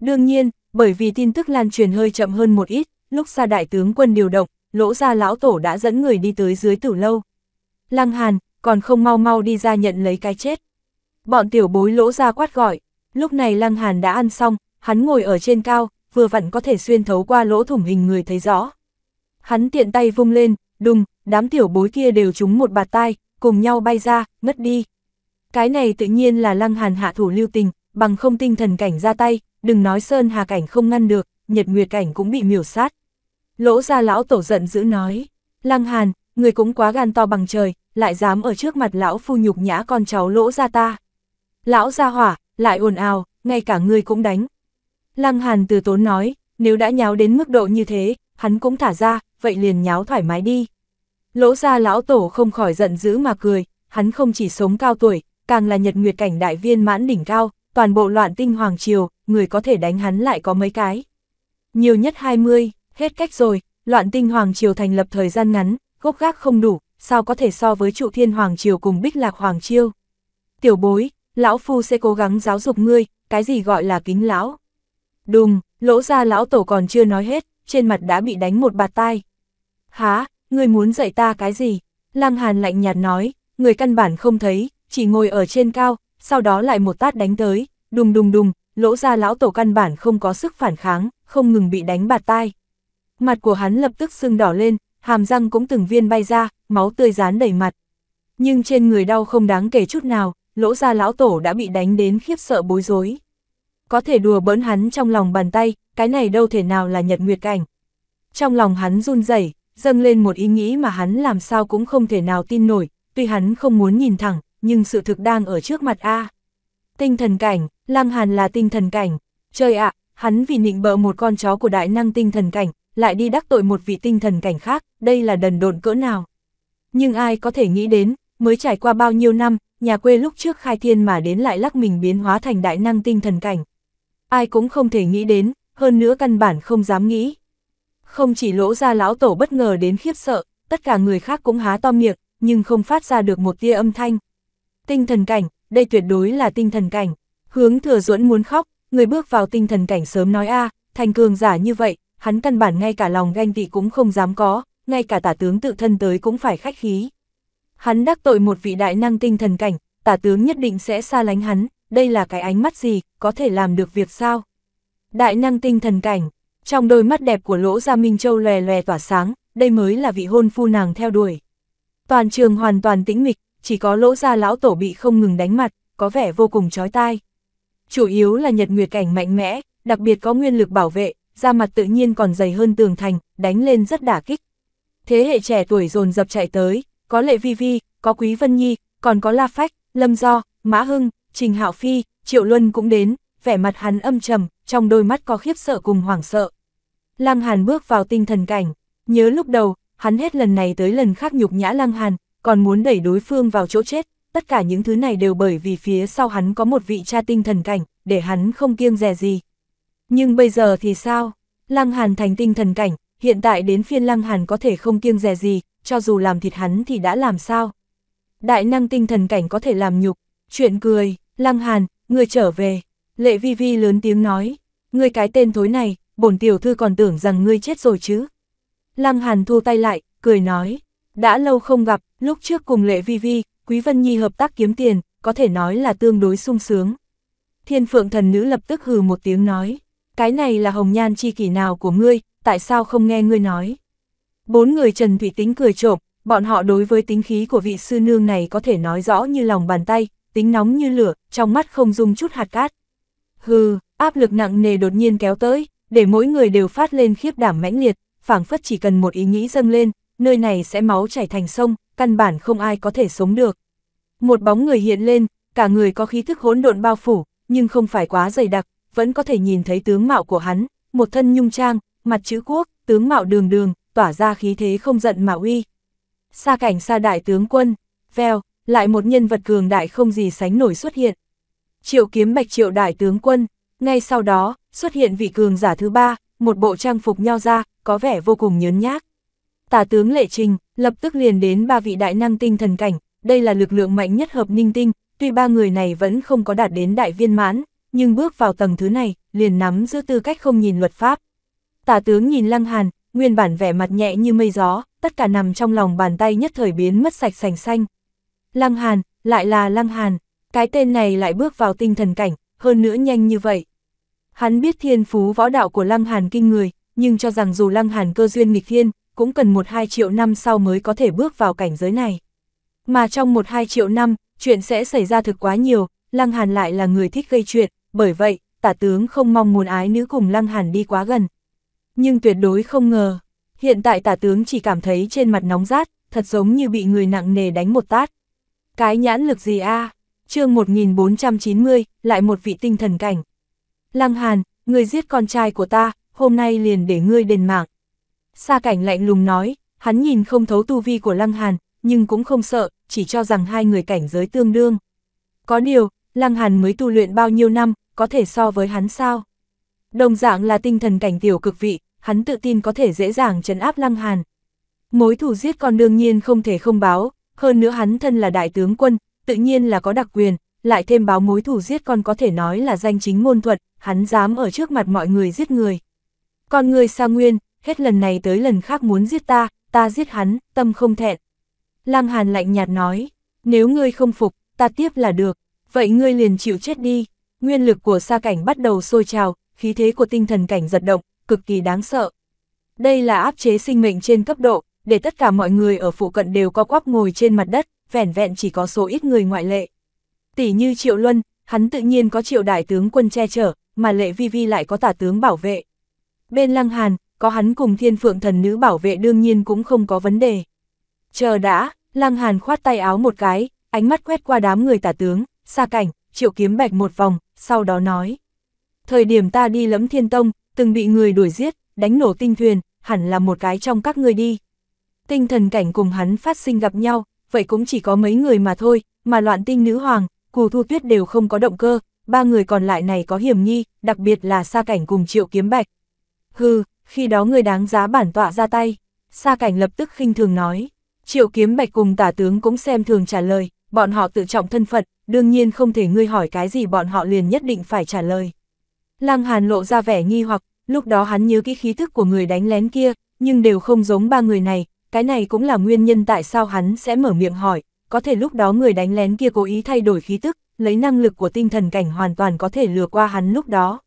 Đương nhiên, bởi vì tin tức lan truyền hơi chậm hơn một ít, lúc xa đại tướng quân điều động, lỗ ra lão tổ đã dẫn người đi tới dưới tử lâu. Lăng Hàn, còn không mau mau đi ra nhận lấy cái chết. Bọn tiểu bối lỗ ra quát gọi, lúc này Lăng Hàn đã ăn xong, hắn ngồi ở trên cao, vừa vặn có thể xuyên thấu qua lỗ thủng hình người thấy rõ. Hắn tiện tay vung lên, đùng, đám tiểu bối kia đều trúng một bạt tai, cùng nhau bay ra, ngất đi. Cái này tự nhiên là lăng hàn hạ thủ lưu tình, bằng không tinh thần cảnh ra tay, đừng nói sơn hà cảnh không ngăn được, nhật nguyệt cảnh cũng bị miểu sát. Lỗ ra lão tổ giận dữ nói, lăng hàn, người cũng quá gan to bằng trời, lại dám ở trước mặt lão phu nhục nhã con cháu lỗ ra ta. Lão ra hỏa, lại ồn ào, ngay cả người cũng đánh. Lăng hàn từ tốn nói, nếu đã nháo đến mức độ như thế, hắn cũng thả ra, vậy liền nháo thoải mái đi. Lỗ ra lão tổ không khỏi giận dữ mà cười, hắn không chỉ sống cao tuổi, càng là nhật nguyệt cảnh đại viên mãn đỉnh cao, toàn bộ loạn tinh hoàng triều, người có thể đánh hắn lại có mấy cái. Nhiều nhất 20, hết cách rồi, loạn tinh hoàng triều thành lập thời gian ngắn, gốc gác không đủ, sao có thể so với trụ thiên hoàng triều cùng bích lạc hoàng triều Tiểu bối, lão phu sẽ cố gắng giáo dục ngươi, cái gì gọi là kính lão. Đùng, lỗ ra lão tổ còn chưa nói hết, trên mặt đã bị đánh một bạt tai. Há, ngươi muốn dạy ta cái gì? Lăng Hàn lạnh nhạt nói, người căn bản không thấy, chỉ ngồi ở trên cao, sau đó lại một tát đánh tới, đùng đùng đùng, lỗ ra lão tổ căn bản không có sức phản kháng, không ngừng bị đánh bạt tai. Mặt của hắn lập tức sưng đỏ lên, hàm răng cũng từng viên bay ra, máu tươi dán đầy mặt. Nhưng trên người đau không đáng kể chút nào, lỗ ra lão tổ đã bị đánh đến khiếp sợ bối rối. Có thể đùa bỡn hắn trong lòng bàn tay, cái này đâu thể nào là nhật nguyệt cảnh. Trong lòng hắn run rẩy dâng lên một ý nghĩ mà hắn làm sao cũng không thể nào tin nổi, tuy hắn không muốn nhìn thẳng, nhưng sự thực đang ở trước mặt A. Tinh thần cảnh, Lăng Hàn là tinh thần cảnh. Trời ạ, hắn vì nịnh bợ một con chó của đại năng tinh thần cảnh, lại đi đắc tội một vị tinh thần cảnh khác, đây là đần độn cỡ nào. Nhưng ai có thể nghĩ đến, mới trải qua bao nhiêu năm, nhà quê lúc trước khai thiên mà đến lại lắc mình biến hóa thành đại năng tinh thần cảnh. Ai cũng không thể nghĩ đến, hơn nữa căn bản không dám nghĩ. Không chỉ lỗ ra lão tổ bất ngờ đến khiếp sợ, tất cả người khác cũng há to miệng, nhưng không phát ra được một tia âm thanh. Tinh thần cảnh, đây tuyệt đối là tinh thần cảnh. Hướng thừa duẫn muốn khóc, người bước vào tinh thần cảnh sớm nói a thành cường giả như vậy, hắn căn bản ngay cả lòng ganh tị cũng không dám có, ngay cả tả tướng tự thân tới cũng phải khách khí. Hắn đắc tội một vị đại năng tinh thần cảnh, tả tướng nhất định sẽ xa lánh hắn, đây là cái ánh mắt gì, có thể làm được việc sao? Đại năng tinh thần cảnh, trong đôi mắt đẹp của lỗ Gia Minh Châu lòe lòe tỏa sáng, đây mới là vị hôn phu nàng theo đuổi. Toàn trường hoàn toàn tĩnh mịch, chỉ có lỗ gia lão tổ bị không ngừng đánh mặt, có vẻ vô cùng chói tai. Chủ yếu là nhật nguyệt cảnh mạnh mẽ, đặc biệt có nguyên lực bảo vệ, da mặt tự nhiên còn dày hơn tường thành, đánh lên rất đả kích. Thế hệ trẻ tuổi dồn dập chạy tới, có Lệ Vi Vi, có Quý Vân Nhi, còn có La Phách, Lâm Do, Mã Hưng, Trình Hạo Phi, Triệu Luân cũng đến, vẻ mặt hắn âm trầm, trong đôi mắt có khiếp sợ cùng hoảng sợ. Lăng Hàn bước vào tinh thần cảnh, nhớ lúc đầu, hắn hết lần này tới lần khác nhục nhã Lăng Hàn, còn muốn đẩy đối phương vào chỗ chết, tất cả những thứ này đều bởi vì phía sau hắn có một vị cha tinh thần cảnh, để hắn không kiêng dè gì. Nhưng bây giờ thì sao? Lăng Hàn thành tinh thần cảnh, hiện tại đến phiên Lăng Hàn có thể không kiêng dè gì, cho dù làm thịt hắn thì đã làm sao? Đại năng tinh thần cảnh có thể làm nhục, chuyện cười, Lăng Hàn, người trở về. Lệ Vi Vi lớn tiếng nói, người cái tên thối này, bổn tiểu thư còn tưởng rằng ngươi chết rồi chứ. Lăng Hàn thu tay lại, cười nói, đã lâu không gặp, lúc trước cùng Lệ Vi Vi, Quý Vân Nhi hợp tác kiếm tiền, có thể nói là tương đối sung sướng. Thiên phượng thần nữ lập tức hừ một tiếng nói, cái này là hồng nhan chi kỷ nào của ngươi, tại sao không nghe ngươi nói. Bốn người Trần Thủy Tính cười trộm, bọn họ đối với tính khí của vị sư nương này có thể nói rõ như lòng bàn tay, tính nóng như lửa, trong mắt không dung chút hạt cát. Hừ, áp lực nặng nề đột nhiên kéo tới, để mỗi người đều phát lên khiếp đảm mãnh liệt, phảng phất chỉ cần một ý nghĩ dâng lên, nơi này sẽ máu chảy thành sông, căn bản không ai có thể sống được. Một bóng người hiện lên, cả người có khí thức hỗn độn bao phủ, nhưng không phải quá dày đặc, vẫn có thể nhìn thấy tướng mạo của hắn, một thân nhung trang, mặt chữ quốc, tướng mạo đường đường, tỏa ra khí thế không giận mà uy. Xa cảnh xa đại tướng quân, veo, lại một nhân vật cường đại không gì sánh nổi xuất hiện. Triệu kiếm bạch triệu đại tướng quân, ngay sau đó, xuất hiện vị cường giả thứ ba, một bộ trang phục nhau ra, có vẻ vô cùng nhớn nhác. Tả tướng lệ trình, lập tức liền đến ba vị đại năng tinh thần cảnh, đây là lực lượng mạnh nhất hợp ninh tinh, tuy ba người này vẫn không có đạt đến đại viên mãn, nhưng bước vào tầng thứ này, liền nắm giữ tư cách không nhìn luật pháp. Tả tướng nhìn Lăng Hàn, nguyên bản vẻ mặt nhẹ như mây gió, tất cả nằm trong lòng bàn tay nhất thời biến mất sạch sành xanh. Lăng Hàn, lại là Lăng Hàn, cái tên này lại bước vào tinh thần cảnh, hơn nữa nhanh như vậy. Hắn biết thiên phú võ đạo của Lăng Hàn kinh người, nhưng cho rằng dù Lăng Hàn cơ duyên nghịch thiên, cũng cần 1-2 triệu năm sau mới có thể bước vào cảnh giới này. Mà trong 1-2 triệu năm, chuyện sẽ xảy ra thực quá nhiều, Lăng Hàn lại là người thích gây chuyện, bởi vậy, tả tướng không mong muốn ái nữ cùng Lăng Hàn đi quá gần. Nhưng tuyệt đối không ngờ, hiện tại tả tướng chỉ cảm thấy trên mặt nóng rát, thật giống như bị người nặng nề đánh một tát. Cái nhãn lực gì a à? chương 1490, lại một vị tinh thần cảnh. Lăng Hàn, người giết con trai của ta, hôm nay liền để ngươi đền mạng. Sa cảnh lạnh lùng nói, hắn nhìn không thấu tu vi của Lăng Hàn, nhưng cũng không sợ, chỉ cho rằng hai người cảnh giới tương đương. Có điều, Lăng Hàn mới tu luyện bao nhiêu năm, có thể so với hắn sao? Đồng dạng là tinh thần cảnh tiểu cực vị, hắn tự tin có thể dễ dàng trấn áp Lăng Hàn. Mối thù giết con đương nhiên không thể không báo, hơn nữa hắn thân là đại tướng quân, tự nhiên là có đặc quyền, lại thêm báo mối thù giết con có thể nói là danh chính ngôn thuận, hắn dám ở trước mặt mọi người giết người. Con người Sa Nguyên, hết lần này tới lần khác muốn giết ta, ta giết hắn, tâm không thẹn. Lăng Hàn lạnh nhạt nói, nếu ngươi không phục, ta tiếp là được, vậy ngươi liền chịu chết đi. Nguyên lực của sa cảnh bắt đầu sôi trào, khí thế của tinh thần cảnh giật động, cực kỳ đáng sợ. Đây là áp chế sinh mệnh trên cấp độ, để tất cả mọi người ở phụ cận đều có quắp ngồi trên mặt đất, vẻn vẹn chỉ có số ít người ngoại lệ. Tỷ như Triệu Luân, hắn tự nhiên có Triệu Đại tướng quân che chở, mà Lệ Vi Vi lại có tả tướng bảo vệ. Bên Lăng Hàn, có hắn cùng thiên phượng thần nữ bảo vệ đương nhiên cũng không có vấn đề. Chờ đã, Lăng Hàn khoát tay áo một cái, ánh mắt quét qua đám người tả tướng, xa cảnh, triệu kiếm bạch một vòng, sau đó nói. Thời điểm ta đi lẫm thiên tông, từng bị người đuổi giết, đánh nổ tinh thuyền, hẳn là một cái trong các người đi. Tinh thần cảnh cùng hắn phát sinh gặp nhau, vậy cũng chỉ có mấy người mà thôi, mà loạn tinh nữ hoàng, cù thu tuyết đều không có động cơ, ba người còn lại này có hiểm nghi, đặc biệt là xa cảnh cùng triệu kiếm bạch. Hừ, khi đó người đáng giá bản tọa ra tay. Sa cảnh lập tức khinh thường nói. Triệu kiếm bạch cùng tả tướng cũng xem thường trả lời, bọn họ tự trọng thân phận, đương nhiên không thể ngươi hỏi cái gì bọn họ liền nhất định phải trả lời. Lăng Hàn lộ ra vẻ nghi hoặc, lúc đó hắn nhớ kỹ khí thức của người đánh lén kia, nhưng đều không giống ba người này, cái này cũng là nguyên nhân tại sao hắn sẽ mở miệng hỏi, có thể lúc đó người đánh lén kia cố ý thay đổi khí tức, lấy năng lực của tinh thần cảnh hoàn toàn có thể lừa qua hắn lúc đó.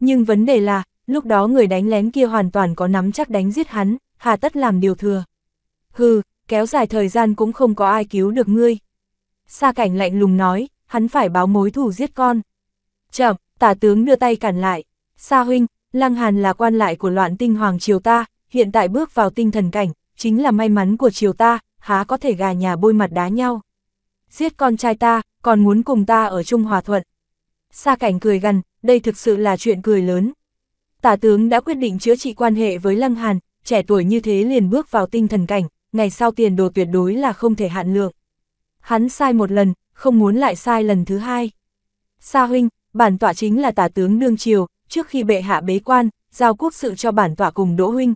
Nhưng vấn đề là, lúc đó người đánh lén kia hoàn toàn có nắm chắc đánh giết hắn, hà tất làm điều thừa. Hừ, kéo dài thời gian cũng không có ai cứu được ngươi. Sa cảnh lạnh lùng nói, hắn phải báo mối thù giết con. Chậm, tả tướng đưa tay cản lại. Sa huynh, Lăng Hàn là quan lại của loạn tinh hoàng triều ta, hiện tại bước vào tinh thần cảnh, chính là may mắn của triều ta, há có thể gà nhà bôi mặt đá nhau. Giết con trai ta, còn muốn cùng ta ở chung hòa thuận. Sa cảnh cười gần, đây thực sự là chuyện cười lớn tả tướng đã quyết định chữa trị quan hệ với Lăng Hàn, trẻ tuổi như thế liền bước vào tinh thần cảnh, ngày sau tiền đồ tuyệt đối là không thể hạn lượng. Hắn sai một lần, không muốn lại sai lần thứ hai. Sa huynh, bản tọa chính là tả tướng đương triều, trước khi bệ hạ bế quan, giao quốc sự cho bản tọa cùng Đỗ huynh.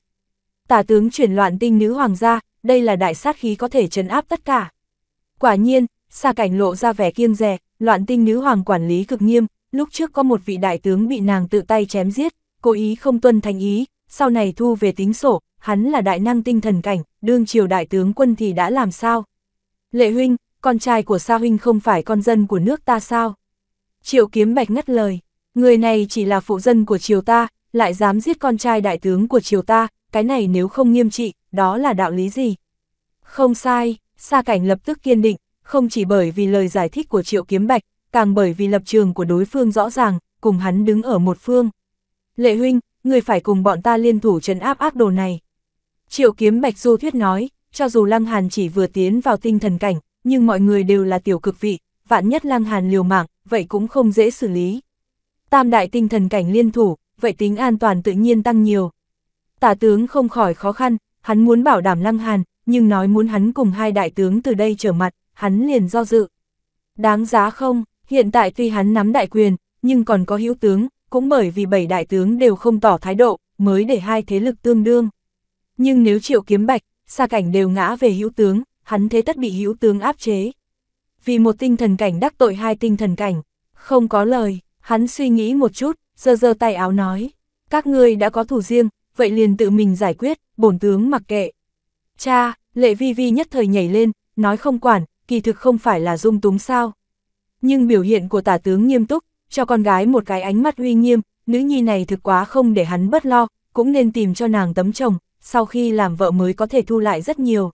Tả tướng chuyển loạn tinh nữ hoàng gia, đây là đại sát khí có thể trấn áp tất cả. Quả nhiên, xa cảnh lộ ra vẻ kiêng rè, loạn tinh nữ hoàng quản lý cực nghiêm, lúc trước có một vị đại tướng bị nàng tự tay chém giết, cố ý không tuân thành ý, sau này thu về tính sổ, hắn là đại năng tinh thần cảnh, đương triều đại tướng quân thì đã làm sao? Lệ huynh, con trai của Sa huynh không phải con dân của nước ta sao? Triệu kiếm bạch ngất lời, người này chỉ là phụ dân của triều ta, lại dám giết con trai đại tướng của triều ta, cái này nếu không nghiêm trị, đó là đạo lý gì? Không sai, Sa cảnh lập tức kiên định, không chỉ bởi vì lời giải thích của triệu kiếm bạch, càng bởi vì lập trường của đối phương rõ ràng, cùng hắn đứng ở một phương. Lệ huynh, người phải cùng bọn ta liên thủ trấn áp ác đồ này. Triệu kiếm Bạch Du Thuyết nói, cho dù Lăng Hàn chỉ vừa tiến vào tinh thần cảnh, nhưng mọi người đều là tiểu cực vị, vạn nhất Lăng Hàn liều mạng, vậy cũng không dễ xử lý. Tam đại tinh thần cảnh liên thủ, vậy tính an toàn tự nhiên tăng nhiều. Tả tướng không khỏi khó khăn, hắn muốn bảo đảm Lăng Hàn, nhưng nói muốn hắn cùng hai đại tướng từ đây trở mặt, hắn liền do dự. Đáng giá không, hiện tại tuy hắn nắm đại quyền, nhưng còn có hữu tướng, cũng bởi vì bảy đại tướng đều không tỏ thái độ, mới để hai thế lực tương đương. Nhưng nếu triệu kiếm bạch, xa cảnh đều ngã về hữu tướng, hắn thế tất bị hữu tướng áp chế. Vì một tinh thần cảnh đắc tội hai tinh thần cảnh, không có lời, hắn suy nghĩ một chút, giơ giơ tay áo nói, các ngươi đã có thủ riêng, vậy liền tự mình giải quyết, bổn tướng mặc kệ. Cha, lệ vi vi nhất thời nhảy lên, nói không quản, kỳ thực không phải là dung túng sao. Nhưng biểu hiện của tả tướng nghiêm túc, cho con gái một cái ánh mắt uy nghiêm, nữ nhi này thực quá không để hắn bất lo, cũng nên tìm cho nàng tấm chồng, sau khi làm vợ mới có thể thu lại rất nhiều.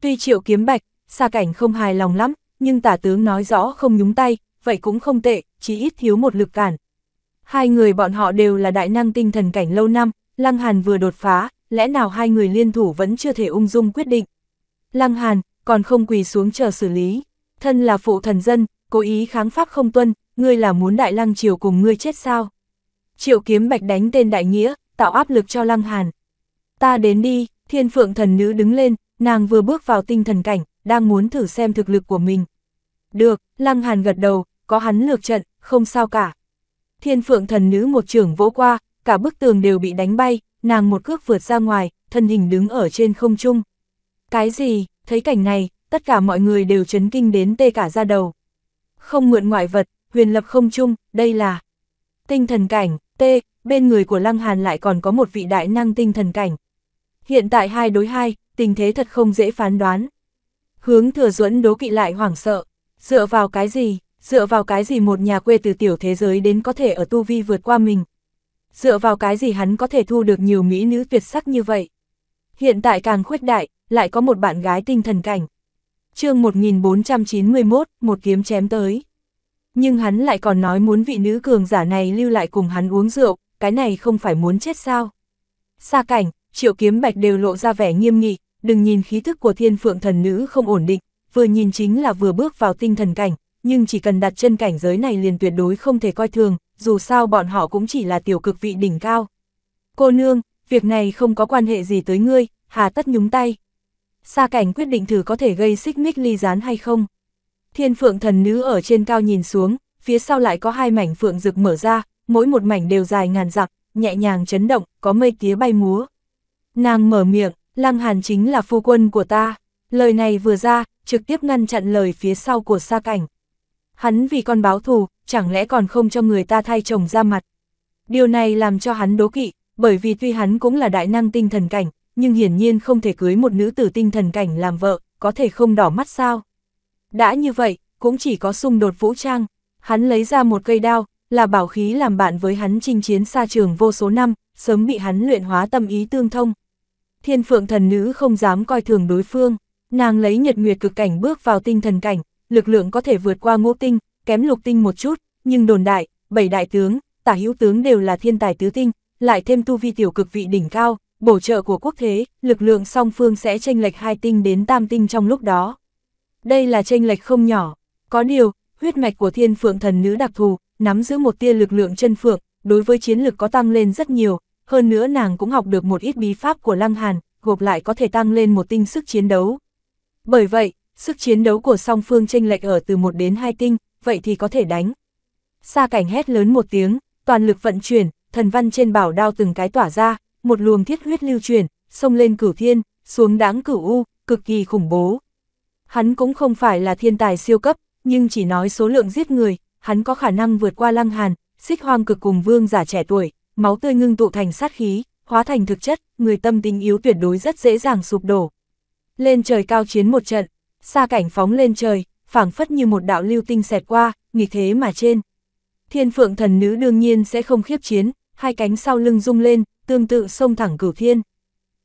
Tuy triệu kiếm bạch, xa cảnh không hài lòng lắm, nhưng tả tướng nói rõ không nhúng tay, vậy cũng không tệ, chỉ ít thiếu một lực cản. Hai người bọn họ đều là đại năng tinh thần cảnh lâu năm, Lăng Hàn vừa đột phá, lẽ nào hai người liên thủ vẫn chưa thể ung dung quyết định. Lăng Hàn, còn không quỳ xuống chờ xử lý. Thân là phụ thần dân, cố ý kháng pháp không tuân, ngươi là muốn đại lăng triều cùng ngươi chết sao? Triệu kiếm bạch đánh tên đại nghĩa, tạo áp lực cho lăng hàn. Ta đến đi, thiên phượng thần nữ đứng lên, nàng vừa bước vào tinh thần cảnh, đang muốn thử xem thực lực của mình. Được, lăng hàn gật đầu, có hắn lược trận, không sao cả. Thiên phượng thần nữ một trưởng vỗ qua, cả bức tường đều bị đánh bay, nàng một cước vượt ra ngoài, thân hình đứng ở trên không trung. Cái gì, thấy cảnh này, tất cả mọi người đều chấn kinh đến tê cả ra đầu không mượn ngoại vật, huyền lập không chung, đây là tinh thần cảnh, T, bên người của Lăng Hàn lại còn có một vị đại năng tinh thần cảnh. Hiện tại hai đối hai, tình thế thật không dễ phán đoán. Hướng thừa duẫn đố kỵ lại hoảng sợ, dựa vào cái gì, dựa vào cái gì một nhà quê từ tiểu thế giới đến có thể ở tu vi vượt qua mình. Dựa vào cái gì hắn có thể thu được nhiều mỹ nữ tuyệt sắc như vậy. Hiện tại càng khuếch đại, lại có một bạn gái tinh thần cảnh chương 1491, một kiếm chém tới. Nhưng hắn lại còn nói muốn vị nữ cường giả này lưu lại cùng hắn uống rượu, cái này không phải muốn chết sao. Xa cảnh, triệu kiếm bạch đều lộ ra vẻ nghiêm nghị, đừng nhìn khí thức của thiên phượng thần nữ không ổn định, vừa nhìn chính là vừa bước vào tinh thần cảnh, nhưng chỉ cần đặt chân cảnh giới này liền tuyệt đối không thể coi thường, dù sao bọn họ cũng chỉ là tiểu cực vị đỉnh cao. Cô nương, việc này không có quan hệ gì tới ngươi, hà tất nhúng tay sa cảnh quyết định thử có thể gây xích mích ly gián hay không. Thiên phượng thần nữ ở trên cao nhìn xuống, phía sau lại có hai mảnh phượng rực mở ra, mỗi một mảnh đều dài ngàn dặm, nhẹ nhàng chấn động, có mây tía bay múa. Nàng mở miệng, Lăng Hàn chính là phu quân của ta. Lời này vừa ra, trực tiếp ngăn chặn lời phía sau của sa cảnh. Hắn vì con báo thù, chẳng lẽ còn không cho người ta thay chồng ra mặt. Điều này làm cho hắn đố kỵ, bởi vì tuy hắn cũng là đại năng tinh thần cảnh, nhưng hiển nhiên không thể cưới một nữ tử tinh thần cảnh làm vợ, có thể không đỏ mắt sao. Đã như vậy, cũng chỉ có xung đột vũ trang, hắn lấy ra một cây đao, là bảo khí làm bạn với hắn chinh chiến xa trường vô số năm, sớm bị hắn luyện hóa tâm ý tương thông. Thiên phượng thần nữ không dám coi thường đối phương, nàng lấy nhật nguyệt cực cảnh bước vào tinh thần cảnh, lực lượng có thể vượt qua ngũ tinh, kém lục tinh một chút, nhưng đồn đại, bảy đại tướng, tả hữu tướng đều là thiên tài tứ tinh, lại thêm tu vi tiểu cực vị đỉnh cao, bổ trợ của quốc thế, lực lượng song phương sẽ tranh lệch hai tinh đến tam tinh trong lúc đó. Đây là tranh lệch không nhỏ, có điều, huyết mạch của thiên phượng thần nữ đặc thù, nắm giữ một tia lực lượng chân phượng, đối với chiến lực có tăng lên rất nhiều, hơn nữa nàng cũng học được một ít bí pháp của Lăng Hàn, gộp lại có thể tăng lên một tinh sức chiến đấu. Bởi vậy, sức chiến đấu của song phương tranh lệch ở từ một đến hai tinh, vậy thì có thể đánh. Sa cảnh hét lớn một tiếng, toàn lực vận chuyển, thần văn trên bảo đao từng cái tỏa ra, một luồng thiết huyết lưu chuyển, xông lên cửu thiên, xuống đáng cửu u, cực kỳ khủng bố. Hắn cũng không phải là thiên tài siêu cấp, nhưng chỉ nói số lượng giết người, hắn có khả năng vượt qua lăng hàn, xích hoang cực cùng vương giả trẻ tuổi, máu tươi ngưng tụ thành sát khí, hóa thành thực chất, người tâm tính yếu tuyệt đối rất dễ dàng sụp đổ. Lên trời cao chiến một trận, xa cảnh phóng lên trời, phảng phất như một đạo lưu tinh xẹt qua, nghịch thế mà trên. Thiên phượng thần nữ đương nhiên sẽ không khiếp chiến, hai cánh sau lưng rung lên, tương tự xông thẳng cửu thiên.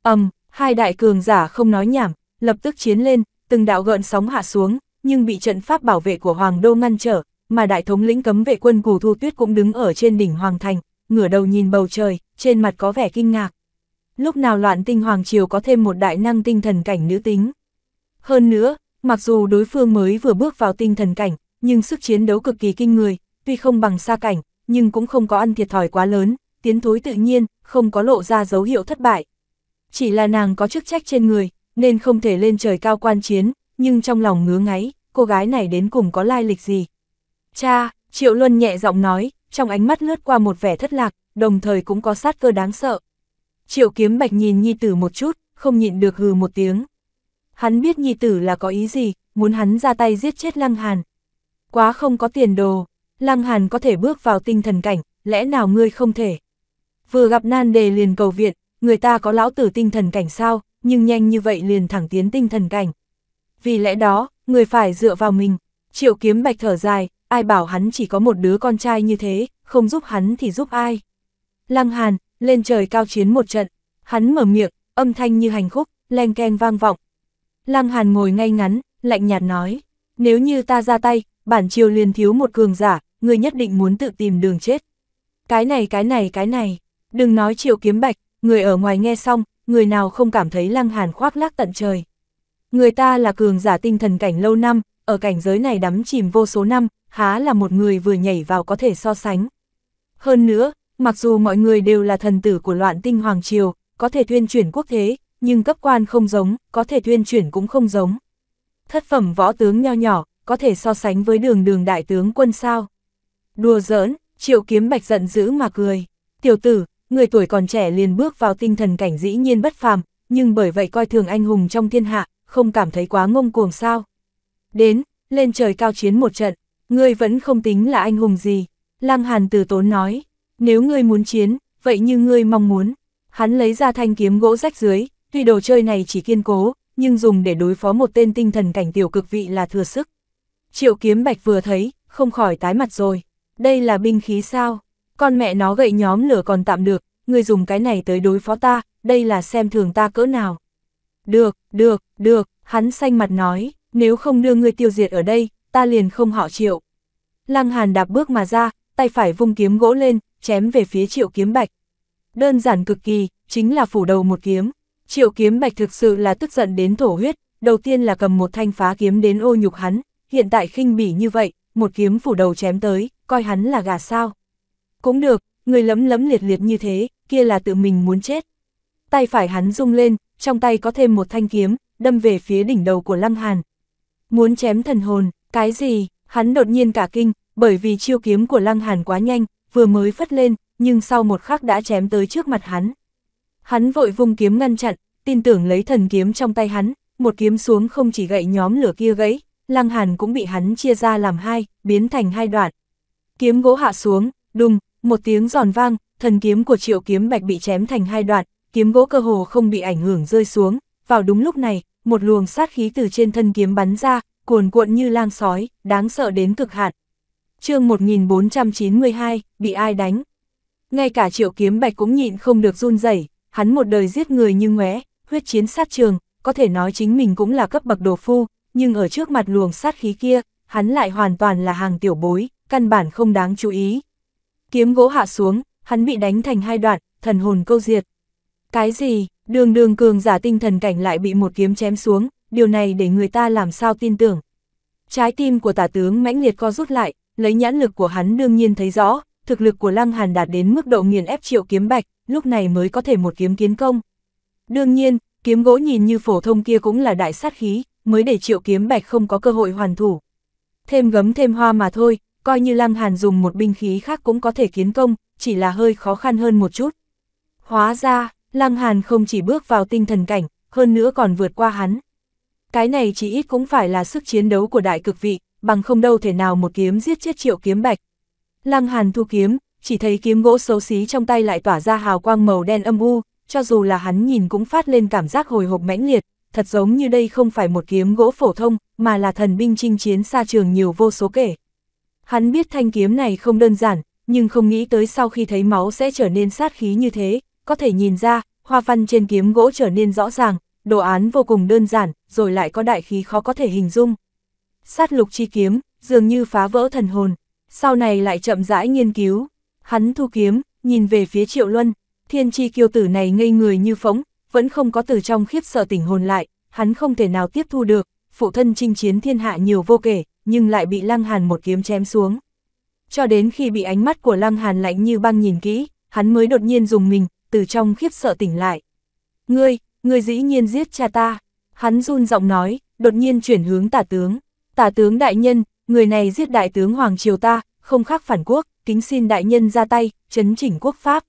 ầm, um, hai đại cường giả không nói nhảm, lập tức chiến lên, từng đạo gợn sóng hạ xuống, nhưng bị trận pháp bảo vệ của Hoàng Đô ngăn trở, mà đại thống lĩnh cấm vệ quân Cù Thu Tuyết cũng đứng ở trên đỉnh Hoàng Thành, ngửa đầu nhìn bầu trời, trên mặt có vẻ kinh ngạc. Lúc nào loạn tinh Hoàng Triều có thêm một đại năng tinh thần cảnh nữ tính. Hơn nữa, mặc dù đối phương mới vừa bước vào tinh thần cảnh, nhưng sức chiến đấu cực kỳ kinh người, tuy không bằng xa cảnh, nhưng cũng không có ăn thiệt thòi quá lớn, tiến thối tự nhiên, không có lộ ra dấu hiệu thất bại. Chỉ là nàng có chức trách trên người, nên không thể lên trời cao quan chiến, nhưng trong lòng ngứa ngáy, cô gái này đến cùng có lai lịch gì. Cha, Triệu Luân nhẹ giọng nói, trong ánh mắt lướt qua một vẻ thất lạc, đồng thời cũng có sát cơ đáng sợ. Triệu kiếm bạch nhìn nhi tử một chút, không nhịn được hừ một tiếng. Hắn biết nhi tử là có ý gì, muốn hắn ra tay giết chết Lăng Hàn. Quá không có tiền đồ, Lăng Hàn có thể bước vào tinh thần cảnh, lẽ nào ngươi không thể? vừa gặp nan đề liền cầu viện, người ta có lão tử tinh thần cảnh sao, nhưng nhanh như vậy liền thẳng tiến tinh thần cảnh. Vì lẽ đó, người phải dựa vào mình, triệu kiếm bạch thở dài, ai bảo hắn chỉ có một đứa con trai như thế, không giúp hắn thì giúp ai. Lăng Hàn, lên trời cao chiến một trận, hắn mở miệng, âm thanh như hành khúc, len keng vang vọng. Lăng Hàn ngồi ngay ngắn, lạnh nhạt nói, nếu như ta ra tay, bản triều liền thiếu một cường giả, người nhất định muốn tự tìm đường chết. Cái này cái này cái này, Đừng nói triệu kiếm bạch, người ở ngoài nghe xong, người nào không cảm thấy lăng hàn khoác lác tận trời. Người ta là cường giả tinh thần cảnh lâu năm, ở cảnh giới này đắm chìm vô số năm, há là một người vừa nhảy vào có thể so sánh. Hơn nữa, mặc dù mọi người đều là thần tử của loạn tinh Hoàng Triều, có thể tuyên chuyển quốc thế, nhưng cấp quan không giống, có thể tuyên chuyển cũng không giống. Thất phẩm võ tướng nho nhỏ, có thể so sánh với đường đường đại tướng quân sao. Đùa giỡn, triệu kiếm bạch giận dữ mà cười. Tiểu tử, người tuổi còn trẻ liền bước vào tinh thần cảnh dĩ nhiên bất phàm, nhưng bởi vậy coi thường anh hùng trong thiên hạ, không cảm thấy quá ngông cuồng sao. Đến, lên trời cao chiến một trận, ngươi vẫn không tính là anh hùng gì. Lăng Hàn từ tốn nói, nếu ngươi muốn chiến, vậy như ngươi mong muốn. Hắn lấy ra thanh kiếm gỗ rách dưới, tuy đồ chơi này chỉ kiên cố, nhưng dùng để đối phó một tên tinh thần cảnh tiểu cực vị là thừa sức. Triệu kiếm bạch vừa thấy, không khỏi tái mặt rồi. Đây là binh khí sao? Con mẹ nó gậy nhóm lửa còn tạm được, người dùng cái này tới đối phó ta, đây là xem thường ta cỡ nào. Được, được, được, hắn xanh mặt nói, nếu không đưa ngươi tiêu diệt ở đây, ta liền không họ triệu. Lăng Hàn đạp bước mà ra, tay phải vung kiếm gỗ lên, chém về phía triệu kiếm bạch. Đơn giản cực kỳ, chính là phủ đầu một kiếm. Triệu kiếm bạch thực sự là tức giận đến thổ huyết, đầu tiên là cầm một thanh phá kiếm đến ô nhục hắn, hiện tại khinh bỉ như vậy, một kiếm phủ đầu chém tới, coi hắn là gà sao. Cũng được, người lấm lấm liệt liệt như thế, kia là tự mình muốn chết. Tay phải hắn rung lên, trong tay có thêm một thanh kiếm, đâm về phía đỉnh đầu của Lăng Hàn. Muốn chém thần hồn, cái gì, hắn đột nhiên cả kinh, bởi vì chiêu kiếm của Lăng Hàn quá nhanh, vừa mới phất lên, nhưng sau một khắc đã chém tới trước mặt hắn. Hắn vội vung kiếm ngăn chặn, tin tưởng lấy thần kiếm trong tay hắn, một kiếm xuống không chỉ gậy nhóm lửa kia gãy, Lăng Hàn cũng bị hắn chia ra làm hai, biến thành hai đoạn. Kiếm gỗ hạ xuống, đùng, một tiếng giòn vang, thần kiếm của triệu kiếm bạch bị chém thành hai đoạn, kiếm gỗ cơ hồ không bị ảnh hưởng rơi xuống. Vào đúng lúc này, một luồng sát khí từ trên thân kiếm bắn ra, cuồn cuộn như lang sói, đáng sợ đến cực hạn. chương 1492, bị ai đánh? Ngay cả triệu kiếm bạch cũng nhịn không được run rẩy hắn một đời giết người như ngóe, huyết chiến sát trường, có thể nói chính mình cũng là cấp bậc đồ phu, nhưng ở trước mặt luồng sát khí kia, hắn lại hoàn toàn là hàng tiểu bối, căn bản không đáng chú ý kiếm gỗ hạ xuống, hắn bị đánh thành hai đoạn, thần hồn câu diệt. Cái gì, đường đường cường giả tinh thần cảnh lại bị một kiếm chém xuống, điều này để người ta làm sao tin tưởng. Trái tim của tả tướng mãnh liệt co rút lại, lấy nhãn lực của hắn đương nhiên thấy rõ, thực lực của Lăng Hàn đạt đến mức độ nghiền ép triệu kiếm bạch, lúc này mới có thể một kiếm kiến công. Đương nhiên, kiếm gỗ nhìn như phổ thông kia cũng là đại sát khí, mới để triệu kiếm bạch không có cơ hội hoàn thủ. Thêm gấm thêm hoa mà thôi, coi như Lăng Hàn dùng một binh khí khác cũng có thể kiến công, chỉ là hơi khó khăn hơn một chút. Hóa ra, Lăng Hàn không chỉ bước vào tinh thần cảnh, hơn nữa còn vượt qua hắn. Cái này chỉ ít cũng phải là sức chiến đấu của đại cực vị, bằng không đâu thể nào một kiếm giết chết triệu kiếm bạch. Lăng Hàn thu kiếm, chỉ thấy kiếm gỗ xấu xí trong tay lại tỏa ra hào quang màu đen âm u, cho dù là hắn nhìn cũng phát lên cảm giác hồi hộp mãnh liệt, thật giống như đây không phải một kiếm gỗ phổ thông, mà là thần binh chinh chiến xa trường nhiều vô số kể. Hắn biết thanh kiếm này không đơn giản, nhưng không nghĩ tới sau khi thấy máu sẽ trở nên sát khí như thế, có thể nhìn ra, hoa văn trên kiếm gỗ trở nên rõ ràng, đồ án vô cùng đơn giản, rồi lại có đại khí khó có thể hình dung. Sát lục chi kiếm, dường như phá vỡ thần hồn, sau này lại chậm rãi nghiên cứu. Hắn thu kiếm, nhìn về phía Triệu Luân, thiên chi kiêu tử này ngây người như phóng, vẫn không có từ trong khiếp sợ tỉnh hồn lại, hắn không thể nào tiếp thu được, phụ thân chinh chiến thiên hạ nhiều vô kể, nhưng lại bị Lăng Hàn một kiếm chém xuống. Cho đến khi bị ánh mắt của Lăng Hàn lạnh như băng nhìn kỹ, hắn mới đột nhiên dùng mình, từ trong khiếp sợ tỉnh lại. Ngươi, ngươi dĩ nhiên giết cha ta. Hắn run giọng nói, đột nhiên chuyển hướng tả tướng. Tả tướng đại nhân, người này giết đại tướng Hoàng Triều ta, không khác phản quốc, kính xin đại nhân ra tay, chấn chỉnh quốc pháp.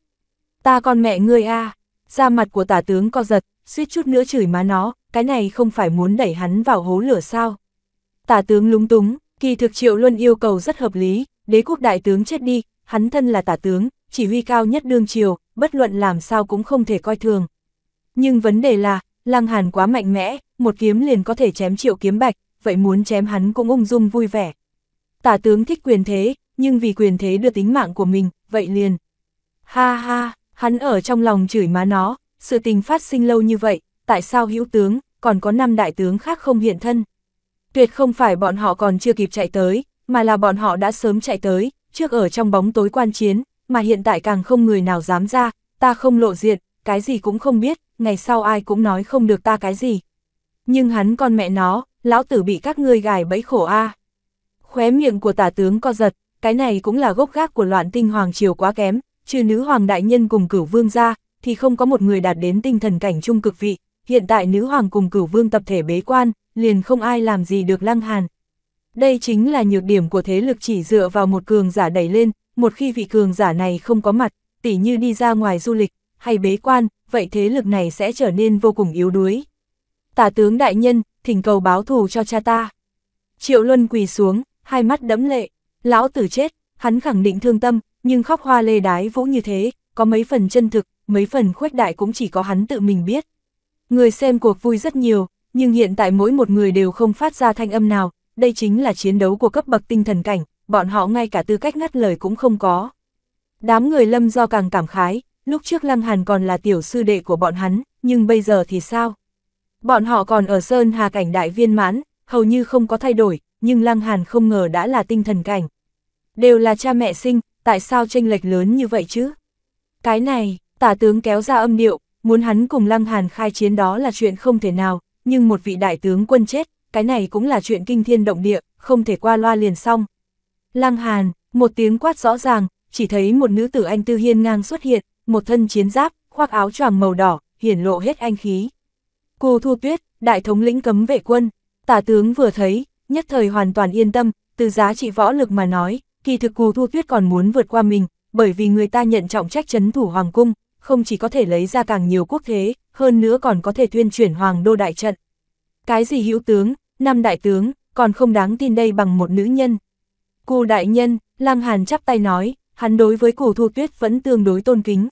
Ta con mẹ ngươi a ra mặt của tả tướng co giật, suýt chút nữa chửi má nó, cái này không phải muốn đẩy hắn vào hố lửa sao. Tả tướng lúng túng, kỳ thực Triệu Luân yêu cầu rất hợp lý, đế quốc đại tướng chết đi, hắn thân là tả tướng, chỉ huy cao nhất đương triều, bất luận làm sao cũng không thể coi thường. Nhưng vấn đề là, Lăng Hàn quá mạnh mẽ, một kiếm liền có thể chém Triệu Kiếm Bạch, vậy muốn chém hắn cũng ung dung vui vẻ. Tả tướng thích quyền thế, nhưng vì quyền thế đưa tính mạng của mình, vậy liền. Ha ha, hắn ở trong lòng chửi má nó, sự tình phát sinh lâu như vậy, tại sao hữu tướng, còn có năm đại tướng khác không hiện thân. Tuyệt không phải bọn họ còn chưa kịp chạy tới, mà là bọn họ đã sớm chạy tới, trước ở trong bóng tối quan chiến, mà hiện tại càng không người nào dám ra, ta không lộ diện, cái gì cũng không biết, ngày sau ai cũng nói không được ta cái gì. Nhưng hắn con mẹ nó, lão tử bị các ngươi gài bẫy khổ a. À. Khóe miệng của tả tướng co giật, cái này cũng là gốc gác của loạn tinh hoàng triều quá kém, trừ nữ hoàng đại nhân cùng cửu vương ra, thì không có một người đạt đến tinh thần cảnh trung cực vị. Hiện tại nữ hoàng cùng cửu vương tập thể bế quan, liền không ai làm gì được Lăng Hàn. Đây chính là nhược điểm của thế lực chỉ dựa vào một cường giả đẩy lên, một khi vị cường giả này không có mặt, tỉ như đi ra ngoài du lịch, hay bế quan, vậy thế lực này sẽ trở nên vô cùng yếu đuối. Tả tướng đại nhân, thỉnh cầu báo thù cho cha ta. Triệu Luân quỳ xuống, hai mắt đẫm lệ, lão tử chết, hắn khẳng định thương tâm, nhưng khóc hoa lê đái vũ như thế, có mấy phần chân thực, mấy phần khuếch đại cũng chỉ có hắn tự mình biết. Người xem cuộc vui rất nhiều, nhưng hiện tại mỗi một người đều không phát ra thanh âm nào, đây chính là chiến đấu của cấp bậc tinh thần cảnh, bọn họ ngay cả tư cách ngắt lời cũng không có. Đám người lâm do càng cảm khái, lúc trước Lăng Hàn còn là tiểu sư đệ của bọn hắn, nhưng bây giờ thì sao? Bọn họ còn ở Sơn Hà cảnh đại viên mãn, hầu như không có thay đổi, nhưng Lăng Hàn không ngờ đã là tinh thần cảnh. Đều là cha mẹ sinh, tại sao tranh lệch lớn như vậy chứ? Cái này, tả tướng kéo ra âm điệu, muốn hắn cùng Lăng Hàn khai chiến đó là chuyện không thể nào, nhưng một vị đại tướng quân chết, cái này cũng là chuyện kinh thiên động địa, không thể qua loa liền xong. Lăng Hàn, một tiếng quát rõ ràng, chỉ thấy một nữ tử anh tư hiên ngang xuất hiện, một thân chiến giáp, khoác áo choàng màu đỏ, hiển lộ hết anh khí. Cù Thu Tuyết, đại thống lĩnh cấm vệ quân, tả tướng vừa thấy, nhất thời hoàn toàn yên tâm, từ giá trị võ lực mà nói, kỳ thực Cù Thu Tuyết còn muốn vượt qua mình, bởi vì người ta nhận trọng trách chấn thủ hoàng cung, không chỉ có thể lấy ra càng nhiều quốc thế, hơn nữa còn có thể tuyên chuyển hoàng đô đại trận. Cái gì hữu tướng, năm đại tướng, còn không đáng tin đây bằng một nữ nhân. Cù đại nhân, Lăng Hàn chắp tay nói, hắn đối với cù thu tuyết vẫn tương đối tôn kính.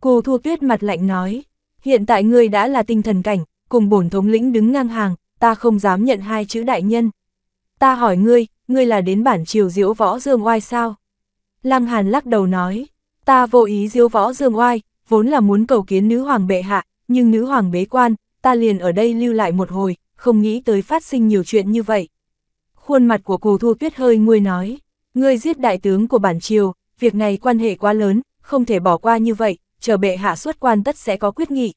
Cù thu tuyết mặt lạnh nói, hiện tại ngươi đã là tinh thần cảnh, cùng bổn thống lĩnh đứng ngang hàng, ta không dám nhận hai chữ đại nhân. Ta hỏi ngươi, ngươi là đến bản triều diễu võ dương oai sao? Lăng Hàn lắc đầu nói, ta vô ý diễu võ dương oai, vốn là muốn cầu kiến nữ hoàng bệ hạ, nhưng nữ hoàng bế quan, ta liền ở đây lưu lại một hồi, không nghĩ tới phát sinh nhiều chuyện như vậy. Khuôn mặt của cù thu tuyết hơi nguôi nói, ngươi giết đại tướng của bản triều, việc này quan hệ quá lớn, không thể bỏ qua như vậy, chờ bệ hạ xuất quan tất sẽ có quyết nghị.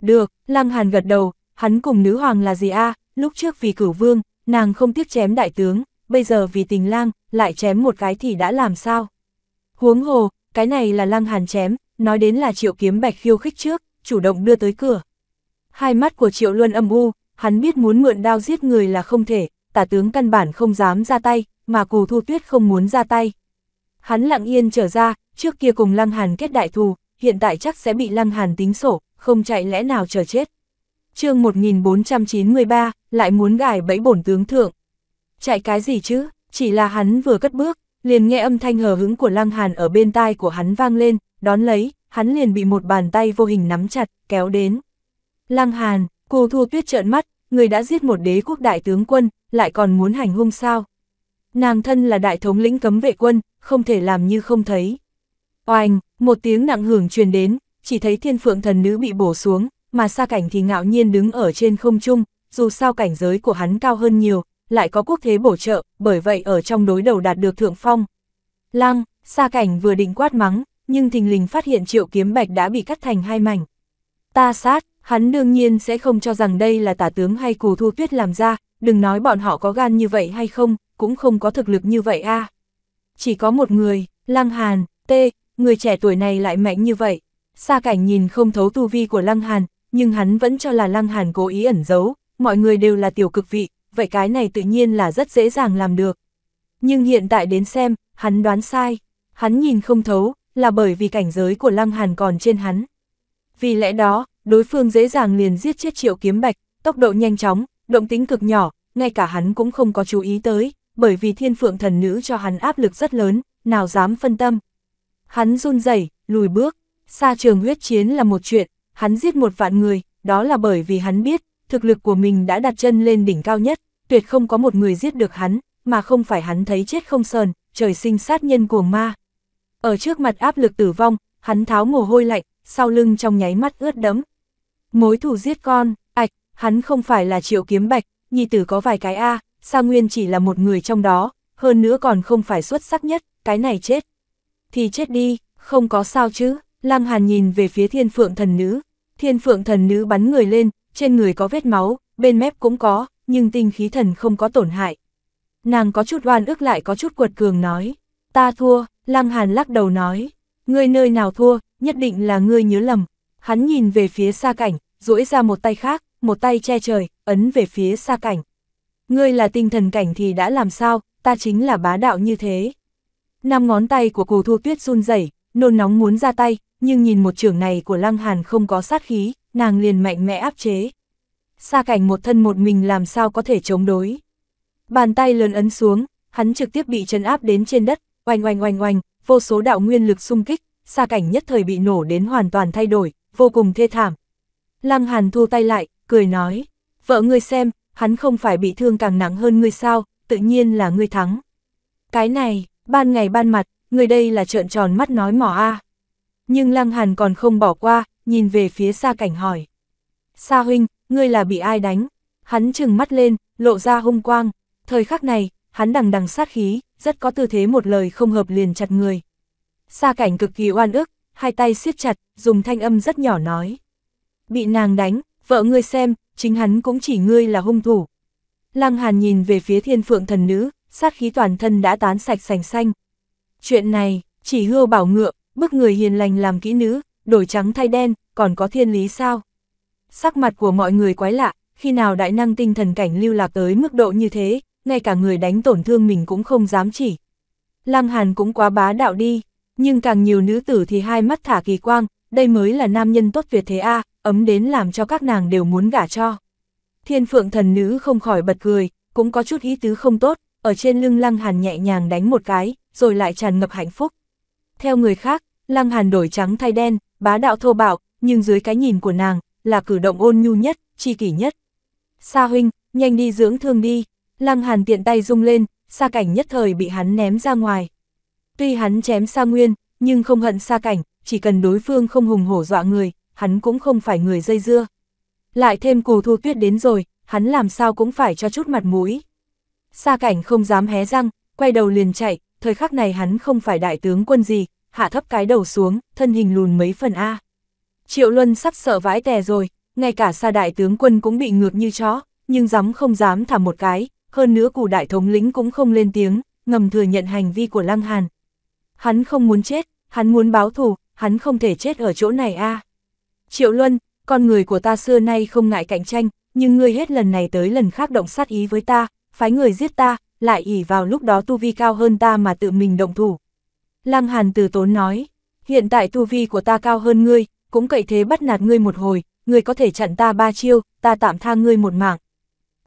Được, Lăng Hàn gật đầu, hắn cùng nữ hoàng là gì a? lúc trước vì cửu vương, nàng không tiếc chém đại tướng, bây giờ vì tình lang, lại chém một cái thì đã làm sao? Huống hồ, cái này là Lăng Hàn chém, nói đến là triệu kiếm bạch khiêu khích trước, chủ động đưa tới cửa. Hai mắt của Triệu Luân âm u, hắn biết muốn mượn đao giết người là không thể, tả tướng căn bản không dám ra tay, mà cù thu tuyết không muốn ra tay. Hắn lặng yên trở ra, trước kia cùng Lăng Hàn kết đại thù, hiện tại chắc sẽ bị Lăng Hàn tính sổ, không chạy lẽ nào chờ chết. chương 1493, lại muốn gài bẫy bổn tướng thượng. Chạy cái gì chứ, chỉ là hắn vừa cất bước, liền nghe âm thanh hờ hứng của Lăng Hàn ở bên tai của hắn vang lên, đón lấy, hắn liền bị một bàn tay vô hình nắm chặt, kéo đến. Lăng Hàn, cô thua tuyết trợn mắt, người đã giết một đế quốc đại tướng quân, lại còn muốn hành hung sao. Nàng thân là đại thống lĩnh cấm vệ quân, không thể làm như không thấy. Oanh, một tiếng nặng hưởng truyền đến, chỉ thấy thiên phượng thần nữ bị bổ xuống, mà xa cảnh thì ngạo nhiên đứng ở trên không trung, dù sao cảnh giới của hắn cao hơn nhiều, lại có quốc thế bổ trợ, bởi vậy ở trong đối đầu đạt được thượng phong. Lăng, xa cảnh vừa định quát mắng, nhưng thình lình phát hiện triệu kiếm bạch đã bị cắt thành hai mảnh. Ta sát, hắn đương nhiên sẽ không cho rằng đây là tả tướng hay cù thu tuyết làm ra, đừng nói bọn họ có gan như vậy hay không, cũng không có thực lực như vậy a. Chỉ có một người, Lăng Hàn, T, người trẻ tuổi này lại mạnh như vậy. Sa cảnh nhìn không thấu tu vi của Lăng Hàn, nhưng hắn vẫn cho là Lăng Hàn cố ý ẩn giấu, mọi người đều là tiểu cực vị, vậy cái này tự nhiên là rất dễ dàng làm được. Nhưng hiện tại đến xem, hắn đoán sai, hắn nhìn không thấu, là bởi vì cảnh giới của Lăng Hàn còn trên hắn. Vì lẽ đó, đối phương dễ dàng liền giết chết triệu kiếm bạch, tốc độ nhanh chóng, động tính cực nhỏ, ngay cả hắn cũng không có chú ý tới, bởi vì thiên phượng thần nữ cho hắn áp lực rất lớn, nào dám phân tâm. Hắn run rẩy, lùi bước, xa trường huyết chiến là một chuyện, hắn giết một vạn người, đó là bởi vì hắn biết, thực lực của mình đã đặt chân lên đỉnh cao nhất, tuyệt không có một người giết được hắn, mà không phải hắn thấy chết không sờn, trời sinh sát nhân cuồng ma. Ở trước mặt áp lực tử vong, hắn tháo mồ hôi lạnh, sau lưng trong nháy mắt ướt đẫm. Mối thủ giết con, ạch, hắn không phải là triệu kiếm bạch, nhi tử có vài cái A, Sa Nguyên chỉ là một người trong đó, hơn nữa còn không phải xuất sắc nhất, cái này chết. Thì chết đi, không có sao chứ, Lăng Hàn nhìn về phía thiên phượng thần nữ, thiên phượng thần nữ bắn người lên, trên người có vết máu, bên mép cũng có, nhưng tinh khí thần không có tổn hại. Nàng có chút oan ước lại có chút quật cường nói, ta thua, Lăng Hàn lắc đầu nói, ngươi nơi nào thua, nhất định là ngươi nhớ lầm. Hắn nhìn về phía xa cảnh, duỗi ra một tay khác, một tay che trời, ấn về phía xa cảnh. Ngươi là tinh thần cảnh thì đã làm sao, ta chính là bá đạo như thế. Năm ngón tay của cù thu tuyết run rẩy, nôn nóng muốn ra tay, nhưng nhìn một trường này của Lăng Hàn không có sát khí, nàng liền mạnh mẽ áp chế. Xa cảnh một thân một mình làm sao có thể chống đối. Bàn tay lớn ấn xuống, hắn trực tiếp bị chân áp đến trên đất, oanh oanh oanh oanh, vô số đạo nguyên lực xung kích, xa cảnh nhất thời bị nổ đến hoàn toàn thay đổi, vô cùng thê thảm. Lăng Hàn thu tay lại, cười nói, vợ ngươi xem, hắn không phải bị thương càng nặng hơn ngươi sao, tự nhiên là ngươi thắng. Cái này, ban ngày ban mặt, người đây là trợn tròn mắt nói mỏ a. Nhưng Lăng Hàn còn không bỏ qua, nhìn về phía xa cảnh hỏi. Sa huynh, ngươi là bị ai đánh? Hắn trừng mắt lên, lộ ra hung quang. Thời khắc này, hắn đằng đằng sát khí, rất có tư thế một lời không hợp liền chặt người. Sa cảnh cực kỳ oan ức, hai tay siết chặt, dùng thanh âm rất nhỏ nói. Bị nàng đánh, vợ ngươi xem, chính hắn cũng chỉ ngươi là hung thủ. Lăng Hàn nhìn về phía thiên phượng thần nữ, sát khí toàn thân đã tán sạch sành xanh. Chuyện này, chỉ hưu bảo ngựa, bức người hiền lành làm kỹ nữ, đổi trắng thay đen, còn có thiên lý sao? Sắc mặt của mọi người quái lạ, khi nào đại năng tinh thần cảnh lưu lạc tới mức độ như thế, ngay cả người đánh tổn thương mình cũng không dám chỉ. Lăng Hàn cũng quá bá đạo đi, nhưng càng nhiều nữ tử thì hai mắt thả kỳ quang, đây mới là nam nhân tốt việt thế a, ấm đến làm cho các nàng đều muốn gả cho. Thiên phượng thần nữ không khỏi bật cười, cũng có chút ý tứ không tốt, ở trên lưng Lăng Hàn nhẹ nhàng đánh một cái, rồi lại tràn ngập hạnh phúc. Theo người khác, Lăng Hàn đổi trắng thay đen, bá đạo thô bạo, nhưng dưới cái nhìn của nàng, là cử động ôn nhu nhất, chi kỷ nhất. Sa huynh, nhanh đi dưỡng thương đi, Lăng Hàn tiện tay rung lên, Sa Cảnh nhất thời bị hắn ném ra ngoài. Tuy hắn chém Sa Nguyên, nhưng không hận Sa Cảnh, chỉ cần đối phương không hùng hổ dọa người, hắn cũng không phải người dây dưa. Lại thêm cù thu tuyết đến rồi, hắn làm sao cũng phải cho chút mặt mũi. Sa Cảnh không dám hé răng, quay đầu liền chạy, thời khắc này hắn không phải đại tướng quân gì, hạ thấp cái đầu xuống, thân hình lùn mấy phần A. Triệu Luân sắp sợ vãi tè rồi, ngay cả Sa Đại tướng quân cũng bị ngược như chó, nhưng dám không dám thả một cái, hơn nữa cụ đại thống lĩnh cũng không lên tiếng, ngầm thừa nhận hành vi của Lăng Hàn. Hắn không muốn chết, hắn muốn báo thù, hắn không thể chết ở chỗ này a. Triệu Luân, con người của ta xưa nay không ngại cạnh tranh, nhưng ngươi hết lần này tới lần khác động sát ý với ta, phái người giết ta, lại ỉ vào lúc đó tu vi cao hơn ta mà tự mình động thủ. Lăng Hàn từ tốn nói, hiện tại tu vi của ta cao hơn ngươi, cũng cậy thế bắt nạt ngươi một hồi, ngươi có thể chặn ta ba chiêu, ta tạm tha ngươi một mạng.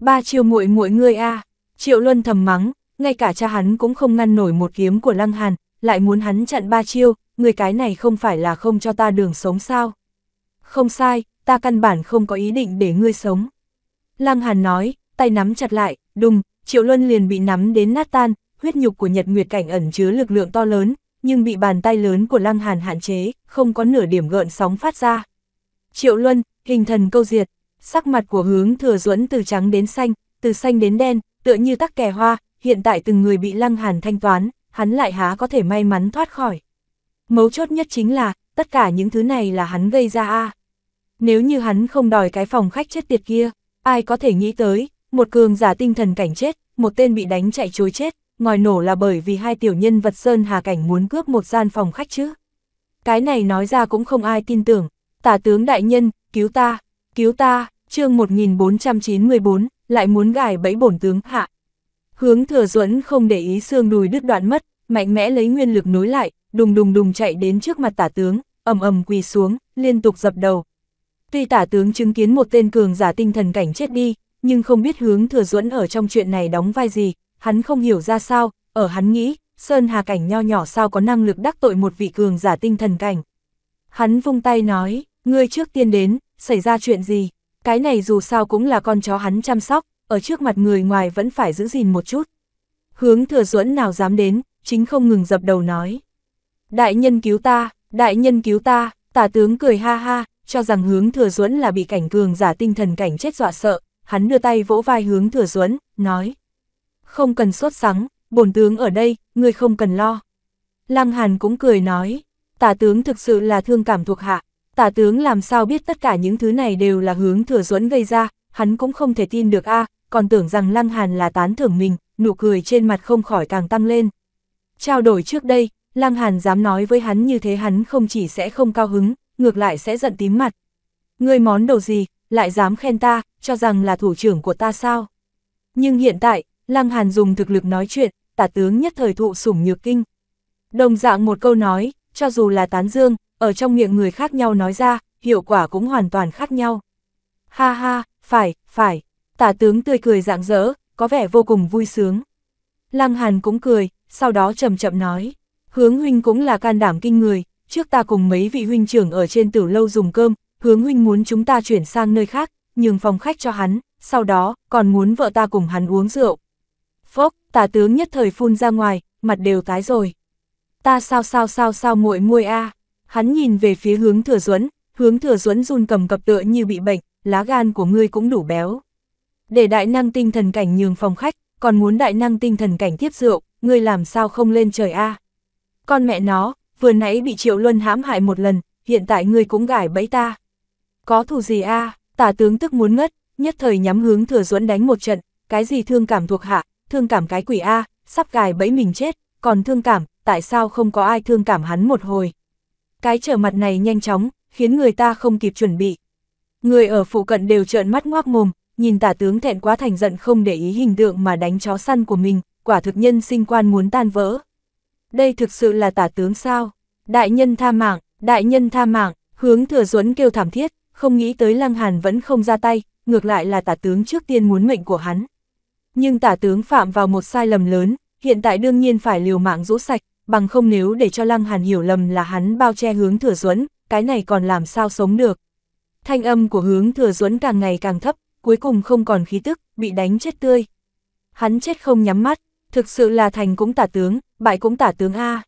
Ba chiêu muội muội ngươi a Triệu Luân thầm mắng, ngay cả cha hắn cũng không ngăn nổi một kiếm của Lăng Hàn, lại muốn hắn chặn ba chiêu, người cái này không phải là không cho ta đường sống sao. Không sai, ta căn bản không có ý định để ngươi sống. Lăng Hàn nói, tay nắm chặt lại, đùng, Triệu Luân liền bị nắm đến nát tan, huyết nhục của Nhật Nguyệt Cảnh ẩn chứa lực lượng to lớn, nhưng bị bàn tay lớn của Lăng Hàn hạn chế, không có nửa điểm gợn sóng phát ra. Triệu Luân, hình thần câu diệt, sắc mặt của hướng thừa duẫn từ trắng đến xanh, từ xanh đến đen, tựa như tắc kè hoa, hiện tại từng người bị lăng hàn thanh toán, hắn lại há có thể may mắn thoát khỏi. Mấu chốt nhất chính là, tất cả những thứ này là hắn gây ra a Nếu như hắn không đòi cái phòng khách chết tiệt kia, ai có thể nghĩ tới, một cường giả tinh thần cảnh chết, một tên bị đánh chạy chối chết, ngòi nổ là bởi vì hai tiểu nhân vật Sơn Hà Cảnh muốn cướp một gian phòng khách chứ. Cái này nói ra cũng không ai tin tưởng, tả tướng đại nhân, cứu ta, cứu ta, chương 1494, lại muốn gài bẫy bổn tướng hạ. Hướng thừa duẫn không để ý xương đùi đứt đoạn mất, mạnh mẽ lấy nguyên lực nối lại, đùng đùng đùng chạy đến trước mặt tả tướng, ầm ầm quỳ xuống, liên tục dập đầu. Tuy tả tướng chứng kiến một tên cường giả tinh thần cảnh chết đi, nhưng không biết hướng thừa duẫn ở trong chuyện này đóng vai gì, hắn không hiểu ra sao, ở hắn nghĩ, Sơn Hà Cảnh nho nhỏ sao có năng lực đắc tội một vị cường giả tinh thần cảnh. Hắn vung tay nói, ngươi trước tiên đến, xảy ra chuyện gì? cái này dù sao cũng là con chó hắn chăm sóc, ở trước mặt người ngoài vẫn phải giữ gìn một chút. Hướng thừa duẫn nào dám đến, chính không ngừng dập đầu nói. Đại nhân cứu ta, đại nhân cứu ta, tả tướng cười ha ha, cho rằng hướng thừa duẫn là bị cảnh cường giả tinh thần cảnh chết dọa sợ, hắn đưa tay vỗ vai hướng thừa duẫn nói. Không cần sốt sắng, bổn tướng ở đây, người không cần lo. Lăng Hàn cũng cười nói, tả tướng thực sự là thương cảm thuộc hạ, tả tướng làm sao biết tất cả những thứ này đều là hướng thừa duẫn gây ra, hắn cũng không thể tin được a còn tưởng rằng Lăng Hàn là tán thưởng mình, nụ cười trên mặt không khỏi càng tăng lên. Trao đổi trước đây, Lăng Hàn dám nói với hắn như thế hắn không chỉ sẽ không cao hứng, ngược lại sẽ giận tím mặt. Ngươi món đồ gì, lại dám khen ta, cho rằng là thủ trưởng của ta sao? Nhưng hiện tại, Lăng Hàn dùng thực lực nói chuyện, tả tướng nhất thời thụ sủng nhược kinh. Đồng dạng một câu nói, cho dù là tán dương, ở trong miệng người khác nhau nói ra, hiệu quả cũng hoàn toàn khác nhau. Ha ha, phải, phải, tả tướng tươi cười rạng rỡ, có vẻ vô cùng vui sướng. Lăng Hàn cũng cười, sau đó chậm chậm nói, hướng huynh cũng là can đảm kinh người, trước ta cùng mấy vị huynh trưởng ở trên tử lâu dùng cơm, hướng huynh muốn chúng ta chuyển sang nơi khác, nhường phòng khách cho hắn, sau đó còn muốn vợ ta cùng hắn uống rượu. Phốc, tả tướng nhất thời phun ra ngoài, mặt đều tái rồi. Ta sao sao sao sao muội muội a. À. Hắn nhìn về phía hướng thừa duẫn hướng thừa duẫn run cầm cập tựa như bị bệnh, lá gan của ngươi cũng đủ béo. Để đại năng tinh thần cảnh nhường phòng khách, còn muốn đại năng tinh thần cảnh tiếp rượu, ngươi làm sao không lên trời a Con mẹ nó, vừa nãy bị Triệu Luân hãm hại một lần, hiện tại ngươi cũng gải bẫy ta. Có thù gì a tả tướng tức muốn ngất, nhất thời nhắm hướng thừa duẫn đánh một trận, cái gì thương cảm thuộc hạ, thương cảm cái quỷ a sắp gài bẫy mình chết, còn thương cảm, tại sao không có ai thương cảm hắn một hồi cái trở mặt này nhanh chóng, khiến người ta không kịp chuẩn bị. Người ở phụ cận đều trợn mắt ngoác mồm, nhìn tả tướng thẹn quá thành giận không để ý hình tượng mà đánh chó săn của mình, quả thực nhân sinh quan muốn tan vỡ. Đây thực sự là tả tướng sao? Đại nhân tha mạng, đại nhân tha mạng, hướng thừa duẫn kêu thảm thiết, không nghĩ tới Lăng Hàn vẫn không ra tay, ngược lại là tả tướng trước tiên muốn mệnh của hắn. Nhưng tả tướng phạm vào một sai lầm lớn, hiện tại đương nhiên phải liều mạng rũ sạch, bằng không nếu để cho Lăng Hàn hiểu lầm là hắn bao che hướng thừa duẫn cái này còn làm sao sống được. Thanh âm của hướng thừa duẫn càng ngày càng thấp, cuối cùng không còn khí tức, bị đánh chết tươi. Hắn chết không nhắm mắt, thực sự là thành cũng tả tướng, bại cũng tả tướng A.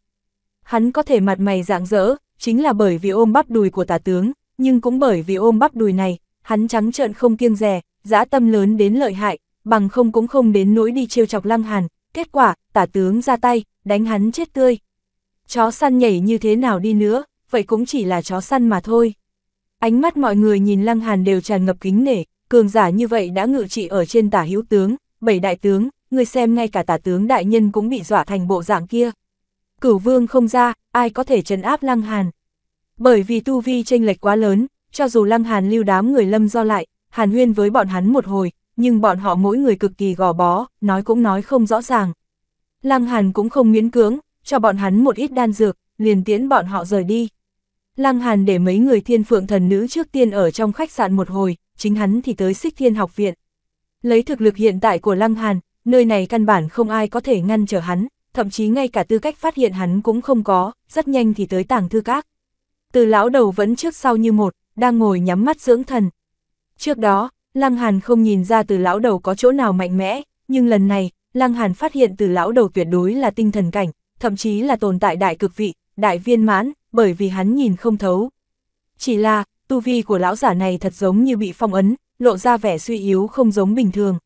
Hắn có thể mặt mày dạng dỡ, chính là bởi vì ôm bắp đùi của tả tướng, nhưng cũng bởi vì ôm bắp đùi này, hắn trắng trợn không kiêng rè, dã tâm lớn đến lợi hại, bằng không cũng không đến nỗi đi trêu chọc lăng hàn, kết quả, tả tướng ra tay, đánh hắn chết tươi. Chó săn nhảy như thế nào đi nữa, vậy cũng chỉ là chó săn mà thôi. Ánh mắt mọi người nhìn Lăng Hàn đều tràn ngập kính nể, cường giả như vậy đã ngự trị ở trên tả hữu tướng, bảy đại tướng, người xem ngay cả tả tướng đại nhân cũng bị dọa thành bộ dạng kia. Cửu vương không ra, ai có thể trấn áp Lăng Hàn. Bởi vì tu vi chênh lệch quá lớn, cho dù Lăng Hàn lưu đám người lâm do lại, Hàn huyên với bọn hắn một hồi, nhưng bọn họ mỗi người cực kỳ gò bó, nói cũng nói không rõ ràng. Lăng Hàn cũng không miễn cưỡng, cho bọn hắn một ít đan dược, liền tiễn bọn họ rời đi. Lăng Hàn để mấy người thiên phượng thần nữ trước tiên ở trong khách sạn một hồi, chính hắn thì tới xích thiên học viện. Lấy thực lực hiện tại của Lăng Hàn, nơi này căn bản không ai có thể ngăn trở hắn, thậm chí ngay cả tư cách phát hiện hắn cũng không có, rất nhanh thì tới tàng thư các. Từ lão đầu vẫn trước sau như một, đang ngồi nhắm mắt dưỡng thần. Trước đó, Lăng Hàn không nhìn ra từ lão đầu có chỗ nào mạnh mẽ, nhưng lần này, Lăng Hàn phát hiện từ lão đầu tuyệt đối là tinh thần cảnh, thậm chí là tồn tại đại cực vị, đại viên mãn, bởi vì hắn nhìn không thấu. Chỉ là, tu vi của lão giả này thật giống như bị phong ấn, lộ ra vẻ suy yếu không giống bình thường.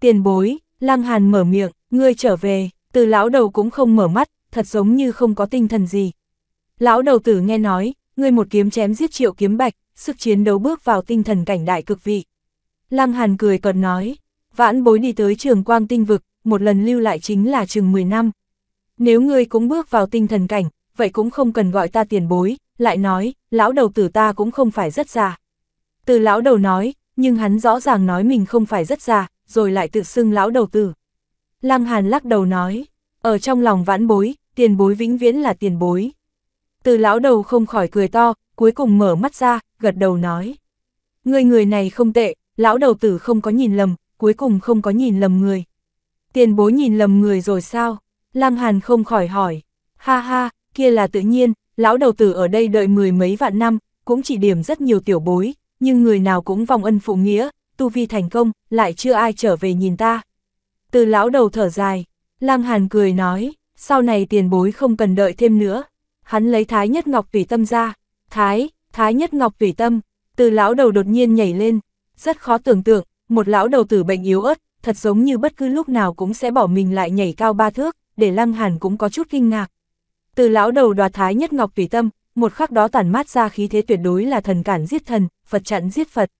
Tiền bối, Lăng Hàn mở miệng, ngươi trở về, từ lão đầu cũng không mở mắt, thật giống như không có tinh thần gì. Lão đầu tử nghe nói, ngươi một kiếm chém giết triệu kiếm bạch, sức chiến đấu bước vào tinh thần cảnh đại cực vị. Lăng Hàn cười cợt nói, vãn bối đi tới trường quang tinh vực, một lần lưu lại chính là chừng 10 năm. Nếu ngươi cũng bước vào tinh thần cảnh, vậy cũng không cần gọi ta tiền bối, lại nói, lão đầu tử ta cũng không phải rất già. Từ lão đầu nói, nhưng hắn rõ ràng nói mình không phải rất già, rồi lại tự xưng lão đầu tử. Lăng Hàn lắc đầu nói, ở trong lòng vãn bối, tiền bối vĩnh viễn là tiền bối. Từ lão đầu không khỏi cười to, cuối cùng mở mắt ra, gật đầu nói. Người người này không tệ, lão đầu tử không có nhìn lầm, cuối cùng không có nhìn lầm người. Tiền bối nhìn lầm người rồi sao? Lăng Hàn không khỏi hỏi. Ha ha, kia là tự nhiên, lão đầu tử ở đây đợi mười mấy vạn năm, cũng chỉ điểm rất nhiều tiểu bối, nhưng người nào cũng vòng ân phụ nghĩa, tu vi thành công, lại chưa ai trở về nhìn ta. Từ lão đầu thở dài, Lăng Hàn cười nói, sau này tiền bối không cần đợi thêm nữa. Hắn lấy Thái Nhất Ngọc Tùy Tâm ra, Thái, Thái Nhất Ngọc Tùy Tâm, từ lão đầu đột nhiên nhảy lên, rất khó tưởng tượng, một lão đầu tử bệnh yếu ớt, thật giống như bất cứ lúc nào cũng sẽ bỏ mình lại nhảy cao ba thước, để Lăng Hàn cũng có chút kinh ngạc. Từ lão đầu đoạt thái nhất ngọc tùy tâm, một khắc đó tản mát ra khí thế tuyệt đối là thần cản giết thần, Phật chặn giết Phật.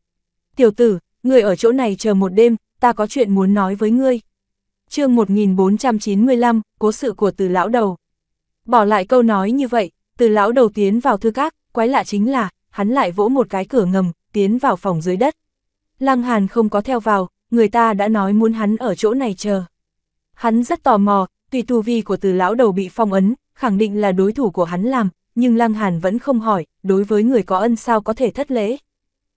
Tiểu tử, người ở chỗ này chờ một đêm, ta có chuyện muốn nói với ngươi. chương 1495, cố sự của từ lão đầu. Bỏ lại câu nói như vậy, từ lão đầu tiến vào thư các, quái lạ chính là, hắn lại vỗ một cái cửa ngầm, tiến vào phòng dưới đất. Lăng Hàn không có theo vào, người ta đã nói muốn hắn ở chỗ này chờ. Hắn rất tò mò, tùy tu vi của từ lão đầu bị phong ấn, khẳng định là đối thủ của hắn làm, nhưng Lăng Hàn vẫn không hỏi, đối với người có ân sao có thể thất lễ.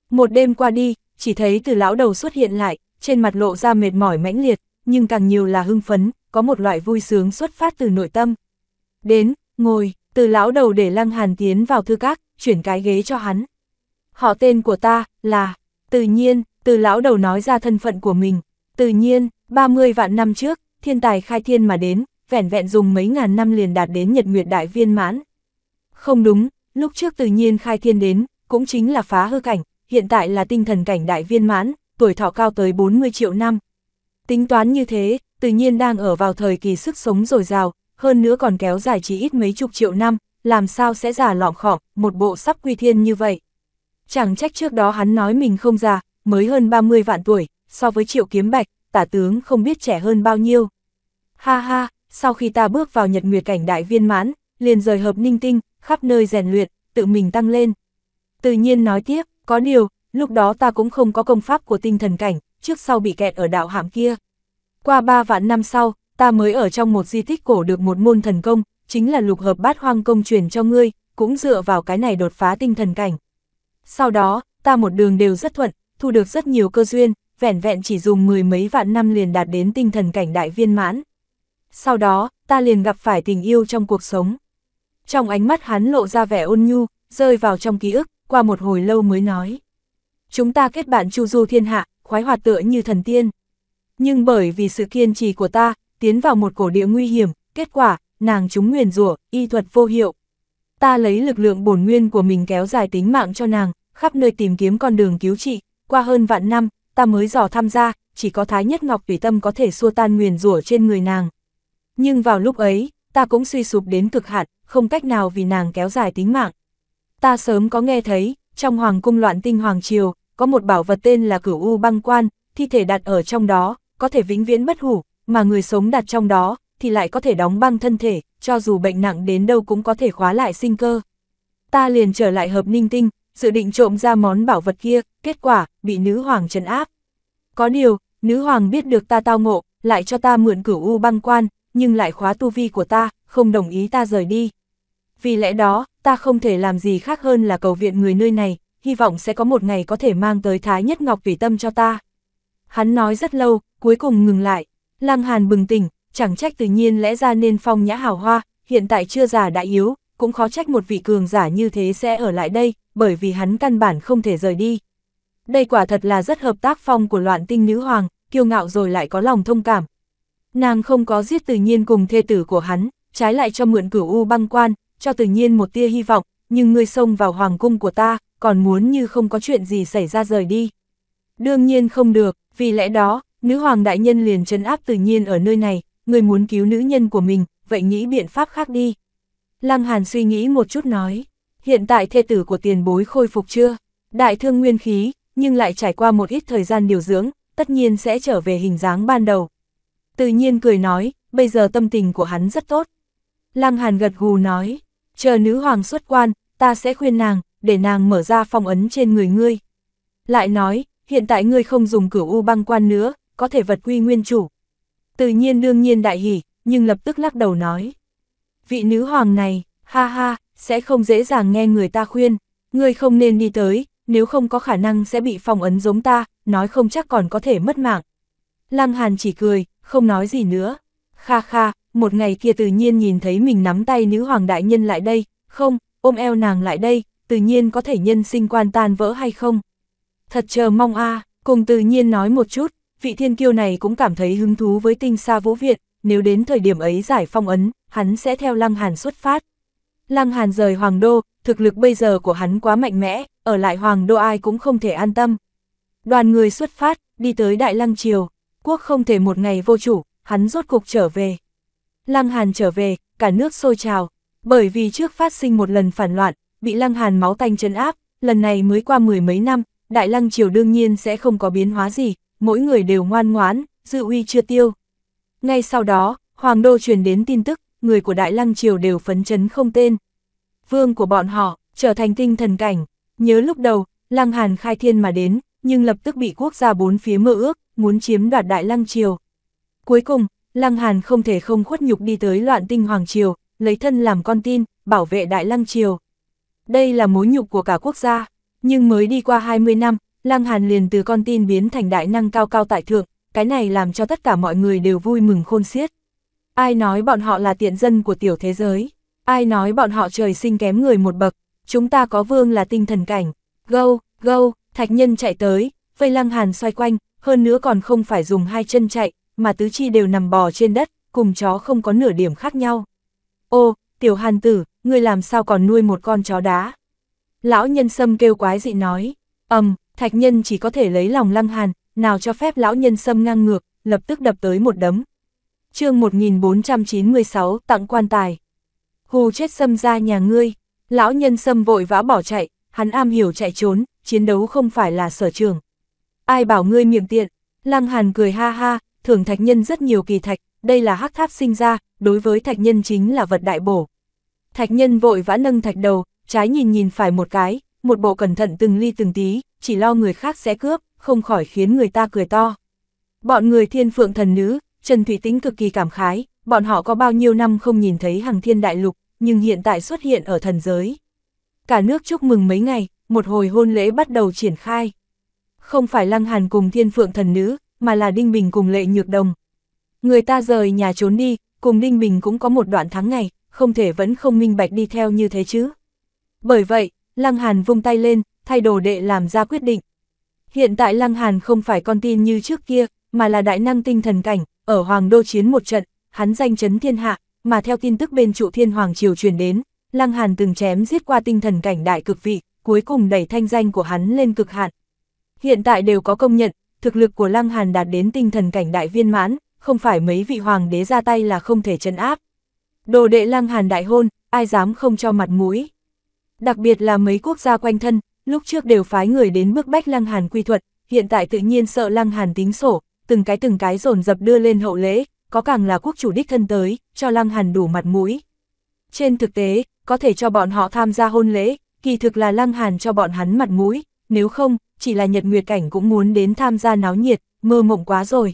Một đêm qua đi, chỉ thấy từ lão đầu xuất hiện lại, trên mặt lộ ra mệt mỏi mãnh liệt, nhưng càng nhiều là hưng phấn, có một loại vui sướng xuất phát từ nội tâm. Đến, ngồi, từ lão đầu để Lăng Hàn tiến vào thư các, chuyển cái ghế cho hắn. Họ tên của ta là, tự nhiên, từ lão đầu nói ra thân phận của mình. Tự nhiên, 30 vạn năm trước, thiên tài khai thiên mà đến, vẻn vẹn dùng mấy ngàn năm liền đạt đến nhật nguyệt đại viên mãn. Không đúng, lúc trước tự nhiên khai thiên đến, cũng chính là phá hư cảnh, hiện tại là tinh thần cảnh đại viên mãn, tuổi thọ cao tới 40 triệu năm. Tính toán như thế, tự nhiên đang ở vào thời kỳ sức sống dồi dào, hơn nữa còn kéo dài chỉ ít mấy chục triệu năm, làm sao sẽ già lọm khỏm, một bộ sắp quy thiên như vậy. Chẳng trách trước đó hắn nói mình không già, mới hơn 30 vạn tuổi, so với triệu kiếm bạch, tả tướng không biết trẻ hơn bao nhiêu. Ha ha, sau khi ta bước vào nhật nguyệt cảnh đại viên mãn, liền rời hợp ninh tinh, khắp nơi rèn luyện, tự mình tăng lên. Tự nhiên nói tiếp, có điều, lúc đó ta cũng không có công pháp của tinh thần cảnh, trước sau bị kẹt ở đạo hạm kia. Qua ba vạn năm sau, ta mới ở trong một di tích cổ được một môn thần công, chính là lục hợp bát hoang công truyền cho ngươi, cũng dựa vào cái này đột phá tinh thần cảnh. Sau đó, ta một đường đều rất thuận, thu được rất nhiều cơ duyên, vẻn vẹn chỉ dùng mười mấy vạn năm liền đạt đến tinh thần cảnh đại viên mãn. Sau đó, ta liền gặp phải tình yêu trong cuộc sống. Trong ánh mắt hắn lộ ra vẻ ôn nhu, rơi vào trong ký ức, qua một hồi lâu mới nói. Chúng ta kết bạn chu du thiên hạ, khoái hoạt tựa như thần tiên. Nhưng bởi vì sự kiên trì của ta, tiến vào một cổ địa nguy hiểm, kết quả, nàng chúng nguyền rủa, y thuật vô hiệu. Ta lấy lực lượng bổn nguyên của mình kéo dài tính mạng cho nàng, khắp nơi tìm kiếm con đường cứu trị, qua hơn vạn năm, ta mới dò tham gia, chỉ có Thái Nhất Ngọc Tùy Tâm có thể xua tan nguyền rủa trên người nàng. Nhưng vào lúc ấy, ta cũng suy sụp đến cực hạn, không cách nào vì nàng kéo dài tính mạng. Ta sớm có nghe thấy, trong hoàng cung loạn tinh hoàng triều, có một bảo vật tên là cửu u băng quan, thi thể đặt ở trong đó, có thể vĩnh viễn bất hủ, mà người sống đặt trong đó, thì lại có thể đóng băng thân thể, cho dù bệnh nặng đến đâu cũng có thể khóa lại sinh cơ. Ta liền trở lại hợp ninh tinh, dự định trộm ra món bảo vật kia, kết quả, bị nữ hoàng trấn áp. Có điều, nữ hoàng biết được ta tao ngộ, lại cho ta mượn cửu u băng quan, nhưng lại khóa tu vi của ta, không đồng ý ta rời đi. Vì lẽ đó, ta không thể làm gì khác hơn là cầu viện người nơi này, hy vọng sẽ có một ngày có thể mang tới Thái Nhất Ngọc Tùy Tâm cho ta. Hắn nói rất lâu, cuối cùng ngừng lại. Lăng Hàn bừng tỉnh, chẳng trách tự nhiên lẽ ra nên phong nhã hào hoa, hiện tại chưa già đã yếu, cũng khó trách một vị cường giả như thế sẽ ở lại đây, bởi vì hắn căn bản không thể rời đi đây quả thật là rất hợp tác phong của loạn tinh nữ hoàng, kiêu ngạo rồi lại có lòng thông cảm. Nàng không có giết tự nhiên cùng thê tử của hắn, trái lại cho mượn cửu u băng quan, cho tự nhiên một tia hy vọng, nhưng ngươi xông vào hoàng cung của ta, còn muốn như không có chuyện gì xảy ra rời đi. Đương nhiên không được, vì lẽ đó, nữ hoàng đại nhân liền trấn áp tự nhiên ở nơi này, người muốn cứu nữ nhân của mình, vậy nghĩ biện pháp khác đi. Lăng Hàn suy nghĩ một chút nói, hiện tại thê tử của tiền bối khôi phục chưa? Đại thương nguyên khí, nhưng lại trải qua một ít thời gian điều dưỡng, tất nhiên sẽ trở về hình dáng ban đầu. Tự nhiên cười nói, bây giờ tâm tình của hắn rất tốt. Lăng Hàn gật gù nói, chờ nữ hoàng xuất quan, ta sẽ khuyên nàng, để nàng mở ra phong ấn trên người ngươi. Lại nói, hiện tại ngươi không dùng cửu u băng quan nữa, có thể vật quy nguyên chủ. Tự nhiên đương nhiên đại hỉ, nhưng lập tức lắc đầu nói. Vị nữ hoàng này, ha ha, sẽ không dễ dàng nghe người ta khuyên, ngươi không nên đi tới, nếu không có khả năng sẽ bị phong ấn giống ta, nói không chắc còn có thể mất mạng. Lăng Hàn chỉ cười, không nói gì nữa. Kha kha, một ngày kia tự nhiên nhìn thấy mình nắm tay nữ hoàng đại nhân lại đây, không, ôm eo nàng lại đây, tự nhiên có thể nhân sinh quan tan vỡ hay không. Thật chờ mong a cùng tự nhiên nói một chút, vị thiên kiêu này cũng cảm thấy hứng thú với tinh xa vũ viện, nếu đến thời điểm ấy giải phong ấn, hắn sẽ theo lăng hàn xuất phát. Lăng Hàn rời Hoàng Đô, thực lực bây giờ của hắn quá mạnh mẽ, ở lại Hoàng Đô ai cũng không thể an tâm. Đoàn người xuất phát, đi tới Đại Lăng Triều, quốc không thể một ngày vô chủ, hắn rốt cục trở về. Lăng Hàn trở về, cả nước sôi trào, bởi vì trước phát sinh một lần phản loạn, bị Lăng Hàn máu tanh chân áp, lần này mới qua mười mấy năm, Đại Lăng Triều đương nhiên sẽ không có biến hóa gì, mỗi người đều ngoan ngoãn, dự uy chưa tiêu. Ngay sau đó, Hoàng Đô truyền đến tin tức, người của Đại Lăng Triều đều phấn chấn không tên. Vương của bọn họ, trở thành tinh thần cảnh, nhớ lúc đầu, Lăng Hàn khai thiên mà đến, nhưng lập tức bị quốc gia bốn phía mơ ước, muốn chiếm đoạt Đại Lăng Triều. Cuối cùng, Lăng Hàn không thể không khuất nhục đi tới loạn tinh Hoàng Triều, lấy thân làm con tin, bảo vệ Đại Lăng Triều. Đây là mối nhục của cả quốc gia, nhưng mới đi qua 20 năm, Lăng Hàn liền từ con tin biến thành đại năng cao cao tại thượng, cái này làm cho tất cả mọi người đều vui mừng khôn xiết. Ai nói bọn họ là tiện dân của tiểu thế giới? Ai nói bọn họ trời sinh kém người một bậc? Chúng ta có vương là tinh thần cảnh. Gâu, gâu, thạch nhân chạy tới, vây lăng hàn xoay quanh, hơn nữa còn không phải dùng hai chân chạy, mà tứ chi đều nằm bò trên đất, cùng chó không có nửa điểm khác nhau. Ô, tiểu hàn tử, ngươi làm sao còn nuôi một con chó đá? Lão nhân sâm kêu quái dị nói, ầm, thạch nhân chỉ có thể lấy lòng lăng hàn, nào cho phép lão nhân sâm ngang ngược, lập tức đập tới một đấm, chương 1496, tặng quan tài. Hù chết xâm ra nhà ngươi, lão nhân xâm vội vã bỏ chạy, hắn am hiểu chạy trốn, chiến đấu không phải là sở trường. Ai bảo ngươi miệng tiện, lăng hàn cười ha ha, thường thạch nhân rất nhiều kỳ thạch, đây là hắc tháp sinh ra, đối với thạch nhân chính là vật đại bổ. Thạch nhân vội vã nâng thạch đầu, trái nhìn nhìn phải một cái, một bộ cẩn thận từng ly từng tí, chỉ lo người khác sẽ cướp, không khỏi khiến người ta cười to. Bọn người thiên phượng thần nữ, Trần Thủy Tĩnh cực kỳ cảm khái, bọn họ có bao nhiêu năm không nhìn thấy hàng thiên đại lục, nhưng hiện tại xuất hiện ở thần giới. Cả nước chúc mừng mấy ngày, một hồi hôn lễ bắt đầu triển khai. Không phải Lăng Hàn cùng thiên phượng thần nữ, mà là Đinh Bình cùng lệ nhược đồng. Người ta rời nhà trốn đi, cùng Đinh Bình cũng có một đoạn tháng ngày, không thể vẫn không minh bạch đi theo như thế chứ. Bởi vậy, Lăng Hàn vung tay lên, thay đồ đệ làm ra quyết định. Hiện tại Lăng Hàn không phải con tin như trước kia, mà là đại năng tinh thần cảnh, ở Hoàng Đô chiến một trận, hắn danh chấn thiên hạ, mà theo tin tức bên trụ thiên hoàng triều truyền đến, Lăng Hàn từng chém giết qua tinh thần cảnh đại cực vị, cuối cùng đẩy thanh danh của hắn lên cực hạn. Hiện tại đều có công nhận, thực lực của Lăng Hàn đạt đến tinh thần cảnh đại viên mãn, không phải mấy vị hoàng đế ra tay là không thể chấn áp. Đồ đệ Lăng Hàn đại hôn, ai dám không cho mặt mũi. Đặc biệt là mấy quốc gia quanh thân, lúc trước đều phái người đến bức bách Lăng Hàn quy thuận, hiện tại tự nhiên sợ Lăng Hàn tính sổ, từng cái từng cái dồn dập đưa lên hậu lễ, có càng là quốc chủ đích thân tới, cho Lăng Hàn đủ mặt mũi. Trên thực tế, có thể cho bọn họ tham gia hôn lễ, kỳ thực là Lăng Hàn cho bọn hắn mặt mũi, nếu không, chỉ là Nhật Nguyệt Cảnh cũng muốn đến tham gia náo nhiệt, mơ mộng quá rồi.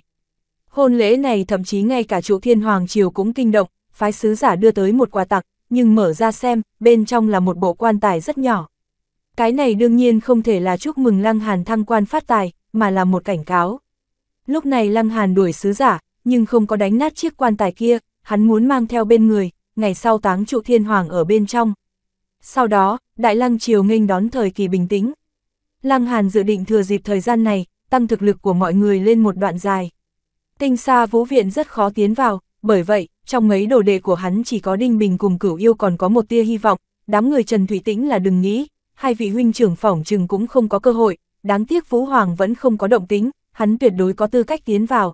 Hôn lễ này thậm chí ngay cả trụ thiên hoàng triều cũng kinh động, phái sứ giả đưa tới một quà tặng, nhưng mở ra xem, bên trong là một bộ quan tài rất nhỏ. Cái này đương nhiên không thể là chúc mừng Lăng Hàn thăng quan phát tài, mà là một cảnh cáo. Lúc này Lăng Hàn đuổi sứ giả, nhưng không có đánh nát chiếc quan tài kia, hắn muốn mang theo bên người, ngày sau táng trụ thiên hoàng ở bên trong. Sau đó, Đại Lăng Triều nghênh đón thời kỳ bình tĩnh. Lăng Hàn dự định thừa dịp thời gian này, tăng thực lực của mọi người lên một đoạn dài. Tinh xa vũ viện rất khó tiến vào, bởi vậy, trong mấy đồ đệ của hắn chỉ có Đinh Bình cùng cửu yêu còn có một tia hy vọng, đám người Trần Thủy Tĩnh là đừng nghĩ, hai vị huynh trưởng phỏng chừng cũng không có cơ hội, đáng tiếc Vũ Hoàng vẫn không có động tính, hắn tuyệt đối có tư cách tiến vào.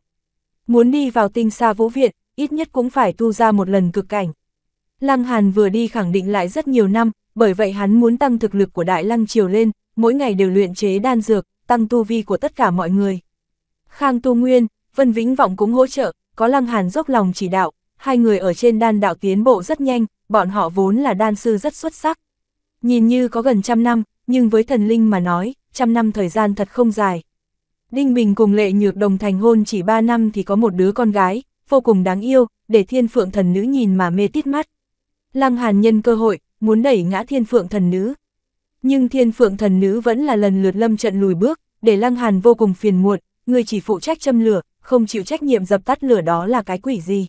Muốn đi vào tinh xa vũ viện, ít nhất cũng phải tu ra một lần cực cảnh. Lăng Hàn vừa đi khẳng định lại rất nhiều năm, bởi vậy hắn muốn tăng thực lực của Đại Lăng Triều lên, mỗi ngày đều luyện chế đan dược, tăng tu vi của tất cả mọi người. Khang Tu Nguyên, Vân Vĩnh Vọng cũng hỗ trợ, có Lăng Hàn dốc lòng chỉ đạo, hai người ở trên đan đạo tiến bộ rất nhanh, bọn họ vốn là đan sư rất xuất sắc. Nhìn như có gần trăm năm, nhưng với thần linh mà nói, trăm năm thời gian thật không dài. Đinh Bình cùng Lệ Nhược Đồng thành hôn chỉ 3 năm thì có một đứa con gái, vô cùng đáng yêu, để thiên phượng thần nữ nhìn mà mê tít mắt. Lăng Hàn nhân cơ hội, muốn đẩy ngã thiên phượng thần nữ. Nhưng thiên phượng thần nữ vẫn là lần lượt lâm trận lùi bước, để Lăng Hàn vô cùng phiền muộn, người chỉ phụ trách châm lửa, không chịu trách nhiệm dập tắt lửa đó là cái quỷ gì.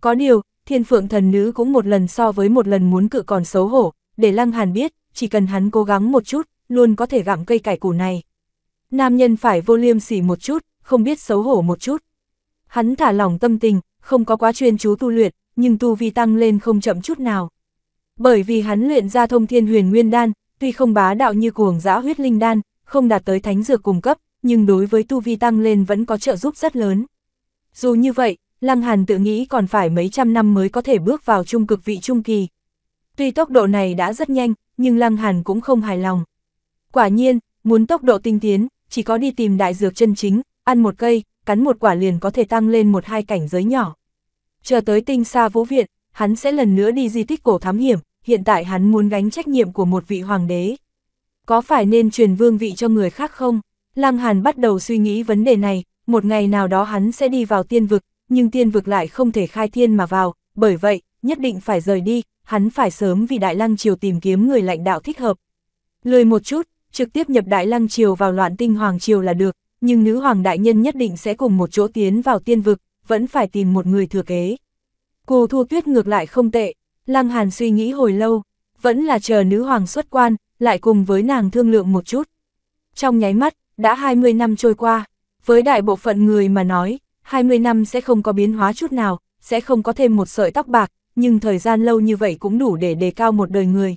Có điều, thiên phượng thần nữ cũng một lần so với một lần muốn cự còn xấu hổ, để Lăng Hàn biết, chỉ cần hắn cố gắng một chút, luôn có thể gặm cây cải củ này. Nam nhân phải vô liêm sỉ một chút, không biết xấu hổ một chút. Hắn thả lỏng tâm tình, không có quá chuyên chú tu luyện, nhưng tu vi tăng lên không chậm chút nào. Bởi vì hắn luyện ra thông thiên huyền nguyên đan, tuy không bá đạo như cuồng giã huyết linh đan, không đạt tới thánh dược cung cấp, nhưng đối với tu vi tăng lên vẫn có trợ giúp rất lớn. Dù như vậy, Lăng Hàn tự nghĩ còn phải mấy trăm năm mới có thể bước vào trung cực vị trung kỳ. Tuy tốc độ này đã rất nhanh, nhưng Lăng Hàn cũng không hài lòng. Quả nhiên, muốn tốc độ tinh tiến, chỉ có đi tìm đại dược chân chính, ăn một cây, cắn một quả liền có thể tăng lên một hai cảnh giới nhỏ. Chờ tới tinh xa vũ viện, hắn sẽ lần nữa đi di tích cổ thám hiểm, hiện tại hắn muốn gánh trách nhiệm của một vị hoàng đế. Có phải nên truyền vương vị cho người khác không? Lăng Hàn bắt đầu suy nghĩ vấn đề này, một ngày nào đó hắn sẽ đi vào tiên vực, nhưng tiên vực lại không thể khai thiên mà vào, bởi vậy, nhất định phải rời đi, hắn phải sớm vì Đại Lăng Triều tìm kiếm người lãnh đạo thích hợp. Lười một chút, trực tiếp nhập Đại Lăng Triều vào loạn tinh Hoàng Triều là được, nhưng nữ hoàng đại nhân nhất định sẽ cùng một chỗ tiến vào tiên vực, vẫn phải tìm một người thừa kế. Cô Thu Tuyết ngược lại không tệ, Lăng Hàn suy nghĩ hồi lâu, vẫn là chờ nữ hoàng xuất quan, lại cùng với nàng thương lượng một chút. Trong nháy mắt, đã 20 năm trôi qua, với đại bộ phận người mà nói, 20 năm sẽ không có biến hóa chút nào, sẽ không có thêm một sợi tóc bạc, nhưng thời gian lâu như vậy cũng đủ để đề cao một đời người,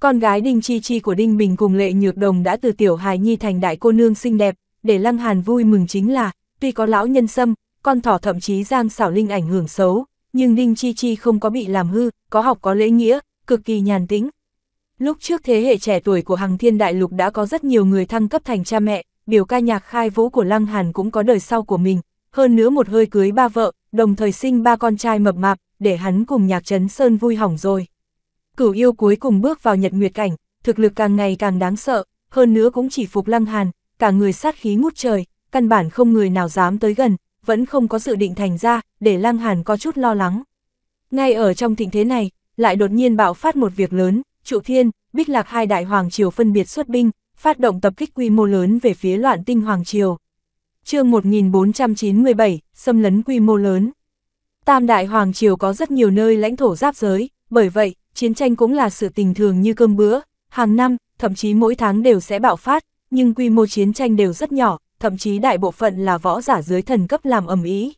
con gái Đinh Chi Chi của Đinh Bình cùng Lệ Nhược Đồng đã từ tiểu hài nhi thành đại cô nương xinh đẹp, để Lăng Hàn vui mừng chính là, tuy có lão nhân xâm con thỏ thậm chí giang xảo linh ảnh hưởng xấu, nhưng Đinh Chi Chi không có bị làm hư, có học có lễ nghĩa, cực kỳ nhàn tĩnh. Lúc trước thế hệ trẻ tuổi của Hằng Thiên Đại Lục đã có rất nhiều người thăng cấp thành cha mẹ, biểu ca nhạc khai vũ của Lăng Hàn cũng có đời sau của mình, hơn nữa một hơi cưới ba vợ, đồng thời sinh ba con trai mập mạp, để hắn cùng nhạc trấn sơn vui hỏng rồi cửu yêu cuối cùng bước vào nhật nguyệt cảnh, thực lực càng ngày càng đáng sợ, hơn nữa cũng chỉ phục lăng hàn, cả người sát khí ngút trời, căn bản không người nào dám tới gần, vẫn không có dự định thành ra, để lăng hàn có chút lo lắng. Ngay ở trong tình thế này, lại đột nhiên bạo phát một việc lớn, trụ thiên, bích lạc hai đại hoàng triều phân biệt xuất binh, phát động tập kích quy mô lớn về phía loạn tinh hoàng triều. chương 1497, xâm lấn quy mô lớn. Tam đại hoàng triều có rất nhiều nơi lãnh thổ giáp giới, bởi vậy, chiến tranh cũng là sự tình thường như cơm bữa, hàng năm, thậm chí mỗi tháng đều sẽ bạo phát, nhưng quy mô chiến tranh đều rất nhỏ, thậm chí đại bộ phận là võ giả dưới thần cấp làm ầm ý.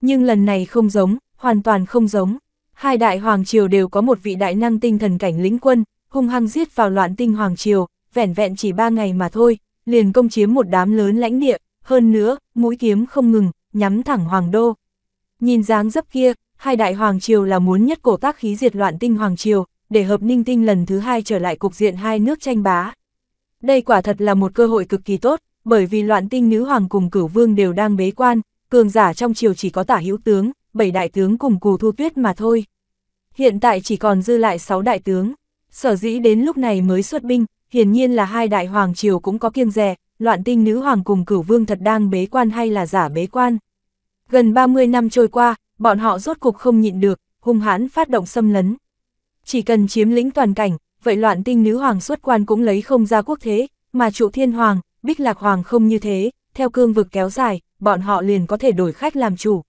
Nhưng lần này không giống, hoàn toàn không giống. Hai đại hoàng triều đều có một vị đại năng tinh thần cảnh lĩnh quân, hung hăng giết vào loạn tinh hoàng triều, vẻn vẹn chỉ ba ngày mà thôi, liền công chiếm một đám lớn lãnh địa, hơn nữa, mũi kiếm không ngừng, nhắm thẳng hoàng đô. Nhìn dáng dấp kia, hai đại hoàng triều là muốn nhất cổ tác khí diệt loạn tinh hoàng triều, để hợp ninh tinh lần thứ hai trở lại cục diện hai nước tranh bá. Đây quả thật là một cơ hội cực kỳ tốt, bởi vì loạn tinh nữ hoàng cùng cửu vương đều đang bế quan, cường giả trong triều chỉ có tả hữu tướng, bảy đại tướng cùng cù thu tuyết mà thôi. Hiện tại chỉ còn dư lại sáu đại tướng, sở dĩ đến lúc này mới xuất binh, hiển nhiên là hai đại hoàng triều cũng có kiêng rè, loạn tinh nữ hoàng cùng cửu vương thật đang bế quan hay là giả bế quan. Gần 30 năm trôi qua, bọn họ rốt cục không nhịn được, hung hãn phát động xâm lấn. Chỉ cần chiếm lĩnh toàn cảnh, vậy loạn tinh nữ hoàng xuất quan cũng lấy không ra quốc thế, mà trụ thiên hoàng, bích lạc hoàng không như thế, theo cương vực kéo dài, bọn họ liền có thể đổi khách làm chủ.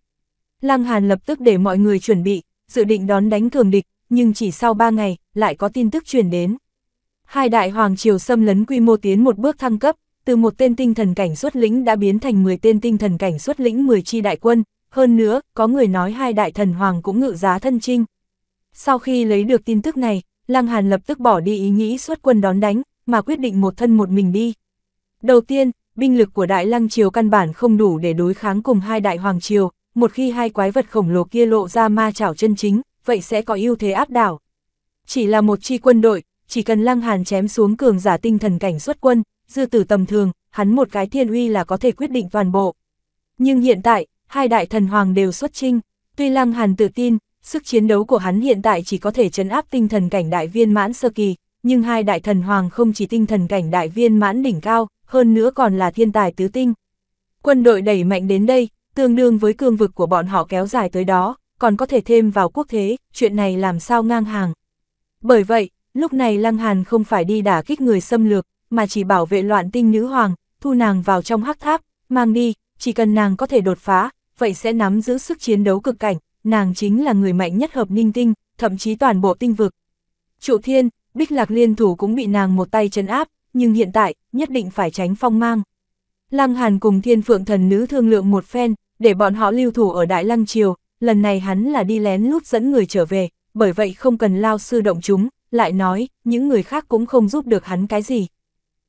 Lăng Hàn lập tức để mọi người chuẩn bị, dự định đón đánh cường địch, nhưng chỉ sau 3 ngày, lại có tin tức truyền đến. Hai đại hoàng triều xâm lấn quy mô tiến một bước thăng cấp, từ một tên tinh thần cảnh xuất lĩnh đã biến thành 10 tên tinh thần cảnh xuất lĩnh 10 chi đại quân, hơn nữa, có người nói hai đại thần hoàng cũng ngự giá thân trinh. Sau khi lấy được tin tức này, Lăng Hàn lập tức bỏ đi ý nghĩ xuất quân đón đánh, mà quyết định một thân một mình đi. Đầu tiên, binh lực của Đại Lăng Triều căn bản không đủ để đối kháng cùng hai đại hoàng triều, một khi hai quái vật khổng lồ kia lộ ra ma chảo chân chính, vậy sẽ có ưu thế áp đảo. Chỉ là một chi quân đội, chỉ cần Lăng Hàn chém xuống cường giả tinh thần cảnh xuất quân, dư tử tầm thường, hắn một cái thiên uy là có thể quyết định toàn bộ. Nhưng hiện tại, hai đại thần hoàng đều xuất trinh, tuy Lăng Hàn tự tin, sức chiến đấu của hắn hiện tại chỉ có thể chấn áp tinh thần cảnh đại viên mãn sơ kỳ, nhưng hai đại thần hoàng không chỉ tinh thần cảnh đại viên mãn đỉnh cao, hơn nữa còn là thiên tài tứ tinh. Quân đội đẩy mạnh đến đây, tương đương với cương vực của bọn họ kéo dài tới đó, còn có thể thêm vào quốc thế, chuyện này làm sao ngang hàng. Bởi vậy, lúc này Lăng Hàn không phải đi đả kích người xâm lược, mà chỉ bảo vệ loạn tinh nữ hoàng, thu nàng vào trong hắc tháp, mang đi, chỉ cần nàng có thể đột phá, vậy sẽ nắm giữ sức chiến đấu cực cảnh, nàng chính là người mạnh nhất hợp ninh tinh, thậm chí toàn bộ tinh vực. Trụ thiên, bích lạc liên thủ cũng bị nàng một tay chấn áp, nhưng hiện tại, nhất định phải tránh phong mang. Lăng Hàn cùng thiên phượng thần nữ thương lượng một phen, để bọn họ lưu thủ ở Đại Lăng Triều, lần này hắn là đi lén lút dẫn người trở về, bởi vậy không cần lao sư động chúng, lại nói, những người khác cũng không giúp được hắn cái gì.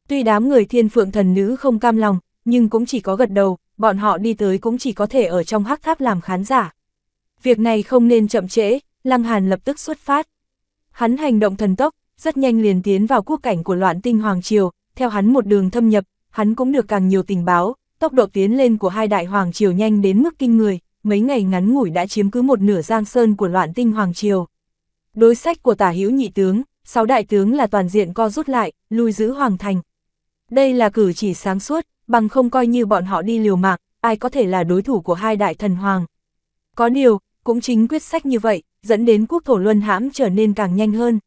Tuy đám người thiên phượng thần nữ không cam lòng, nhưng cũng chỉ có gật đầu, bọn họ đi tới cũng chỉ có thể ở trong hắc tháp làm khán giả. Việc này không nên chậm trễ, Lăng Hàn lập tức xuất phát. Hắn hành động thần tốc, rất nhanh liền tiến vào quốc cảnh của loạn tinh Hoàng Triều, theo hắn một đường thâm nhập, hắn cũng được càng nhiều tình báo, tốc độ tiến lên của hai đại Hoàng Triều nhanh đến mức kinh người, mấy ngày ngắn ngủi đã chiếm cứ một nửa giang sơn của loạn tinh Hoàng Triều. Đối sách của tả hữu nhị tướng, sáu đại tướng là toàn diện co rút lại, lui giữ Hoàng Thành. Đây là cử chỉ sáng suốt, bằng không coi như bọn họ đi liều mạng, ai có thể là đối thủ của hai đại thần hoàng. Có điều, cũng chính quyết sách như vậy, dẫn đến quốc thổ luân hãm trở nên càng nhanh hơn.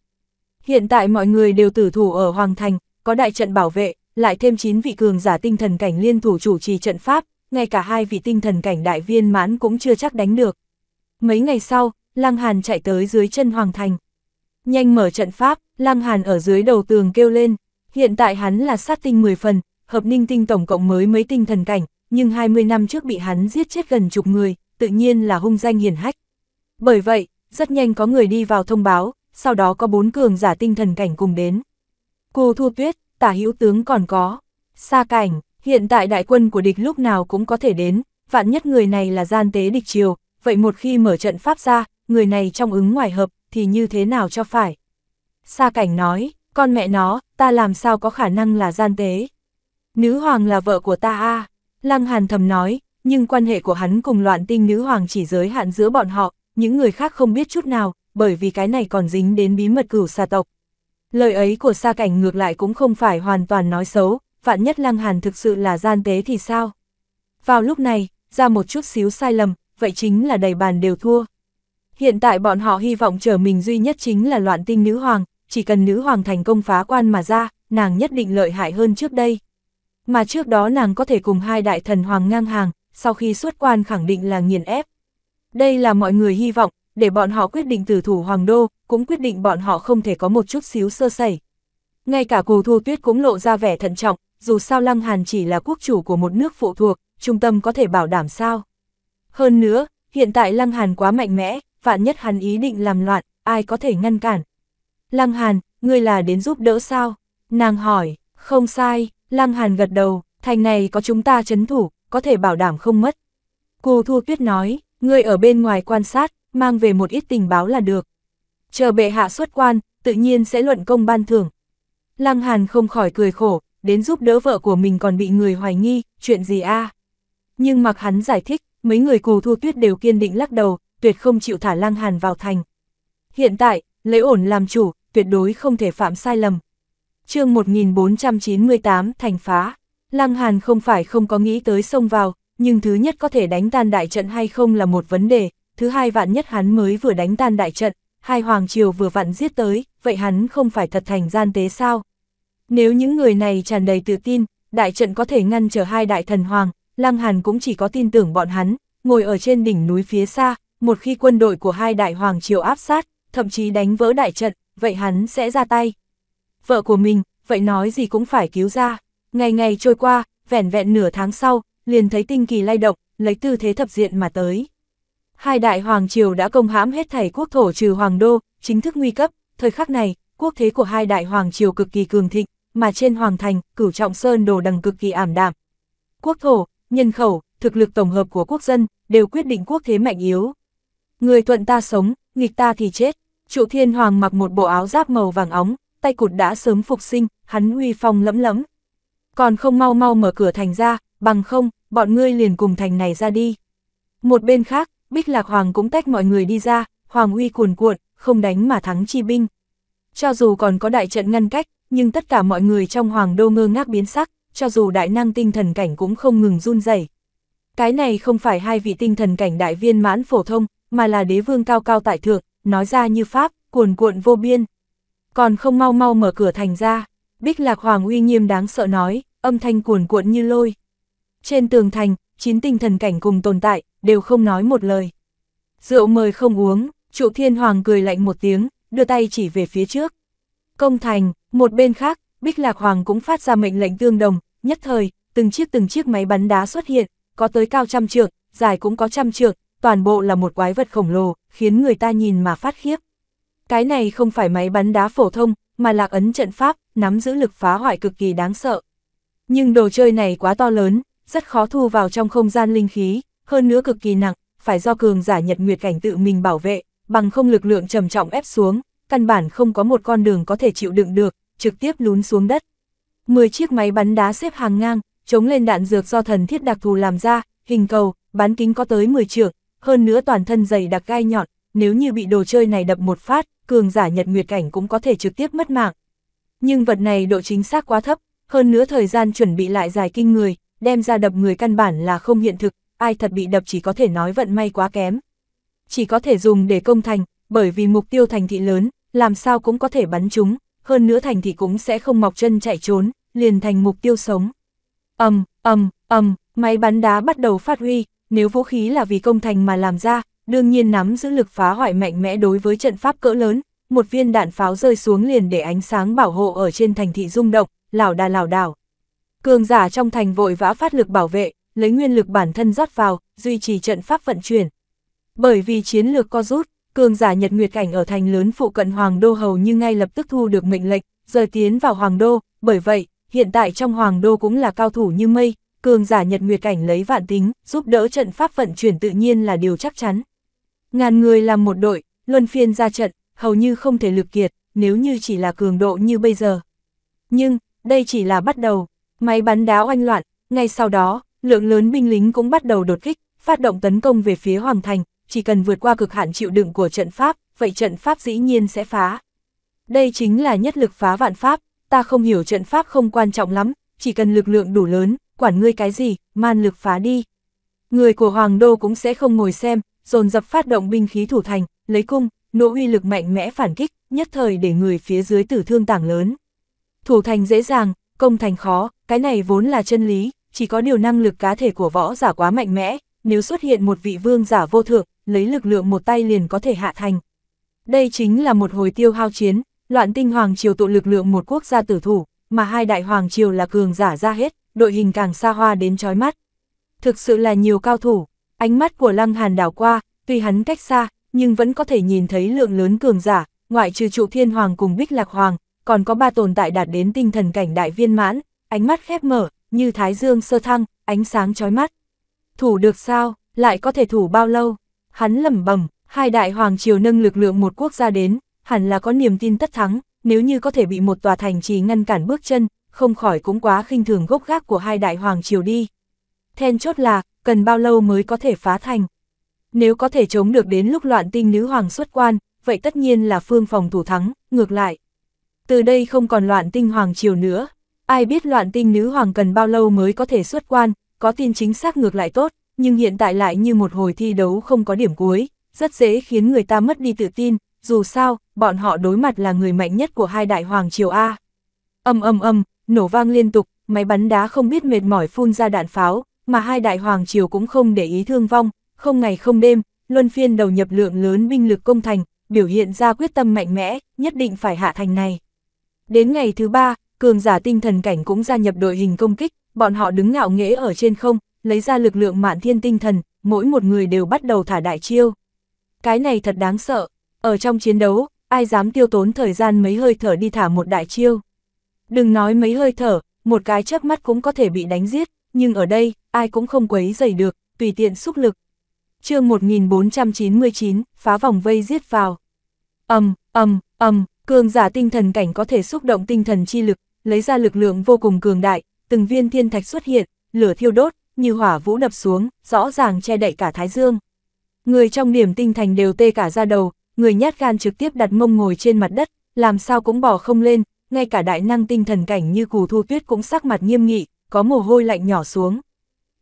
Hiện tại mọi người đều tử thủ ở Hoàng Thành, có đại trận bảo vệ, lại thêm 9 vị cường giả tinh thần cảnh liên thủ chủ trì trận pháp, ngay cả hai vị tinh thần cảnh đại viên mãn cũng chưa chắc đánh được. Mấy ngày sau, Lăng Hàn chạy tới dưới chân Hoàng Thành. Nhanh mở trận pháp, Lăng Hàn ở dưới đầu tường kêu lên, hiện tại hắn là sát tinh 10 phần, hợp ninh tinh tổng cộng mới mấy tinh thần cảnh, nhưng 20 năm trước bị hắn giết chết gần chục người, tự nhiên là hung danh hiền hách. Bởi vậy, rất nhanh có người đi vào thông báo, sau đó có bốn cường giả tinh thần cảnh cùng đến. Cô Thu Tuyết, tả hữu tướng còn có. Sa cảnh, hiện tại đại quân của địch lúc nào cũng có thể đến, vạn nhất người này là gian tế địch triều, vậy một khi mở trận pháp ra, người này trong ứng ngoài hợp, thì như thế nào cho phải? Sa cảnh nói, con mẹ nó, ta làm sao có khả năng là gian tế? Nữ hoàng là vợ của ta a Lăng Hàn thầm nói, nhưng quan hệ của hắn cùng loạn tinh nữ hoàng chỉ giới hạn giữa bọn họ, những người khác không biết chút nào, bởi vì cái này còn dính đến bí mật cửu xa tộc. Lời ấy của xa cảnh ngược lại cũng không phải hoàn toàn nói xấu, vạn nhất Lăng Hàn thực sự là gian tế thì sao? Vào lúc này, ra một chút xíu sai lầm, vậy chính là đầy bàn đều thua. Hiện tại bọn họ hy vọng trở mình duy nhất chính là loạn tinh nữ hoàng, chỉ cần nữ hoàng thành công phá quan mà ra, nàng nhất định lợi hại hơn trước đây mà trước đó nàng có thể cùng hai đại thần hoàng ngang hàng, sau khi xuất quan khẳng định là nghiền ép. Đây là mọi người hy vọng, để bọn họ quyết định tử thủ hoàng đô, cũng quyết định bọn họ không thể có một chút xíu sơ sẩy. Ngay cả cù thu tuyết cũng lộ ra vẻ thận trọng, dù sao Lăng Hàn chỉ là quốc chủ của một nước phụ thuộc, trung tâm có thể bảo đảm sao. Hơn nữa, hiện tại Lăng Hàn quá mạnh mẽ, vạn nhất hắn ý định làm loạn, ai có thể ngăn cản. Lăng Hàn, ngươi là đến giúp đỡ sao? Nàng hỏi, không sai, Lăng Hàn gật đầu, thành này có chúng ta chấn thủ, có thể bảo đảm không mất. Cù Thu Tuyết nói, ngươi ở bên ngoài quan sát, mang về một ít tình báo là được. Chờ bệ hạ xuất quan, tự nhiên sẽ luận công ban thưởng. Lăng Hàn không khỏi cười khổ, đến giúp đỡ vợ của mình còn bị người hoài nghi, chuyện gì a? Nhưng mặc hắn giải thích, mấy người Cù Thu Tuyết đều kiên định lắc đầu, tuyệt không chịu thả Lăng Hàn vào thành. Hiện tại, lấy ổn làm chủ, tuyệt đối không thể phạm sai lầm chương 1498 thành phá. Lăng Hàn không phải không có nghĩ tới xông vào, nhưng thứ nhất có thể đánh tan đại trận hay không là một vấn đề, thứ hai vạn nhất hắn mới vừa đánh tan đại trận, hai hoàng triều vừa vặn giết tới, vậy hắn không phải thật thành gian tế sao? Nếu những người này tràn đầy tự tin, đại trận có thể ngăn trở hai đại thần hoàng, Lăng Hàn cũng chỉ có tin tưởng bọn hắn, ngồi ở trên đỉnh núi phía xa, một khi quân đội của hai đại hoàng triều áp sát, thậm chí đánh vỡ đại trận, vậy hắn sẽ ra tay vợ của mình, vậy nói gì cũng phải cứu ra. Ngày ngày trôi qua, vẻn vẹn nửa tháng sau, liền thấy tinh kỳ lay động, lấy tư thế thập diện mà tới. Hai đại hoàng triều đã công hãm hết thảy quốc thổ trừ hoàng đô, chính thức nguy cấp, thời khắc này, quốc thế của hai đại hoàng triều cực kỳ cường thịnh, mà trên hoàng thành, cửu trọng sơn đồ đằng cực kỳ ảm đạm. Quốc thổ, nhân khẩu, thực lực tổng hợp của quốc dân, đều quyết định quốc thế mạnh yếu. Người thuận ta sống, nghịch ta thì chết. Trụ thiên hoàng mặc một bộ áo giáp màu vàng óng, tay cụt đã sớm phục sinh, hắn uy phong lẫm lẫm. Còn không mau mau mở cửa thành ra, bằng không, bọn ngươi liền cùng thành này ra đi. Một bên khác, Bích Lạc Hoàng cũng tách mọi người đi ra, Hoàng uy cuồn cuộn, không đánh mà thắng chi binh. Cho dù còn có đại trận ngăn cách, nhưng tất cả mọi người trong Hoàng đô ngơ ngác biến sắc, cho dù đại năng tinh thần cảnh cũng không ngừng run rẩy. Cái này không phải hai vị tinh thần cảnh đại viên mãn phổ thông, mà là đế vương cao cao tại thượng, nói ra như pháp, cuồn cuộn vô biên còn không mau mau mở cửa thành ra. Bích Lạc Hoàng uy nghiêm đáng sợ nói, âm thanh cuồn cuộn như lôi. Trên tường thành, chín tinh thần cảnh cùng tồn tại, đều không nói một lời. Rượu mời không uống, trụ thiên hoàng cười lạnh một tiếng, đưa tay chỉ về phía trước. Công thành, một bên khác, Bích Lạc Hoàng cũng phát ra mệnh lệnh tương đồng, nhất thời, từng chiếc từng chiếc máy bắn đá xuất hiện, có tới cao trăm trượng, dài cũng có trăm trượng, toàn bộ là một quái vật khổng lồ, khiến người ta nhìn mà phát khiếp. Cái này không phải máy bắn đá phổ thông, mà lạc ấn trận pháp, nắm giữ lực phá hoại cực kỳ đáng sợ. Nhưng đồ chơi này quá to lớn, rất khó thu vào trong không gian linh khí, hơn nữa cực kỳ nặng, phải do cường giả nhật nguyệt cảnh tự mình bảo vệ, bằng không lực lượng trầm trọng ép xuống, căn bản không có một con đường có thể chịu đựng được, trực tiếp lún xuống đất. 10 chiếc máy bắn đá xếp hàng ngang, chống lên đạn dược do thần thiết đặc thù làm ra, hình cầu, bán kính có tới 10 trượng, hơn nữa toàn thân dày đặc gai nhọn, nếu như bị đồ chơi này đập một phát, cường giả nhật nguyệt cảnh cũng có thể trực tiếp mất mạng. Nhưng vật này độ chính xác quá thấp, hơn nữa thời gian chuẩn bị lại dài kinh người, đem ra đập người căn bản là không hiện thực, ai thật bị đập chỉ có thể nói vận may quá kém. Chỉ có thể dùng để công thành, bởi vì mục tiêu thành thị lớn, làm sao cũng có thể bắn chúng, hơn nữa thành thị cũng sẽ không mọc chân chạy trốn, liền thành mục tiêu sống. Ầm, um, ầm, ầm, máy bắn đá bắt đầu phát huy, nếu vũ khí là vì công thành mà làm ra, đương nhiên nắm giữ lực phá hoại mạnh mẽ đối với trận pháp cỡ lớn, một viên đạn pháo rơi xuống liền để ánh sáng bảo hộ ở trên thành thị rung động, lảo đà lảo đảo. Cường giả trong thành vội vã phát lực bảo vệ, lấy nguyên lực bản thân rót vào, duy trì trận pháp vận chuyển. Bởi vì chiến lược co rút, cường giả Nhật Nguyệt cảnh ở thành lớn phụ cận Hoàng Đô hầu như ngay lập tức thu được mệnh lệnh, rời tiến vào Hoàng Đô, bởi vậy, hiện tại trong Hoàng Đô cũng là cao thủ như mây, cường giả Nhật Nguyệt cảnh lấy vạn tính, giúp đỡ trận pháp vận chuyển tự nhiên là điều chắc chắn. Ngàn người làm một đội, luân phiên ra trận, hầu như không thể lực kiệt, nếu như chỉ là cường độ như bây giờ. Nhưng, đây chỉ là bắt đầu, máy bắn đáo oanh loạn, ngay sau đó, lượng lớn binh lính cũng bắt đầu đột kích, phát động tấn công về phía Hoàng Thành, chỉ cần vượt qua cực hạn chịu đựng của trận Pháp, vậy trận Pháp dĩ nhiên sẽ phá. Đây chính là nhất lực phá vạn Pháp, ta không hiểu trận Pháp không quan trọng lắm, chỉ cần lực lượng đủ lớn, quản ngươi cái gì, man lực phá đi. Người của Hoàng Đô cũng sẽ không ngồi xem, dồn dập phát động binh khí thủ thành, lấy cung, nỗ uy lực mạnh mẽ phản kích, nhất thời để người phía dưới tử thương tảng lớn. Thủ thành dễ dàng, công thành khó, cái này vốn là chân lý, chỉ có điều năng lực cá thể của võ giả quá mạnh mẽ, nếu xuất hiện một vị vương giả vô thượng, lấy lực lượng một tay liền có thể hạ thành. Đây chính là một hồi tiêu hao chiến, loạn tinh hoàng triều tụ lực lượng một quốc gia tử thủ, mà hai đại hoàng triều là cường giả ra hết, đội hình càng xa hoa đến chói mắt. Thực sự là nhiều cao thủ, Ánh mắt của Lăng Hàn đảo qua, tuy hắn cách xa, nhưng vẫn có thể nhìn thấy lượng lớn cường giả, ngoại trừ trụ thiên hoàng cùng bích lạc hoàng, còn có ba tồn tại đạt đến tinh thần cảnh đại viên mãn, ánh mắt khép mở, như thái dương sơ thăng, ánh sáng chói mắt. Thủ được sao, lại có thể thủ bao lâu? Hắn lẩm bẩm, hai đại hoàng triều nâng lực lượng một quốc gia đến, hẳn là có niềm tin tất thắng, nếu như có thể bị một tòa thành trì ngăn cản bước chân, không khỏi cũng quá khinh thường gốc gác của hai đại hoàng triều đi then chốt là, cần bao lâu mới có thể phá thành. Nếu có thể chống được đến lúc loạn tinh nữ hoàng xuất quan, vậy tất nhiên là phương phòng thủ thắng, ngược lại. Từ đây không còn loạn tinh hoàng triều nữa, ai biết loạn tinh nữ hoàng cần bao lâu mới có thể xuất quan, có tin chính xác ngược lại tốt, nhưng hiện tại lại như một hồi thi đấu không có điểm cuối, rất dễ khiến người ta mất đi tự tin, dù sao, bọn họ đối mặt là người mạnh nhất của hai đại hoàng triều A. Âm âm âm, nổ vang liên tục, máy bắn đá không biết mệt mỏi phun ra đạn pháo, mà hai đại hoàng triều cũng không để ý thương vong, không ngày không đêm, luân phiên đầu nhập lượng lớn binh lực công thành, biểu hiện ra quyết tâm mạnh mẽ, nhất định phải hạ thành này. Đến ngày thứ ba, cường giả tinh thần cảnh cũng gia nhập đội hình công kích, bọn họ đứng ngạo nghễ ở trên không, lấy ra lực lượng mạn thiên tinh thần, mỗi một người đều bắt đầu thả đại chiêu. Cái này thật đáng sợ, ở trong chiến đấu, ai dám tiêu tốn thời gian mấy hơi thở đi thả một đại chiêu. Đừng nói mấy hơi thở, một cái chớp mắt cũng có thể bị đánh giết, nhưng ở đây, ai cũng không quấy dày được, tùy tiện xúc lực. chương 1499, phá vòng vây giết vào. Âm, âm, âm, cường giả tinh thần cảnh có thể xúc động tinh thần chi lực, lấy ra lực lượng vô cùng cường đại, từng viên thiên thạch xuất hiện, lửa thiêu đốt, như hỏa vũ đập xuống, rõ ràng che đậy cả thái dương. Người trong điểm tinh thành đều tê cả ra đầu, người nhát gan trực tiếp đặt mông ngồi trên mặt đất, làm sao cũng bỏ không lên, ngay cả đại năng tinh thần cảnh như cù thu tuyết cũng sắc mặt nghiêm nghị, có mồ hôi lạnh nhỏ xuống.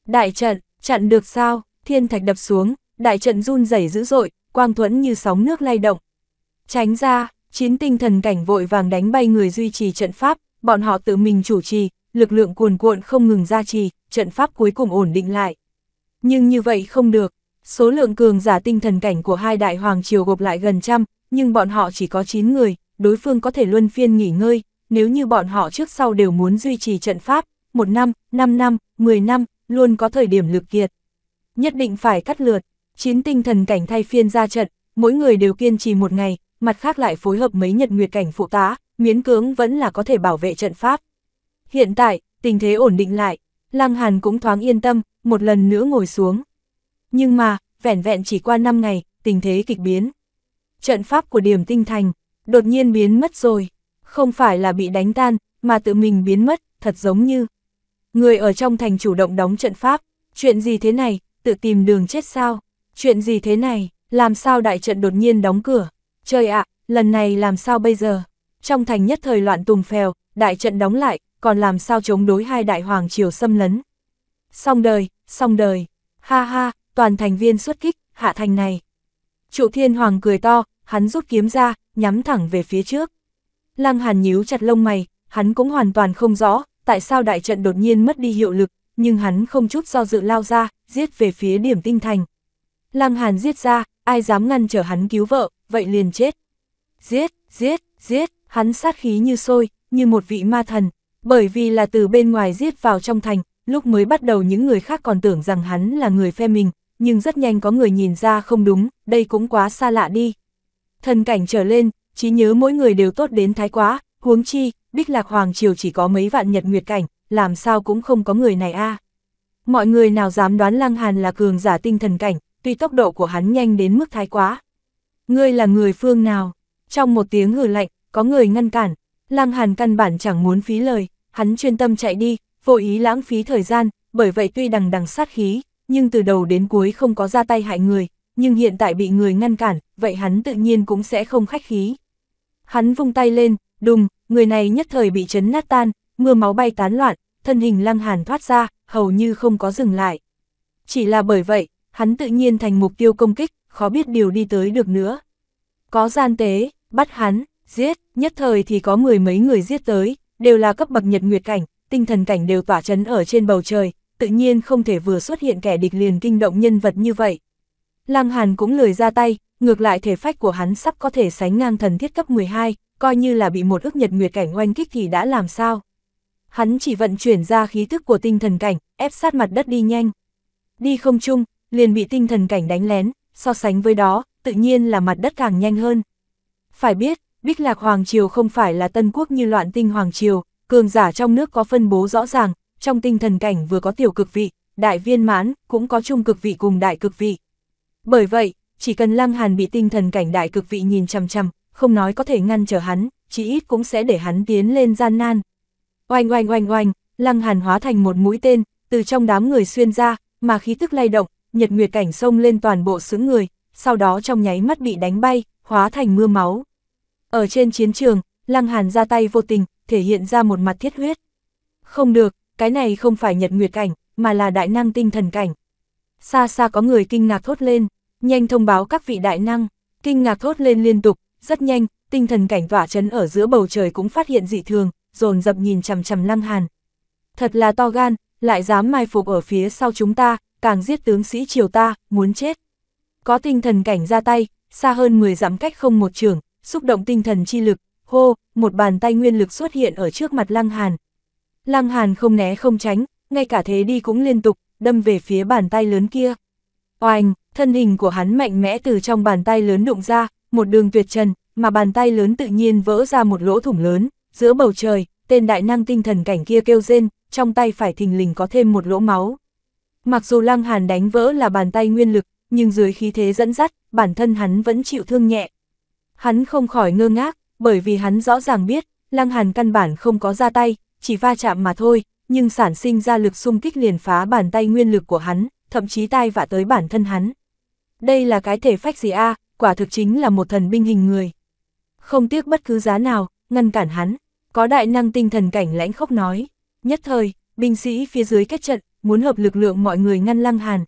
Đại trận, chặn được sao, thiên thạch đập xuống, đại trận run rẩy dữ dội, quang thuẫn như sóng nước lay động. Tránh ra, chín tinh thần cảnh vội vàng đánh bay người duy trì trận pháp, bọn họ tự mình chủ trì, lực lượng cuồn cuộn không ngừng ra trì, trận pháp cuối cùng ổn định lại. Nhưng như vậy không được, số lượng cường giả tinh thần cảnh của hai đại hoàng triều gộp lại gần trăm, nhưng bọn họ chỉ có 9 người, đối phương có thể luân phiên nghỉ ngơi, nếu như bọn họ trước sau đều muốn duy trì trận pháp, một năm, 5 năm, 10 năm, luôn có thời điểm lực kiệt. Nhất định phải cắt lượt, chín tinh thần cảnh thay phiên ra trận, mỗi người đều kiên trì một ngày, mặt khác lại phối hợp mấy nhật nguyệt cảnh phụ tá, miến cưỡng vẫn là có thể bảo vệ trận pháp. Hiện tại, tình thế ổn định lại, Lăng Hàn cũng thoáng yên tâm, một lần nữa ngồi xuống. Nhưng mà, vẻn vẹn chỉ qua 5 ngày, tình thế kịch biến. Trận pháp của điểm tinh thành, đột nhiên biến mất rồi, không phải là bị đánh tan, mà tự mình biến mất, thật giống như. Người ở trong thành chủ động đóng trận pháp, chuyện gì thế này, tự tìm đường chết sao? Chuyện gì thế này, làm sao đại trận đột nhiên đóng cửa? Trời ạ, à, lần này làm sao bây giờ? Trong thành nhất thời loạn tùng phèo, đại trận đóng lại, còn làm sao chống đối hai đại hoàng triều xâm lấn? Xong đời, xong đời, ha ha, toàn thành viên xuất kích, hạ thành này. Trụ thiên hoàng cười to, hắn rút kiếm ra, nhắm thẳng về phía trước. Lăng hàn nhíu chặt lông mày, hắn cũng hoàn toàn không rõ, tại sao đại trận đột nhiên mất đi hiệu lực, nhưng hắn không chút do dự lao ra, giết về phía điểm tinh thành. Lăng Hàn giết ra, ai dám ngăn trở hắn cứu vợ, vậy liền chết. Giết, giết, giết, hắn sát khí như sôi, như một vị ma thần, bởi vì là từ bên ngoài giết vào trong thành, lúc mới bắt đầu những người khác còn tưởng rằng hắn là người phe mình, nhưng rất nhanh có người nhìn ra không đúng, đây cũng quá xa lạ đi. Thần cảnh trở lên, trí nhớ mỗi người đều tốt đến thái quá, huống chi, Bích Lạc Hoàng Triều chỉ có mấy vạn nhật nguyệt cảnh, làm sao cũng không có người này a Mọi người nào dám đoán Lăng Hàn là cường giả tinh thần cảnh, tuy tốc độ của hắn nhanh đến mức thái quá. Ngươi là người phương nào? Trong một tiếng hừ lạnh, có người ngăn cản, Lăng Hàn căn bản chẳng muốn phí lời, hắn chuyên tâm chạy đi, vô ý lãng phí thời gian, bởi vậy tuy đằng đằng sát khí, nhưng từ đầu đến cuối không có ra tay hại người, nhưng hiện tại bị người ngăn cản, vậy hắn tự nhiên cũng sẽ không khách khí. Hắn vung tay lên, đùng, người này nhất thời bị chấn nát tan, mưa máu bay tán loạn, thân hình lăng hàn thoát ra, hầu như không có dừng lại. Chỉ là bởi vậy, hắn tự nhiên thành mục tiêu công kích, khó biết điều đi tới được nữa. Có gian tế, bắt hắn, giết, nhất thời thì có mười mấy người giết tới, đều là cấp bậc nhật nguyệt cảnh, tinh thần cảnh đều tỏa chấn ở trên bầu trời, tự nhiên không thể vừa xuất hiện kẻ địch liền kinh động nhân vật như vậy. Lăng Hàn cũng lười ra tay, ngược lại thể phách của hắn sắp có thể sánh ngang thần thiết cấp 12, coi như là bị một ước nhật nguyệt cảnh oanh kích thì đã làm sao. Hắn chỉ vận chuyển ra khí thức của tinh thần cảnh, ép sát mặt đất đi nhanh. Đi không chung, liền bị tinh thần cảnh đánh lén, so sánh với đó, tự nhiên là mặt đất càng nhanh hơn. Phải biết, Bích Lạc Hoàng Triều không phải là tân quốc như loạn tinh Hoàng Triều, cường giả trong nước có phân bố rõ ràng, trong tinh thần cảnh vừa có tiểu cực vị, đại viên mãn, cũng có trung cực vị cùng đại cực vị. Bởi vậy, chỉ cần Lăng Hàn bị tinh thần cảnh đại cực vị nhìn chằm chằm, không nói có thể ngăn trở hắn, chỉ ít cũng sẽ để hắn tiến lên gian nan. Oanh oanh oanh oanh, lăng hàn hóa thành một mũi tên, từ trong đám người xuyên ra, mà khí tức lay động, nhật nguyệt cảnh sông lên toàn bộ xứng người, sau đó trong nháy mắt bị đánh bay, hóa thành mưa máu. Ở trên chiến trường, lăng hàn ra tay vô tình, thể hiện ra một mặt thiết huyết. Không được, cái này không phải nhật nguyệt cảnh, mà là đại năng tinh thần cảnh. Xa xa có người kinh ngạc thốt lên, nhanh thông báo các vị đại năng, kinh ngạc thốt lên liên tục, rất nhanh, tinh thần cảnh tỏa chấn ở giữa bầu trời cũng phát hiện dị thường, dồn dập nhìn chằm chằm lăng hàn. Thật là to gan, lại dám mai phục ở phía sau chúng ta, càng giết tướng sĩ triều ta, muốn chết. Có tinh thần cảnh ra tay, xa hơn 10 dặm cách không một trường, xúc động tinh thần chi lực, hô, một bàn tay nguyên lực xuất hiện ở trước mặt lăng hàn. Lăng hàn không né không tránh, ngay cả thế đi cũng liên tục, đâm về phía bàn tay lớn kia. Oanh, thân hình của hắn mạnh mẽ từ trong bàn tay lớn đụng ra, một đường tuyệt trần, mà bàn tay lớn tự nhiên vỡ ra một lỗ thủng lớn, giữa bầu trời, tên đại năng tinh thần cảnh kia kêu rên, trong tay phải thình lình có thêm một lỗ máu. Mặc dù Lăng Hàn đánh vỡ là bàn tay nguyên lực, nhưng dưới khí thế dẫn dắt, bản thân hắn vẫn chịu thương nhẹ. Hắn không khỏi ngơ ngác, bởi vì hắn rõ ràng biết, Lăng Hàn căn bản không có ra tay, chỉ va chạm mà thôi, nhưng sản sinh ra lực xung kích liền phá bàn tay nguyên lực của hắn, thậm chí tai vạ tới bản thân hắn. Đây là cái thể phách gì a, à, quả thực chính là một thần binh hình người. Không tiếc bất cứ giá nào, ngăn cản hắn, có đại năng tinh thần cảnh lãnh khốc nói. Nhất thời, binh sĩ phía dưới kết trận, muốn hợp lực lượng mọi người ngăn Lăng Hàn.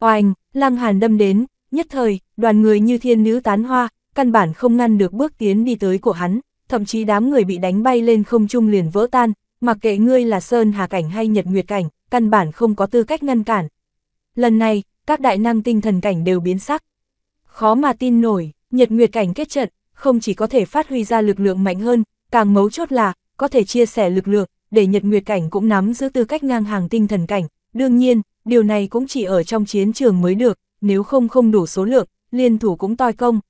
Oanh, Lăng Hàn đâm đến, nhất thời, đoàn người như thiên nữ tán hoa, căn bản không ngăn được bước tiến đi tới của hắn, thậm chí đám người bị đánh bay lên không trung liền vỡ tan, mặc kệ ngươi là Sơn Hà Cảnh hay Nhật Nguyệt Cảnh, căn bản không có tư cách ngăn cản. Lần này, các đại năng tinh thần cảnh đều biến sắc, khó mà tin nổi, nhật nguyệt cảnh kết trận, không chỉ có thể phát huy ra lực lượng mạnh hơn, càng mấu chốt là, có thể chia sẻ lực lượng, để nhật nguyệt cảnh cũng nắm giữ tư cách ngang hàng tinh thần cảnh. Đương nhiên, điều này cũng chỉ ở trong chiến trường mới được, nếu không không đủ số lượng, liên thủ cũng toi công,